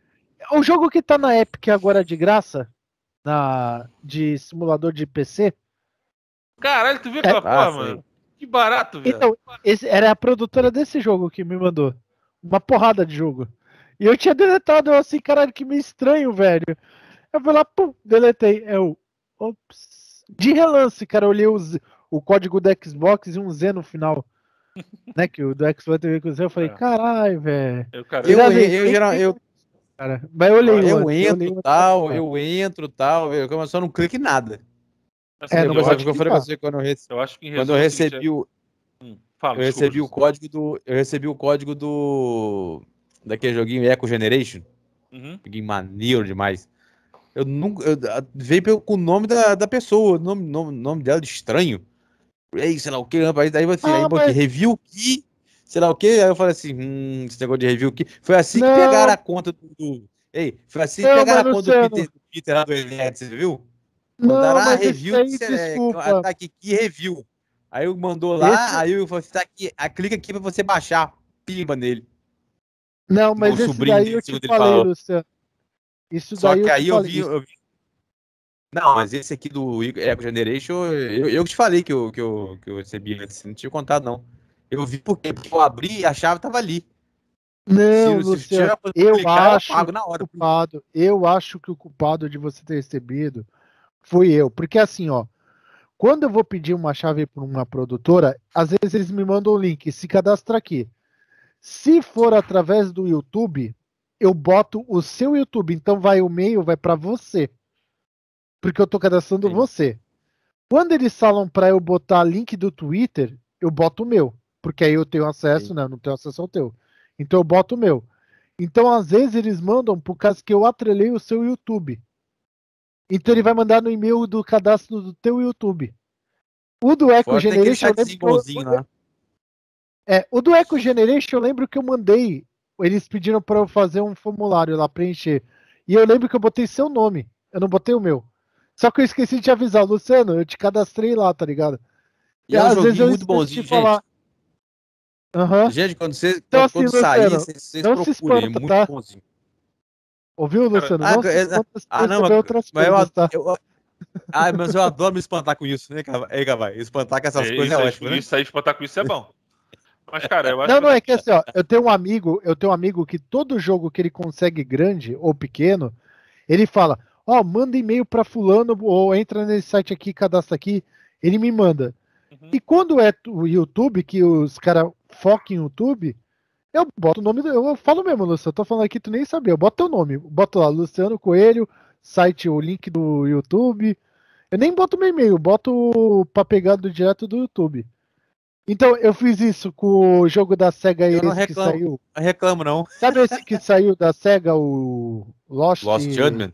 O jogo que tá na Epic agora de graça, na... de simulador de PC. Caralho, tu viu aquela é... porra, ah, mano? Que barato, velho. Então, esse, era a produtora desse jogo que me mandou. Uma porrada de jogo. E eu tinha deletado, eu assim, caralho, que meio estranho, velho. Eu fui lá, pum, deletei. Eu, é ops. De relance, cara, eu olhei os, o código do Xbox e um Z no final. [laughs] né, que o do Xbox teve com o Z, eu falei, é. caralho, velho. Eu, cara, eu, eu, eu, eu, eu, é cara. Mas eu olhei. Eu, eu entro tal, eu entro tal, eu só não clico em nada. Assim, é, não, eu, acho que eu falei pra você quando eu, rece... eu, acho que quando eu recebi é o. Hum, fala, eu desculpa, recebi desculpa. o código do. Eu recebi o código do daquele joguinho Eco Generation. Uhum. Joguinho maneiro demais. Eu nunca. Eu, veio com o nome da, da pessoa, o nome, nome, nome dela de estranho. Ei, sei lá o que, rapaz. Daí você ah, aí, mas... review que, sei lá o que. Aí eu falei assim, hum, esse negócio de review que. Foi assim não. que pegaram a conta do. Ei, foi assim não, que pegaram a conta do é Peter, do Peter lá do Enet, você viu? Mandaram não, ah, a review que é, ataque que review. Aí eu mandou lá, esse... aí eu falei, assim, tá aqui, a, clica aqui pra você baixar. Pimba nele. Não, mas esse sobrinho, daí eu te falei, Luciano. Isso Só daí que eu aí eu vi, eu vi, Não, mas esse aqui do Ego Generation, eu, eu te falei que eu, que, eu, que eu recebi antes, não tinha contado, não. Eu vi porque, porque eu abri e a chave tava ali. Não, se, Luciano, se eu clicar, acho eu, na hora. culpado, eu acho que o culpado de você ter recebido foi eu. Porque assim, ó, quando eu vou pedir uma chave para uma produtora, às vezes eles me mandam o um link, se cadastra aqui. Se for através do YouTube, eu boto o seu YouTube. Então vai o e-mail, vai para você. Porque eu tô cadastrando Sim. você. Quando eles falam para eu botar link do Twitter, eu boto o meu. Porque aí eu tenho acesso, Sim. né? Eu não tenho acesso ao teu. Então eu boto o meu. Então, às vezes, eles mandam por causa que eu atrelei o seu YouTube. Então ele vai mandar no e-mail do cadastro do teu YouTube. O do Eco Generation. É, é, né? É, o do Eco Generation, eu lembro que eu mandei. Eles pediram para eu fazer um formulário lá, preencher. E eu lembro que eu botei seu nome. Eu não botei o meu. Só que eu esqueci de te avisar, Luciano, eu te cadastrei lá, tá ligado? E, e é um às vezes eu muito bonzinho, de falar. Uhum. Gente, quando você então, assim, quando sair, vocês, procurem, se espanta, é muito tá? bonzinho. Ouviu, Luciano? não ah, se ah, não, é, ah, mas, outras mas coisas, tá? eu, tá? eu, ah, mas eu adoro me espantar com isso, né, Gavai? Espantar com essas é, coisas é isso, é ótimo, né? Isso aí, espantar com isso é bom. Mas, cara, eu acho Não, não, é que assim, ó, eu tenho um amigo, eu tenho um amigo que todo jogo que ele consegue grande ou pequeno, ele fala: Ó, oh, manda e-mail pra fulano, ou entra nesse site aqui, cadastra aqui, ele me manda. Uhum. E quando é o YouTube, que os caras focam em YouTube, eu boto o nome, eu falo mesmo, Luciano, eu tô falando aqui, tu nem sabia, eu boto teu nome, boto lá, Luciano Coelho, site, o link do YouTube. Eu nem boto meu e-mail, boto pra pegar do direto do YouTube. Então, eu fiz isso com o jogo da SEGA eu esse que saiu. Não reclamo, não. Sabe esse que saiu da SEGA, o Lost... Lost Judgment?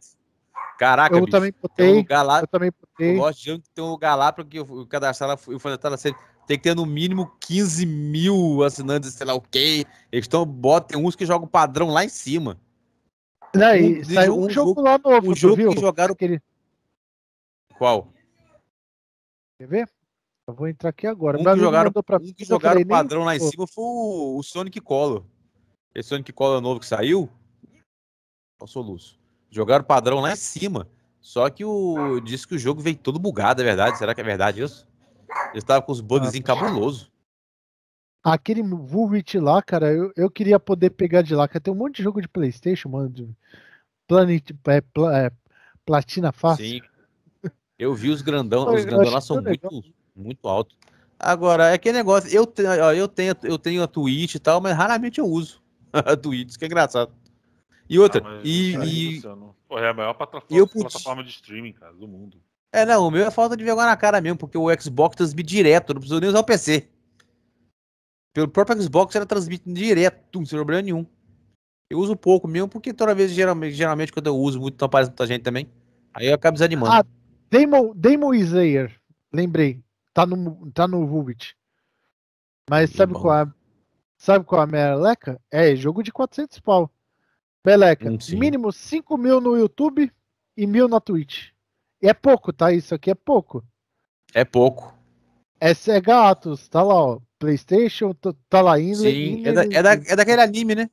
Caraca, eu bicho. também botei. Um galá... Eu também botei. O Lost Judgment tem um lugar para que o cadastrar e o fanatado sempre tem que ter no mínimo 15 mil assinantes, sei lá o quê. Eles estão, botam, tem uns que jogam padrão lá em cima. Daí, um, saiu um, jogo, jogo, lá novo, O jogo viu? que jogaram... Aquele... Qual? Quer ver? Vou entrar aqui agora. Um que jogaram, pra... um que jogaram padrão lá em cima foi o, Sonic Color. Esse Sonic Color novo que saiu. Olha o soluço. Jogaram padrão lá em cima. Só que o disse que o jogo veio todo bugado, é verdade? Será que é verdade isso? Ele estava com os bugs ah, Aquele Vulvit lá, cara, eu, eu queria poder pegar de lá, cara. Tem um monte de jogo de Playstation, mano. De Planet, é, é, Platina Fácil. Sim. Eu vi os grandão, os grandão lá são muito, legal muito alto. Agora, é que negócio, eu, te, eu, tenho, eu tenho a Twitch e tal, mas raramente eu uso [laughs] a Twitch, que é engraçado. E outra, ah, e. É, e... Pô, é a maior plataforma, put... plataforma de streaming, cara, do mundo. É, não, o meu é falta de vergonha na cara mesmo, porque o Xbox transmite direto, não precisa nem usar o PC. Pelo próprio Xbox ela transmite direto, sem problema nenhum. Eu uso pouco mesmo, porque toda vez, geralmente, geralmente quando eu uso muito, não aparece muita gente também. Aí eu acabo desanimando. Ah, Demon, Demon Slayer, lembrei. Tá no, tá no vubit Mas tá sabe qual, é, sabe qual é a leca É jogo de 400 pau. peleca hum, mínimo 5 mil no YouTube e mil na Twitch. E é pouco, tá? Isso aqui é pouco. É pouco. É, é gatos, tá lá, ó. PlayStation, tá lá indo. Sim, é, da, é, da, é daquele anime, né?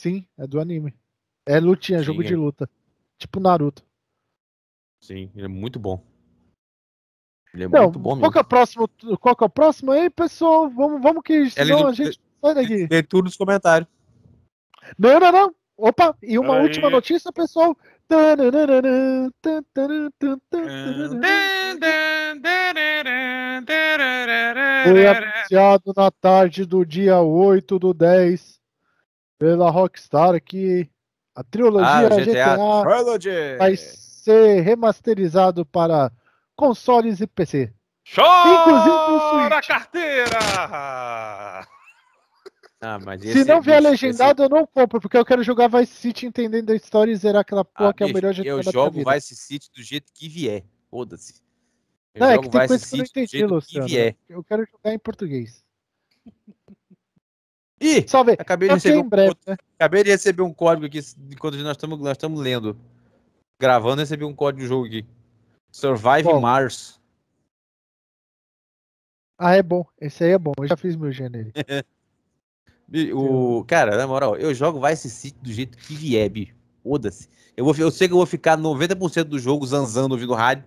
Sim, é do anime. É lutinha, Sim, jogo é. de luta. Tipo Naruto. Sim, ele é muito bom. Ele é muito bom qual Que é o próximo, qual que é o próximo aí, pessoal? Vamos, vamos que senão a gente sai daqui. Lê tudo nos comentários. Não, não, não. Opa, e uma aí. última notícia, pessoal. Foi anunciado na tarde do dia 8 do 10 pela Rockstar que a trilogia ah, GTA, GTA vai ser remasterizado para consoles e PC. Chora Inclusive no Switch. carteira! [laughs] Ah, mas Se não vier legendado, esse... eu não compro, porque eu quero jogar Vice City entendendo a história e zerar aquela ah, porra ah, que é o melhor jeito da vida. Eu jogo Vice City do jeito que vier. Foda-se. Eu não, é que tem Vice coisa City que eu não entendi, Luciano. Que vier. Eu quero jogar em português. Ih, Salve. acabei de, receber um, breve, né? acabei de receber um código aqui, enquanto nós estamos nós lendo. Gravando, recebi um código do jogo aqui. Survive Mars. Ah, é bom. Esse aí é bom. Eu já fiz meu gênero. [laughs] o, cara, na moral, eu jogo Vice City do jeito que vier, Foda-se. Eu, vou, eu sei que eu vou ficar 90% do jogo zanzando ouvindo rádio.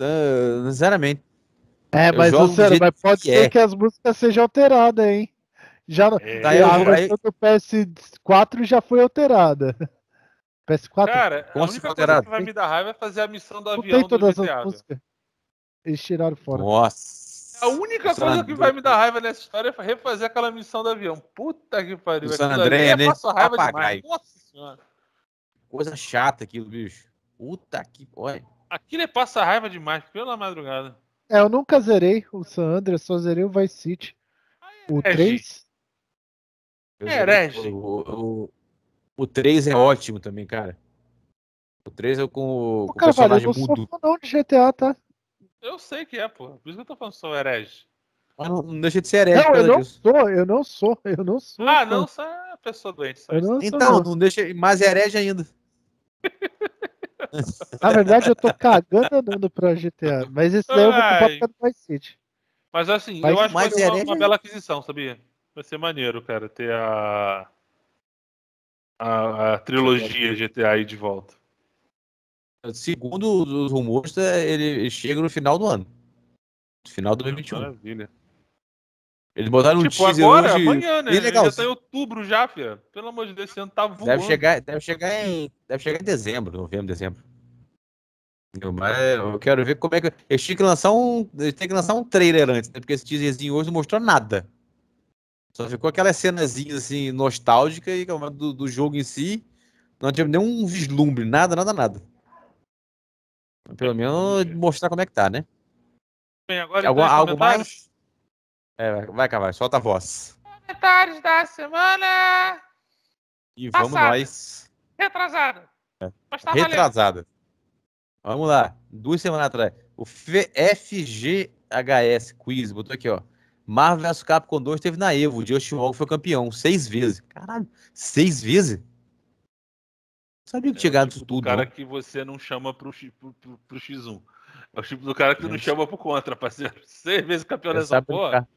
Uh, sinceramente. É, mas, mas pode ser é. que as músicas sejam alteradas, hein? Já, é. Tá, a versão do PS4 já foi alterada. PS4? Cara, a assim única coisa que vai me dar raiva é fazer a missão do avião tem todas do GTA. As músicas. Eles tiraram fora. Nossa. A única coisa é que vai me dar raiva nessa história é refazer aquela missão do avião. Puta que pariu. O San André, é né? Passa raiva Apagaio. demais. Nossa senhora. Coisa chata aquilo, bicho. Puta que... Olha. Aquilo é passa raiva demais, pela madrugada. É, eu nunca zerei o San André. só zerei o Vice City. Ah, o 3. É, Herege. Né, o, o, o 3 é ótimo também, cara. O 3 é com o, com cara, personagem eu mudo. Sou não de GTA, tá? Eu sei que é, pô. Por isso que eu tô falando que sou herege. Ah, não, não deixa de ser herege. Não, eu não disso. sou, eu não sou, eu não sou. Ah, não, só é pessoa doente. Só não então, não. não deixa mais é herege ainda. Na verdade, eu tô cagando andando pra GTA, mas esse daí eu vou comprar do Vice City. Mas assim, mas, eu acho que vai ser é uma, uma bela aquisição, sabia? Vai ser maneiro, cara, ter a a, a trilogia GTA aí de volta? Segundo os rumores, é, ele chega no final do ano. Final de 2021. Maravilha. Eles botaram tipo, um teaser agora, hoje... amanhã, né? legal. Já tá em outubro já, Pelo amor de Deus, esse ano tá voando. Deve chegar, deve chegar em, deve chegar em dezembro, novembro, dezembro. Mas eu quero ver como é que... Eles tinham que lançar um... que lançar um trailer antes, né? Porque esse teaserzinho hoje não mostrou nada. Só ficou aquelas cenazinhas assim, nostálgicas e do, do jogo em si. Não tinha nenhum vislumbre, nada, nada, nada. Pelo menos mostrar como é que tá, né? Bem, agora Algum, algo mais? É, vai, acabar solta a voz. Comentários da semana! E Passada. vamos nós. Retrasada. É, tá Retrasada. Vamos lá. Duas semanas atrás. O FGHS Quiz, botou aqui, ó. Marvel vs Capcom 2 teve na Evo. O Justin Wong foi campeão seis vezes. Caralho, seis vezes? Não sabia que é, tipo isso tudo. O cara não. que você não chama pro, pro, pro, pro X1. É o tipo do cara que tu não chama pro contra, parceiro. [laughs] Seis vezes campeão dessa porra.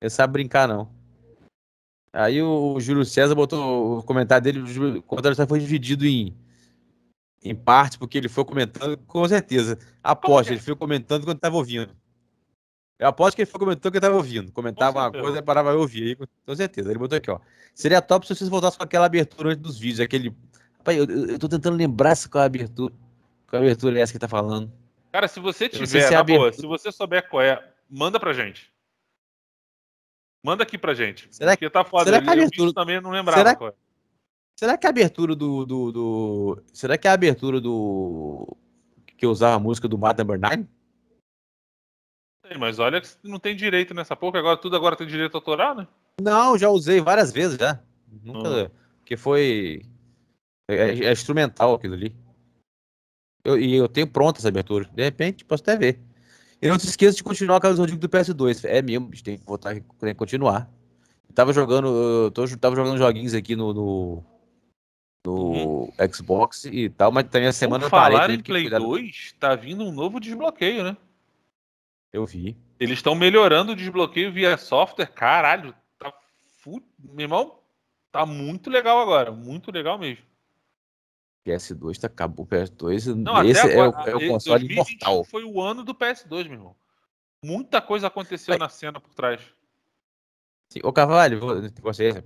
Ele sabe brincar, não. Aí o, o Júlio César botou o comentário dele, o comentário dele foi dividido em, em parte, porque ele foi comentando, com certeza. Aposta, é? ele foi comentando quando estava ouvindo. Eu aposto que ele foi que eu tava ouvindo. Comentava uma coisa, parava e ouvia. Com certeza. Ele botou aqui, ó. Seria top se vocês voltassem com aquela abertura antes dos vídeos. Aquele. eu, eu tô tentando lembrar se qual é a abertura. Qual é a abertura é essa que tá falando. Cara, se você tiver, se é boa, se você souber qual é, manda pra gente. Manda aqui pra gente. Será que tá foda. Será que a abertura... também não lembrava será... qual é. Será que a abertura do, do, do... Será que é a abertura do. Que usava a música do Martin Bernard? mas olha que não tem direito nessa pouco agora tudo agora tem direito autoral, né? Não, já usei várias vezes já. Nunca. Hum. Ah. Porque foi. É, é, é, instrumental aquilo ali. Eu, e eu tenho pronta essa abertura. De repente, posso até ver. E não se esqueça de continuar Carlos Rodrigo do PS2. É mesmo, a gente tem que voltar tem que continuar. tava jogando. Eu tô, tava jogando joguinhos aqui no. no, no uhum. Xbox e tal, mas também a semana Vamos parei. falar em Play 2, tá vindo um novo desbloqueio, né? Eu vi. Eles estão melhorando o desbloqueio via software. Caralho, tá fu... Meu irmão, tá muito legal agora. Muito legal mesmo. PS2 tá, acabou o PS2. Não, esse até agora, é, o, é o é, console imortal. Foi o ano do PS2, meu irmão. Muita coisa aconteceu Aí. na cena por trás. Sim, ô Carvalho, você.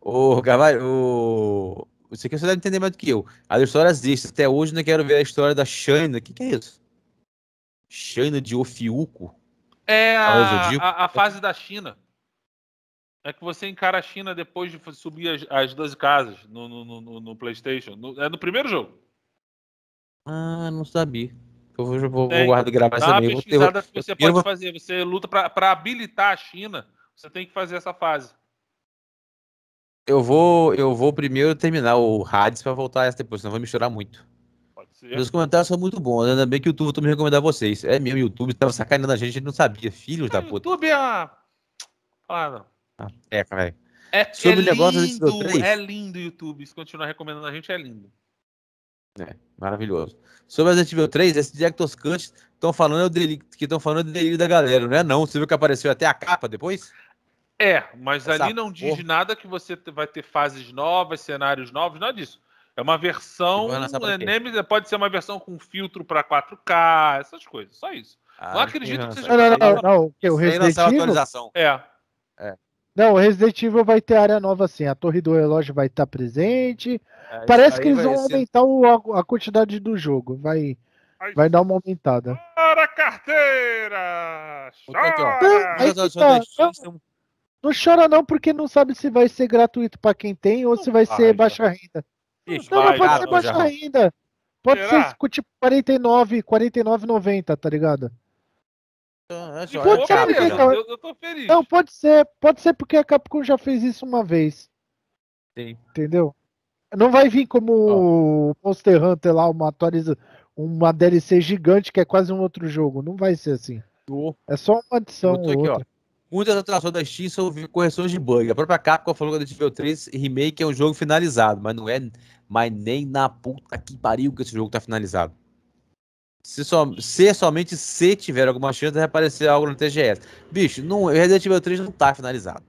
Ô Carvalho, ô... você que você deve entender mais do que eu. A história existe. Até hoje não quero ver a história da Shana. O que, que é isso? China de Ofiuco. É a, a, a, fase da China. É que você encara a China depois de subir as, as 12 casas no, no, no, no PlayStation. No, é no primeiro jogo. Ah, não sabia. Eu vou, vou, e gravar essa meio. Vou, eu, que você pode fazer. Você luta para habilitar a China. Você tem que fazer essa fase. Eu vou, eu vou primeiro terminar o Hades para voltar essa depois, senão vai misturar muito. Meus comentários são muito bons. Ainda bem que o YouTube me recomendar vocês. É meu YouTube, tava sacaneando a gente, a gente não sabia. Filhos é, da puta. YouTube é a. Ah, não. é, cara. É, Sobre é negócio lindo, é lindo o YouTube. Se continuar recomendando a gente, é lindo. É, maravilhoso. Sobre a Evil 3, esses Director's Cut estão falando é o delírio, que estão falando é o delírio da galera, não é não? Você viu que apareceu até a capa depois? É, mas Essa ali não porra. diz nada que você vai ter fases novas, cenários novos, nada disso. É uma versão. É é, pode ser uma versão com filtro para 4K, essas coisas, só isso. Ah, não acredito que, que seja. Não, não, não. não. que, o Resident Evil. atualização. É. é. Não, o Resident Evil vai ter área nova assim. A torre do relógio vai estar tá presente. É, Parece que eles vão ser... aumentar o, a, quantidade do jogo. Vai, vai dar uma aumentada. Para a carteira! Chora! Então, tá. não, não chora não, porque não sabe se vai ser gratuito para quem tem ou se vai ah, ser baixa renda. Ixi, não, mas pode ser baixar ainda. Pode Será? ser tipo 49, tipo, 49,90, tá ligado? Ah, é pode ser, porque, eu, eu tô feliz. Não, pode ser, pode ser porque a Capcom já fez isso uma vez. Sim. Entendeu? Não vai vir como o Monster Hunter lá, uma atualiza, uma DLC gigante que é quase um outro jogo. Não vai ser assim. Oh. É só uma adição. Aqui, outra. Muitas atrações da Steam são correções de bug. A própria Capcom falou que o Resident Evil 3 Remake é um jogo finalizado, mas não é, mas nem na puta que pariu que esse jogo tá finalizado. Se, so, se somente se tiver alguma chance de aparecer algo no TGS. Bicho, não, Resident Evil 3 não tá finalizado.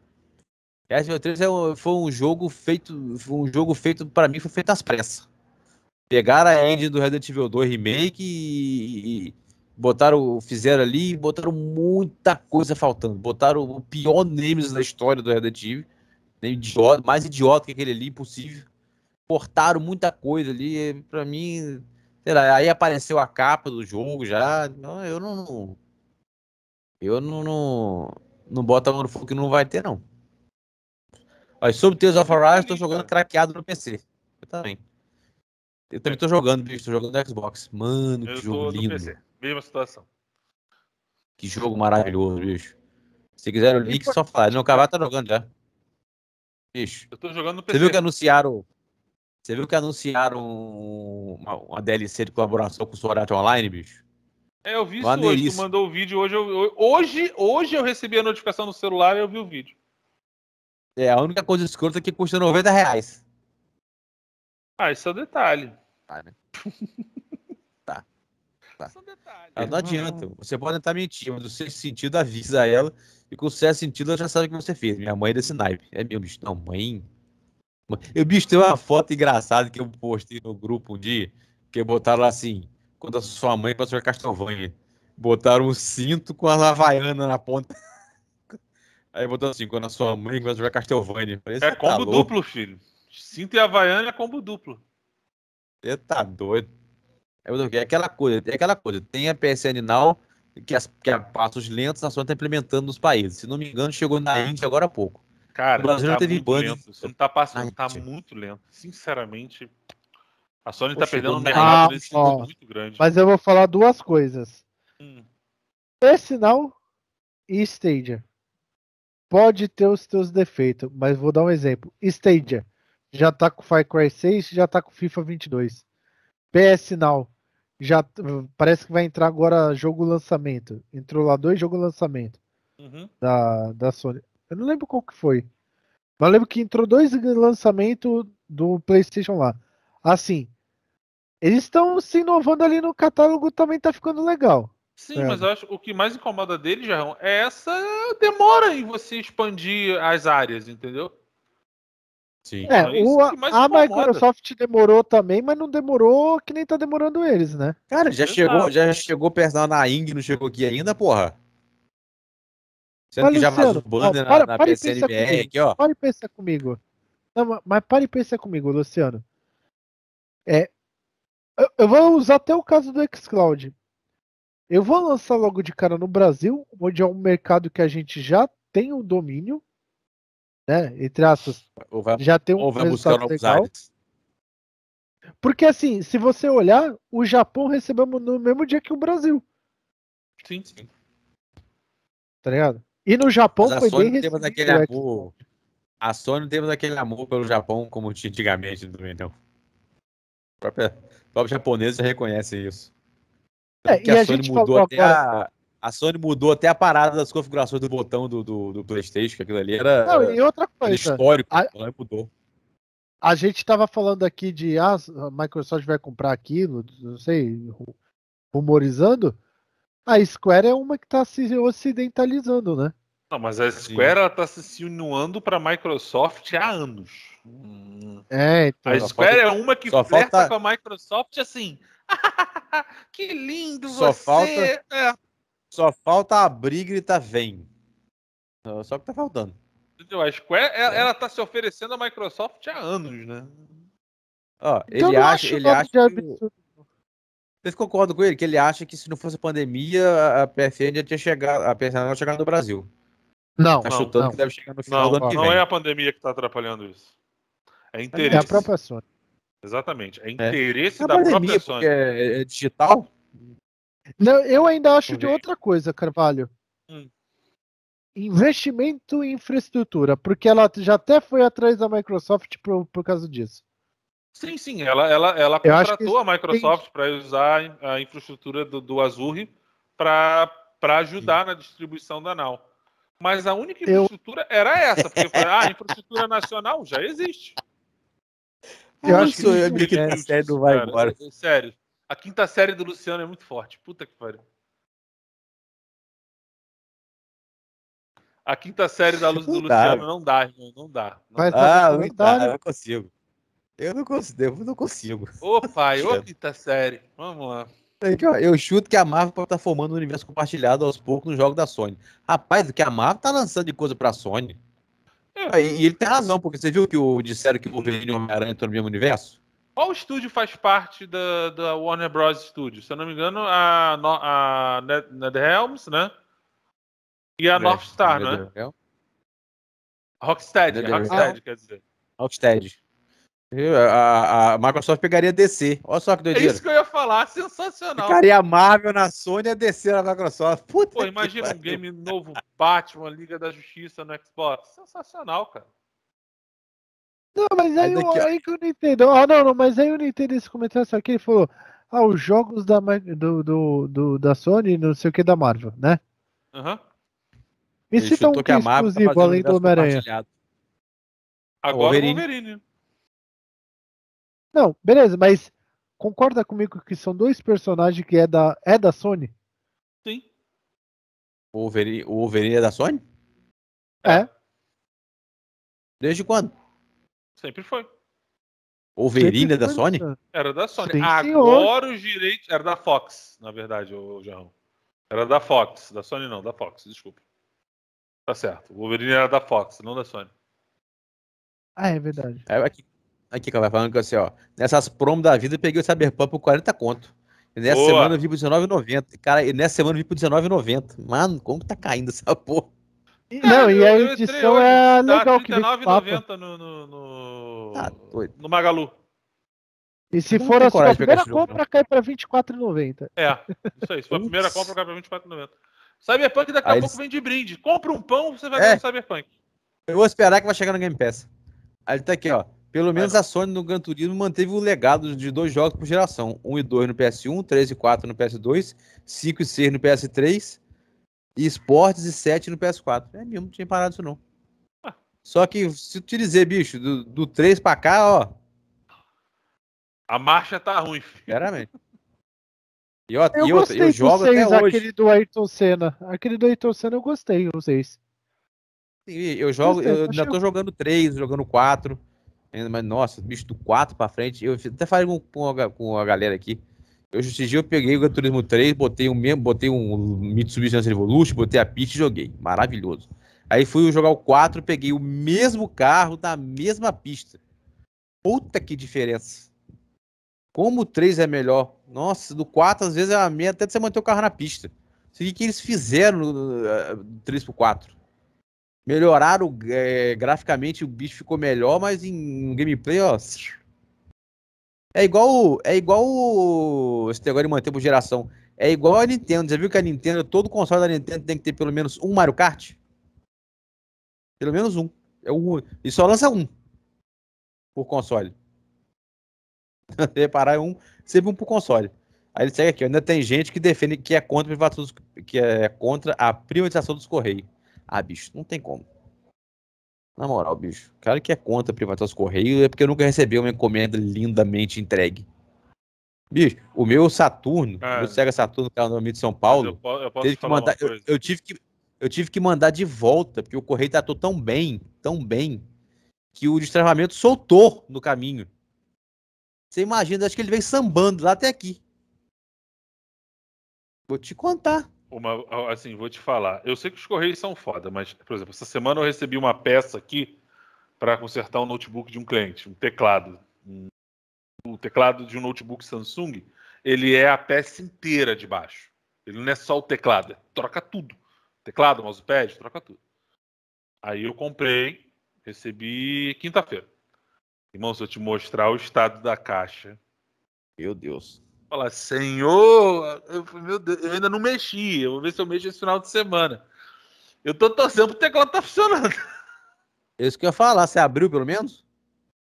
Resident Evil 3 é um, foi um jogo feito, um jogo feito para mim foi feito às pressas. Pegaram a engine do Resident Evil 2 Remake e, e botaram, fizeram ali e botaram muita coisa faltando. Botaram o pior Nemesis da história do Resident Evil. Né, idiota, mais idiota que aquele ali, impossível Cortaram muita coisa ali. É, pra mim, sei lá, aí apareceu a capa do jogo já. Não, eu não. Eu não. Não, não boto a mão no fogo que não vai ter, não. Mas sobre Tales of Arise, tô jogando craqueado no PC. Eu também. Eu também tô jogando, bicho. Tô jogando no Xbox. Mano, que eu jogo lindo. Mesma situação. Que jogo maravilhoso, bicho. Se quiser o link, só falar. Não, o Cavalo tá jogando já. Bicho. Eu tô jogando no PC. Você viu que anunciaram. Você viu que anunciaram uma, uma DLC de colaboração com o Sword Online, bicho? É, eu vi isso hoje. Tu mandou o vídeo hoje. Eu, hoje, hoje eu recebi a notificação no celular e eu vi o vídeo. É, a única coisa escrota é que custa 90 reais. Ah, isso é um detalhe. Ah, né? [laughs] Tá. Só detalhe. Ah, não adianta. Você pode tentar mentir, mas o sexto sentido avisa ela e com o sexto sentido ela já sabe o que você fez. Minha mãe é desse naipe. É meu bicho. Não, mãe. Eu, bicho, tem uma foto engraçada que eu postei no grupo um dia, que botaram assim, quando a sua mãe passou a Castelvânia. Botaram um cinto com a havaiana na ponta. [laughs] Aí botou assim, quando a sua mãe vai jogar Castelvânia. é tá combo tá duplo, filho. Cinto e Havaiana é combo duplo. Você tá doido. É, é aquela coisa, é aquela coisa. Tem a PSN Now, que, as, que a é passos lentos a Sony está implementando nos países. Se não me engano, chegou na Índia agora há pouco. Cara, o Brasil tá teve banho. tá passando, tá muito lento. Sinceramente, a Sony está perdendo um mercado nesse muito grande. Mas eu vou falar duas coisas. Hum. Esse e Stadia. Pode ter os seus defeitos, mas vou dar um exemplo. Stadia já tá com Far Cry 6, já tá com FIFA 22. PS Now já parece que vai entrar agora jogo lançamento. Entrou lá dois jogo lançamento uhum. da, da Sony. Eu não lembro qual que foi. Mas lembro que entrou dois lançamentos do PlayStation lá. Assim, eles estão se inovando ali no catálogo, também tá ficando legal. Sim, é. mas eu acho que o que mais incomoda dele, Jarrão, é essa demora em você expandir as áreas, entendeu? Sim. É, o, a, é a Microsoft demorou também, mas não demorou que nem tá demorando eles, né? Cara, já Exato. chegou, já chegou perdão na Ing, não chegou aqui ainda, porra. Sendo mas, que já vazou banner na, na PCNBR aqui, ó. Para e pensa comigo. Não, mas para e pensa comigo, Luciano. É, eu, eu vou usar até o caso do xCloud. Eu vou lançar logo de cara no Brasil, onde é um mercado que a gente já tem o um domínio né? Entre aspas, vai, já tem um ou vai buscar novos legal. Porque assim, se você olhar, o Japão recebeu no mesmo dia que o Brasil. Sim, sim. Tá ligado? E no Japão Mas foi Sony bem recebido. aquele né? amor. A Sony temos aquele amor pelo Japão como tinha antigamente também, não. O próprio, o próprio japonês já reconhece isso. É, e a, a, Sony mudou até a a Sony mudou até a parada das configurações do botão do, do, do PlayStation, que aquilo ali era. Não, e outra coisa. Histórico, a... Né, mudou. A gente estava falando aqui de ah, a Microsoft vai comprar aquilo, não sei, rumorizando. A Square é uma que está se ocidentalizando, né? Não, mas a Square está se inuando para a Microsoft há anos. Hum. É, então, a Square falta, é uma que flerta falta... com a Microsoft assim. [laughs] Ah, que lindo só você! Falta... É só falta abrir e gritar vem. É só que tá faltando. A Square, ela, ela tá se oferecendo à Microsoft há anos, né? Ó, ele então, acha, ele acha que... Vocês concordam com ele que ele acha que se não fosse pandemia, a PSN já tinha chegado, a PSN não tinha chegado no Brasil. Não, tá não, chutando não. que deve chegar no final não, do ano que vem. é a pandemia que está atrapalhando isso. É, é, é interesse. É a própria Sony. Exatamente. É interesse é. da pandemia, própria Sony. É digital? Não, eu ainda acho de outra coisa, Carvalho. Hum. Investimento em infraestrutura, porque ela já até foi atrás da Microsoft por, por causa disso. Sim, sim, ela, ela, ela contratou a Microsoft tem... para usar a infraestrutura do, do Azure para ajudar sim. na distribuição da Nau. Mas a única infraestrutura eu... era essa, porque foi, ah, a infraestrutura nacional já existe. Eu, eu acho que o Nick é, não vai cara, embora. Sério. A quinta série do Luciano é muito forte. Puta que pariu. A quinta série da luz do dá. Luciano não dá, irmão. Não dá. Não Vai, dá. Tá ah, não dá, eu não consigo. Eu não consigo. Eu não consigo. Ô, pai, ô quinta série. Vamos lá. Eu chuto que a Marvel pode tá estar formando um universo compartilhado aos poucos no jogo da Sony. Rapaz, o que a Marvel tá lançando de coisa pra Sony. É. E ele tem razão, porque você viu que o, disseram que o Wolverine e o Homem-Aranha estão no mesmo universo? Qual estúdio faz parte da, da Warner Bros. Studio? Se eu não me engano, a, a NetHelms, né? E a é, North Star, né? Rocksteady, Rocksteady, quer dizer. Rocksteady. A, a, Microsoft pegaria DC. Olha só que doideira. É isso que eu ia falar, sensacional. Ficaria a Marvel na Sony e a DC na Microsoft. Puta Pô, imagina um game novo Batman, Liga da Justiça no Xbox. Sensacional, cara. Não, mas aí, daqui, o, aí que o Nintendo. Ah, não, não, mas aí o Nintendo esse comentário só que ele falou: Ah, os jogos da, do, do, do da Sony, não sei o que da Marvel, né? Aham. Isso Me cita um que tá exclusivo tá além do Homem-Aranha. Agora o Wolverine. Wolverine. Não, beleza, mas concorda comigo que são dois personagens que é da, é da Sony? Sim. O Wolverine, o Wolverine é da Sony? É. Desde quando? Sempre foi. Wolverine é da Sony? Era da Sony. Sim, Agora os direitos. Era da Fox, na verdade, o Jarrão. Era da Fox. Da Sony não, da Fox, desculpa. Tá certo. O Wolverine era da Fox, não da Sony. Ah, é verdade. É, aqui, aqui que ela vai falando que assim, ó. Nessas promos da vida eu peguei o Cyberpunk por 40 conto. E nessa Boa. semana eu vi por 19,90. Cara, e nessa semana eu vi por 19,90. Mano, como que tá caindo essa porra? Não, e a edição é tá legal que vem com papa. no, no, no, Ah, doido. no Magalu. E se for a sua primeira compra, cai pra 24,90. É, isso aí. Se for a primeira compra, cai pra 24,90. Cyberpunk daqui a Aí pouco vem de brinde. Compra um pão, você vai É. ganhar Cyberpunk. Eu vou esperar que vai chegar no Game Pass. Aí tá aqui, ó. Pelo menos a Sony no Gran Turismo manteve o legado de dois jogos por geração: 1 e 2 no PS1, 3 e 4 no PS2, 5 e 6 no PS3 e esportes e 7 no PS4. É mesmo, não tinha parado isso não. Só que se eu te dizer, bicho, do, do 3 pra cá, ó. A marcha tá ruim. Sinceramente. E, ó, eu, e outra, eu jogo seis, até hoje. Aquele do Ayrton Senna. Aquele do Ayrton Senna eu gostei, não sei. Sim, eu jogo, eu, eu ainda tô jogando 3, jogando 4. Mas, nossa, bicho, do 4 pra frente. Eu até falei com, com, a, com a galera aqui. Eu, esse dia eu peguei o Gran Turismo 3, botei um mesmo, botei um Mitsubishi Lancer Evolution, botei a pista e joguei. Maravilhoso. Aí fui jogar o 4, peguei o mesmo carro da mesma pista. Puta que diferença. Como o 3 é melhor. Nossa, do 4 às vezes é a meia até você manter o carro na pista. O que, que eles fizeram no, no, no 3 eh, pro 4? Melhoraram é, graficamente, o bicho ficou melhor, mas em gameplay, ó, é igual, é igual o... esse negócio de manter por geração. É igual a Nintendo. Já viu que a Nintendo, todo console da Nintendo tem que ter pelo menos um Mario Kart? Pelo menos um. É um e só lança um por console. [laughs] Reparar é um, sempre um por console. Aí ele segue aqui, ainda tem gente que defende que é contra que é contra a privatização dos Correios. Ah, bicho, não tem como. Na moral, bicho, o cara que é contra privatizar os Correios é porque eu nunca recebeu uma encomenda lindamente entregue. Bicho, o meu Saturno, o meu é. Sega Saturno, que é o nome de São Paulo, eu, tive que, eu tive que mandar de volta, porque o Correio tratou tão bem, tão bem, que o destravamento soltou no caminho. Você imagina, acho que ele veio sambando lá até aqui. Vou te contar uma, assim, vou te falar. Eu sei que os correios são foda, mas, por exemplo, essa semana eu recebi uma peça aqui para consertar um notebook de um cliente, um teclado. Um, o teclado de um notebook Samsung, ele é a peça inteira de baixo. Ele não é só o teclado, é troca tudo. Teclado, mousepad, troca tudo. Aí eu comprei, recebi quinta-feira. Irmão, se eu te mostrar o estado da caixa. Meu Deus falar, Senhor, eu, meu Deus, eu ainda não mexi, eu vou ver se eu mexo esse final de semana. Eu tô torcendo pro teclado tá funcionando. É isso que eu ia falar, você abriu pelo menos?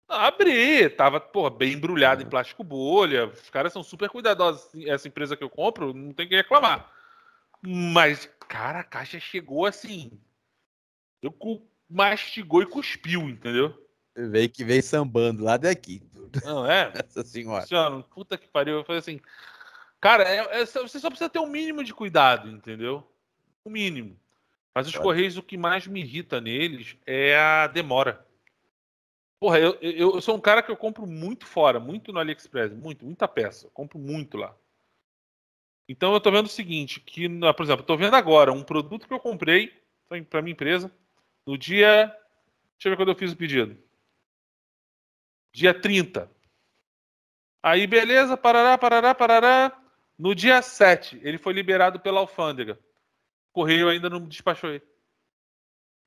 Abri, tava pô, bem embrulhado é. em uhum. plástico bolha. Os caras são super cuidadosos. Assim, essa empresa que eu compro, não tem que reclamar. Mas, cara, a caixa chegou assim. Eu mastigou e cuspiu, entendeu? Veio que veio sambando lá daqui. [laughs] Não é? Essa senhora. Cristiano, puta que pariu. Eu falei assim, cara, é, é, você só precisa ter o um mínimo de cuidado, entendeu? O mínimo. Mas os Correios, o que mais me irrita neles é a demora. Porra, eu, eu, eu, sou um cara que eu compro muito fora, muito no AliExpress, muito, muita peça. Eu compro muito lá. Então eu tô vendo o seguinte, que, por exemplo, eu tô vendo agora um produto que eu comprei para minha empresa no dia. Deixa eu ver quando eu fiz o pedido dia 30. Aí, beleza, parará, parará, parará. No dia 7, ele foi liberado pela alfândega. Correio ainda não despachou ele.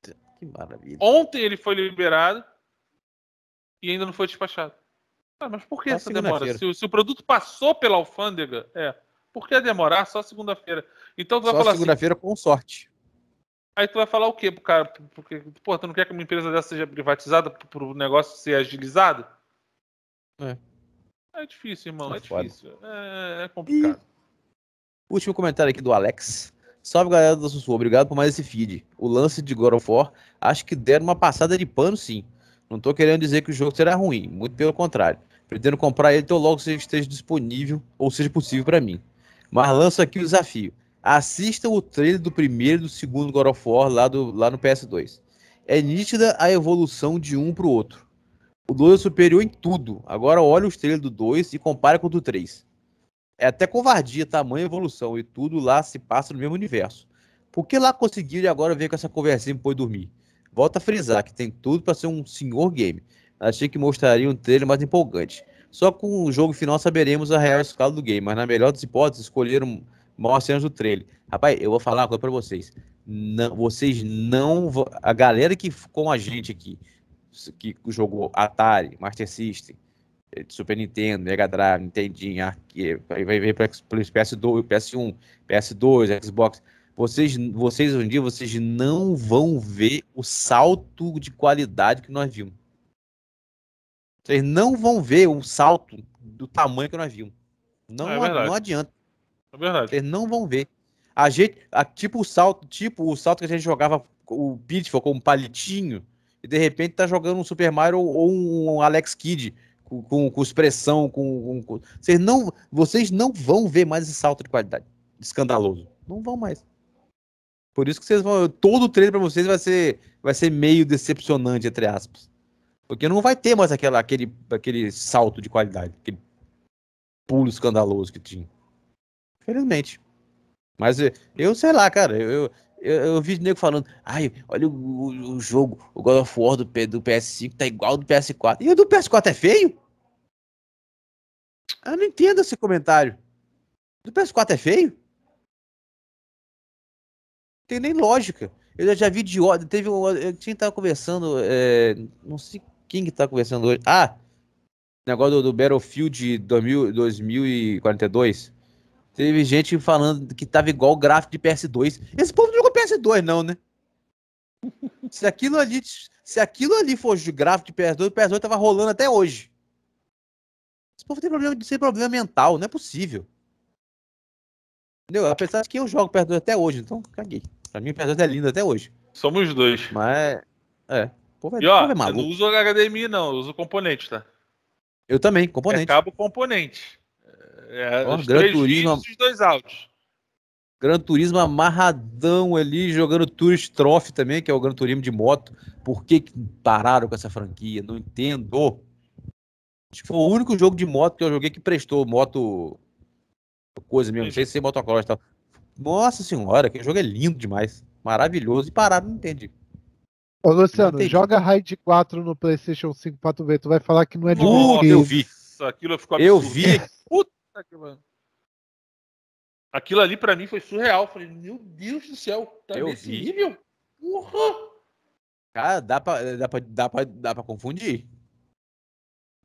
Que maravilha. Ontem ele foi liberado e ainda não foi despachado. Ah, mas por que essa demora? Se, se, o produto passou pela alfândega, é. Por que demorar só segunda-feira? Então tu vai só falar assim, segunda-feira assim, com sorte. Aí tu vai falar o quê pro cara? Porque, pô, tu não quer que uma empresa dessa seja privatizada pro negócio ser agilizado? É. É difícil, irmão. Tá é, é difícil. É, é, é complicado. E... Último comentário aqui do Alex. Salve galera do Sussu, obrigado por mais esse feed. O lance de God of War, acho que deram uma passada de pano sim. Não tô querendo dizer que o jogo será ruim, muito pelo contrário. Pretendo comprar ele tão logo se esteja disponível ou seja possível para mim. Mas lanço aqui o desafio. Assista o trailer do primeiro e do segundo God of War lá, do, lá no PS2. É nítida a evolução de um para o outro. O 2 é superior em tudo. Agora olha os trailers do 2 e compara com o do 3. É até covardia, tamanho evolução. E tudo lá se passa no mesmo universo. Por que lá conseguiram e agora veio com essa conversinha e depois dormir? Volta a frisar que tem tudo para ser um senhor game. Achei que mostraria um trailer mais empolgante. Só com o jogo final saberemos a real escala do game, mas na melhor das hipóteses escolheram maior cenas do trailer. Rapaz, eu vou falar uma coisa pra vocês. Não, vocês não. A galera que com a gente aqui que jogou Atari, Master System, eh, Super Nintendo, Mega Drive, Nintendinho, vai ver para PS2, PS1, PS2, Xbox. Vocês, vocês hoje em dia, vocês não vão ver o salto de qualidade que nós vimos. Vocês não vão ver o salto do tamanho que nós vimos. Não, é não adianta. É verdade. Vocês não vão ver. A gente, a, tipo o salto, tipo o salto que a gente jogava o Pitfall com um palitinho e de repente tá jogando um Super Mario ou, um Alex Kidd com, com, com expressão, com, com, Vocês, não, vocês não vão ver mais esse salto de qualidade. Escandaloso. Não vão mais. Por isso que vocês vão. Todo o trailer para vocês vai ser, vai ser meio decepcionante, entre aspas. Porque não vai ter mais aquela, aquele, aquele salto de qualidade, aquele pulo escandaloso que tinha. Infelizmente. Mas eh, eu sei lá, cara, eu, eu, eu vi nego falando, ai, olha o, o, o, jogo, o God of War do, do PS5 tá igual ao do PS4. E o do PS4 é feio? Eu não entendo esse comentário. Do PS4 é feio? Não tem nem lógica. Eu já vi de ódio. Teve um. Quem tava conversando. É, não sei quem que tá conversando hoje. Ah! Negócio do, do Battlefield 2000, 2042. Teve gente falando que tava igual o gráfico de PS2. Esse povo não jogou PS2, não, né? [laughs] Se aquilo ali, se aquilo ali fosse gráfico de PS2, o PS2 tava rolando até hoje. Esse povo tem problema de ser problema mental, não é possível. Entendeu? Apesar de que eu jogo PS2 até hoje, então caguei. Pra mim, o PS2 é lindo até hoje. Somos dois. Mas. É. povo é, e, ó, é eu não uso HDMI, não, eu uso componente, tá? Eu também, é componente. É cabo componente. É, oh, Gran Turismo. Vídeos, dois altos. Gran Turismo amarradão ali, jogando Tourist Trophy também, que é o Gran Turismo de moto. Por que, que pararam com essa franquia? Não entendo. Acho que foi o único jogo de moto que eu joguei que prestou moto. Coisa mesmo, não sei se é motocross e tal. Nossa senhora, aquele jogo é lindo demais. Maravilhoso. E pararam, não entendi. Ô, Luciano, joga Raid 4 no PlayStation 5 pra tu ver. Tu vai falar que não é de Puta, eu vi. aquilo ficou absurdo. Eu vi. Puta aquilo. Aquilo ali para mim foi surreal. Falei, meu Deus do céu, tá eu é nesse vi. nível? Porra! Cara, dá pra, dá, pra, dá, pra, dá pra confundir.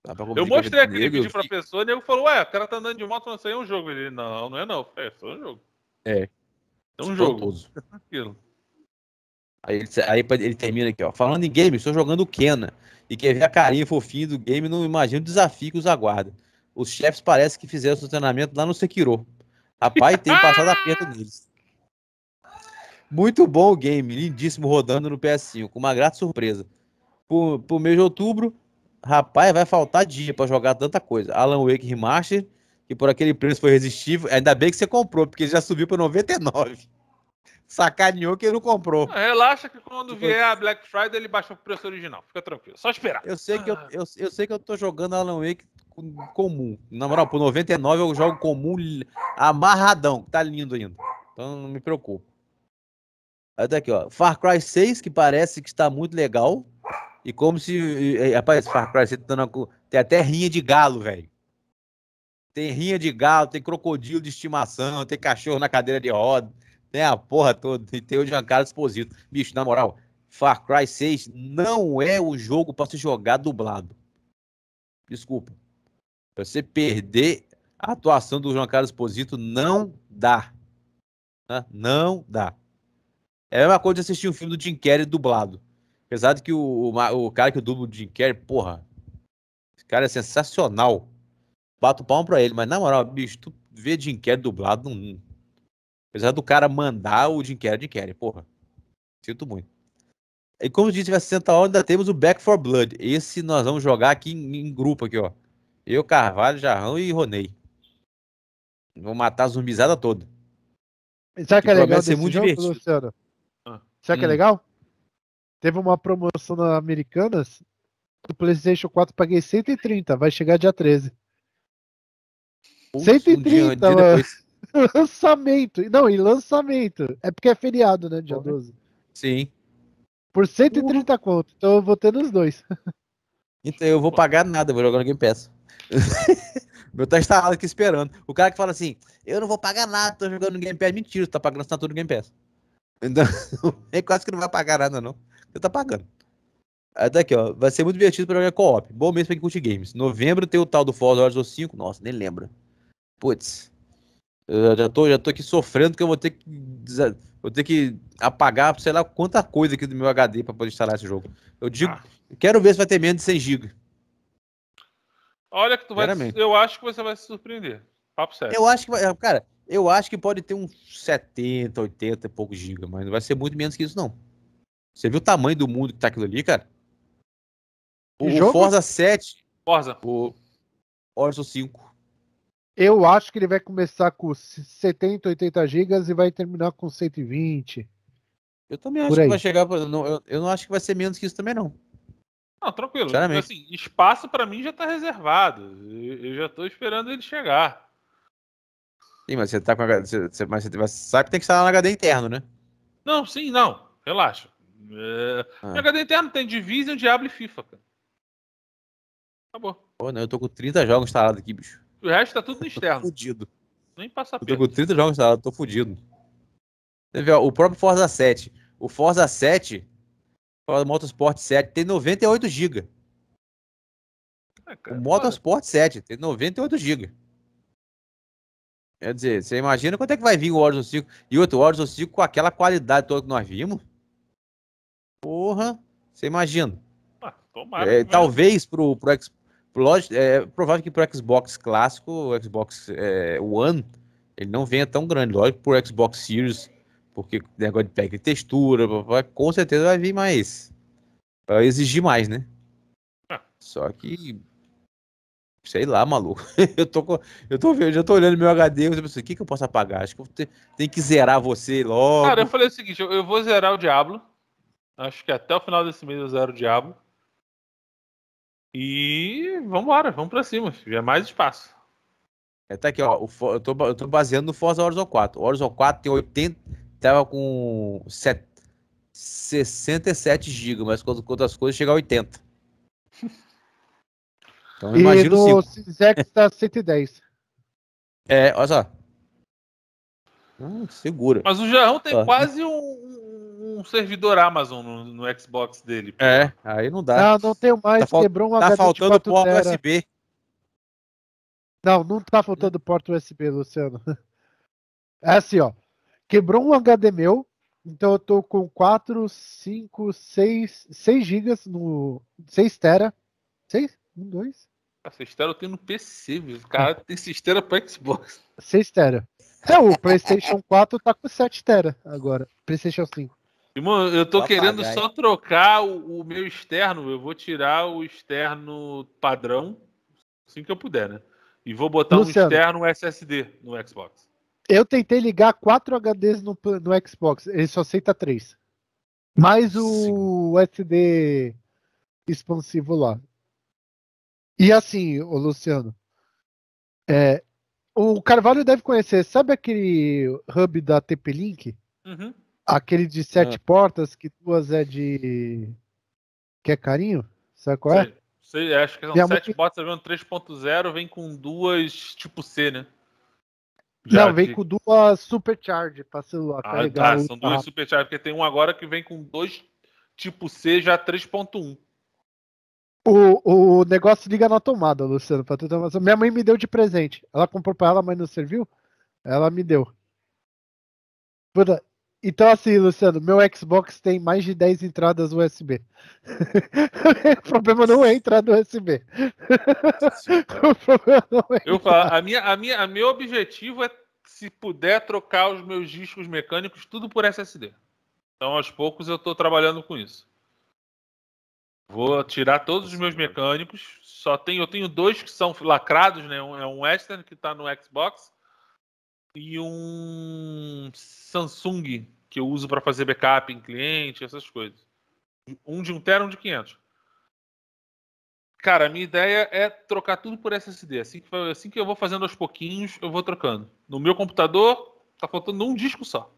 Dá pra confundir eu mostrei aquele vídeo pra pessoa e ele falou, ué, o cara tá andando de moto, não sei, é um jogo. Ele, não, não é não, é só um jogo. É. É um jogo. É aquilo. Aí, ele, aí ele termina aqui, ó. Falando em game, estou jogando o Kena. E quer ver a carinha fofinha do game, não imagina o desafio que os aguarda. Os chefes parecem que fizeram seu treinamento lá no Sekiro. Rapaz, tem passado a aperto neles. Muito bom o game, lindíssimo rodando no PS5, com uma grata surpresa. Por, por mês de outubro, rapaz, vai faltar dia para jogar tanta coisa. Alan Wake Remaster, que por aquele preço foi resistível, ainda bem que você comprou, porque ele já subiu para 99. Sacaneou que ele não comprou. É, relaxa que quando tipo vier a Black Friday ele baixa o preço original, fica tranquilo, só esperar. Eu sei que eu, ah. eu, eu sei que eu tô jogando Alan Wake comum. Na moral, pro 99 eu jogo comum amarradão, tá lindo ainda. Então não me preocupo. Aí tá aqui, ó. Far Cry 6, que parece que está muito legal. E como se. rapaz, Far Cry 6 tá na... tem até rinha de galo, velho. Tem rinha de galo, tem crocodilo de estimação, tem cachorro na cadeira de roda, tem a porra toda, e tem o Giancarlo Esposito. Bicho, na moral, Far Cry 6 não é o jogo para se jogar dublado. Desculpa. Para você perder a atuação do João Carlos Posito, não dá. Né? Não dá. É a mesma coisa de assistir um filme do Jim Carrey dublado. Apesar de que o, o, o cara que dubla o Jim Carrey, porra, esse cara é sensacional. Bato palmo pra ele, mas na moral, bicho, tu vê Jim Carrey dublado, não, Apesar do cara mandar o Jim Carrey, Jim Carrey, porra. Sinto muito. E como disse, vai 60 horas, ainda temos o Back for Blood. Esse nós vamos jogar aqui em, em grupo, aqui, ó. Eu, Carvalho, Jarrão e Ronei. Vou matar a zumbizada toda. Será que, que é legal é desse muito jogo, divertido. Luciano? Ah. Sabe hum. que é hum. legal? Teve uma promoção na Americanas. Do PlayStation 4 paguei 130. Vai chegar dia 13. Ups, 130, um dia, um [laughs] Lançamento. Não, e lançamento. É porque é feriado, né? Dia 12. Sim. Por 130 uh. conto. Então eu vou ter nos dois. [laughs] Então eu vou pagar nada, vou jogar no Game Pass. [laughs] Meu tá instalado aqui esperando. O cara que fala assim, eu não vou pagar nada, tô jogando no Game Pass. Mentira, tá pagando assinatura do Game Pass. Então, é [laughs] quase que não vai pagar nada, não. Você tá pagando. Até tá aqui, ó. Vai ser muito divertido pra jogar co-op. Bom mesmo pra quem curte games. Novembro tem o tal do Forza Horizon 5. Nossa, nem lembra. Putz. Eu já tô, já tô aqui sofrendo que eu vou ter que vou ter que apagar sei lá quanta coisa aqui do meu HD para poder instalar esse jogo. Eu digo, ah. quero ver se vai ter menos de 100 GB. Olha que tu vai. Eu acho que você vai se surpreender. Papo sério. Eu acho que vai. Cara, eu acho que pode ter uns 70, 80 e poucos gigas, mas não vai ser muito menos que isso, não. Você viu o tamanho do mundo que tá aquilo ali, cara? O, o Forza 7. Forza. O Horizon 5. Eu acho que ele vai começar com 70, 80 gigas e vai terminar com 120. Eu também acho que vai chegar. Não, eu, eu não acho que vai ser menos que isso também, não. Não, tranquilo. Claramente. Assim, espaço para mim já tá reservado. Eu já tô esperando ele chegar. Sim, mas você tá com a... você, mas você sabe que tem que estar lá HD interno, né? Não, sim, não. Relaxa. Ah. É... Ah. HD interno tem Division, Diablo e FIFA, cara. Acabou. Pô, não, eu tô com 30 jogos instalados aqui, bicho. O resto tá tudo no [laughs] externo. fudido. Nem passa Eu tô com 30 jogos instalados, tô fudido. Você vê, ó, o próprio Forza 7. O Forza 7 ah, o é Motorsport 7 tem 98 GB. Ah, o Motorsport 7 tem 98 GB. Quer dizer, você imagina quanto é que vai vir o Horizon 5 e outro Horizon 5 com aquela qualidade toda que nós vimos? Porra, você imagina. Ah, tomara, é, talvez pro, pro, X, Lógico, é provável que pro Xbox clássico, o Xbox é, One, ele não venha tão grande. Lógico, pro Xbox Series porque negócio de pack textura, com certeza vai vir mais. Vai exigir mais, né? Ah. Só que. Sei lá, maluco. [laughs] eu tô com, eu tô vendo, já tô olhando meu HD, eu pensei, assim, o que que eu posso apagar? Acho que eu te, tenho que zerar você logo. Cara, eu falei o seguinte, eu, eu vou zerar o Diablo. Acho que até o final desse mês eu zero o Diablo. E vambora, vamos pra cima. Já é mais espaço. Até tá aqui, ó. O, eu, tô, eu tô baseando no Forza Horizon 4. O Horizon 4 tem 80, tava com set... 67 GB, mas quando conta coisas chega a 80. Então imagina o Zex tá 110. É, olha só. Hum, segura. Mas o Jarrão tem ah. quase um, um, servidor Amazon no, no, Xbox dele. É, aí não dá. Não, não tenho mais. Tá quebrou uma Tá faltando porta USB. Não, não tá faltando porta USB, Luciano. [laughs] É assim, ó. Quebrou um HD meu, então eu tô com 4, 5, 6, 6 gigas no 6 tera. 6? 1, 2? 6 estera eu tenho no PC, viu? Cara, tem 6 tera pra Xbox. 6 tera. É, o PlayStation 4 [laughs] tá com 7 tera agora. PlayStation 5. Irmão, eu tô Vou querendo apagar, só trocar o, o, meu externo. Eu vou tirar o externo padrão, assim que eu puder, né? E vou botar Luciano. um externo SSD no Xbox. Eu tentei ligar quatro HDs no, no Xbox, ele só aceita três. Mais o Sim. SD expansivo lá. E assim, o Luciano, é, o Carvalho deve conhecer. Sabe aquele hub da TP-Link? Uhum. Aquele de sete é. portas, que duas é de. que é carinho? Sabe qual é? Sei, sei acho que são e sete é muito... portas, 3.0, vem com duas tipo C, né? Já não, vem que... com duas supercharge para celular. Ah, carregar tá, são duas supercharge, porque tem um agora que vem com dois tipo C já 3.1. O, o negócio liga na tomada, Luciano, pra tudo ter Minha mãe me deu de presente. Ela comprou pra ela, mas não serviu. Ela me deu. Puta, então, assim, Luciano, meu Xbox tem mais de 10 entradas USB. [laughs] o problema não é a entrada USB. [laughs] o problema não é. Eu falo, a minha, a minha, a meu objetivo é, se puder, trocar os meus discos mecânicos tudo por SSD. Então, aos poucos, eu estou trabalhando com isso. Vou tirar todos os meus mecânicos. Só tem, eu tenho dois que são lacrados, né? Um é um Western que está no Xbox e um Samsung que eu uso para fazer backup em cliente, essas coisas. Um de 1 um tera, um de 500. Cara, a minha ideia é trocar tudo por SSD. Assim que, assim que eu vou fazendo aos pouquinhos, eu vou trocando. No meu computador, tá faltando um disco só.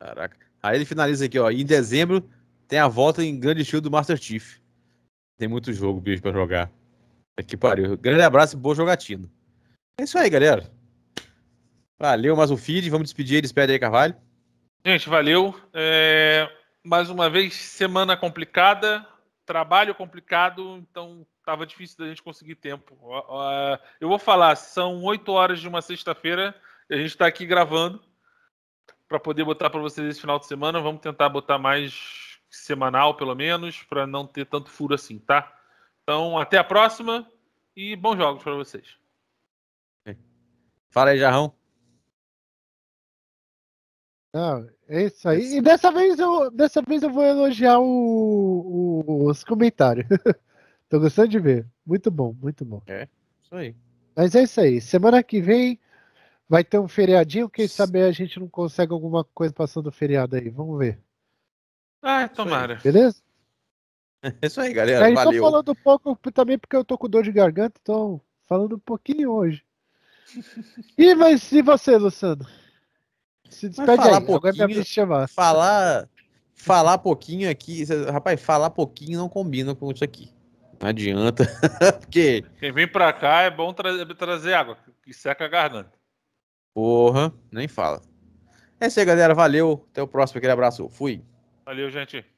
Caraca. Aí ele finaliza aqui, ó. Em dezembro tem a volta em grande estilo do Master Chief. Tem muito jogo, bicho, pra jogar. É que pariu. Grande abraço e boa jogatina. É isso aí, galera. Valeu mais um feed. Vamos despedir. Despede aí, Carvalho. Gente, valeu. É... Mais uma vez, semana complicada, trabalho complicado, então estava difícil da gente conseguir tempo. Eu vou falar, são 8 horas de uma sexta-feira, a gente está aqui gravando para poder botar para vocês esse final de semana. Vamos tentar botar mais semanal, pelo menos, para não ter tanto furo assim, tá? Então, até a próxima e bons jogos para vocês. Fala aí, Jarrão. Não, é isso aí. E dessa vez eu, dessa vez eu vou elogiar o, o, os comentários. [laughs] Tô gostando de ver. Muito bom, muito bom. É, isso aí. Mas é isso aí. Semana que vem vai ter um feriadinho. Quem sabe a gente não consegue alguma coisa passando o feriado aí. Vamos ver. Ah, tomara. Beleza? [laughs] É isso aí, galera. Aí, tá Valeu. Tô falando um pouco também porque eu tô com dor de garganta, então falando um pouquinho hoje. [laughs] E, mas, e você, Luciano? Se despede aí, pouquinho, agora chamar. Falar, falar pouquinho aqui, rapaz, falar pouquinho não combina com isso aqui. Não adianta, [laughs] porque... Quem vem pra cá é bom tra é trazer água, que seca a garganta. Porra, nem fala. É isso aí, galera. Valeu. Até o próximo. Aquele abraço. Fui. Valeu, gente.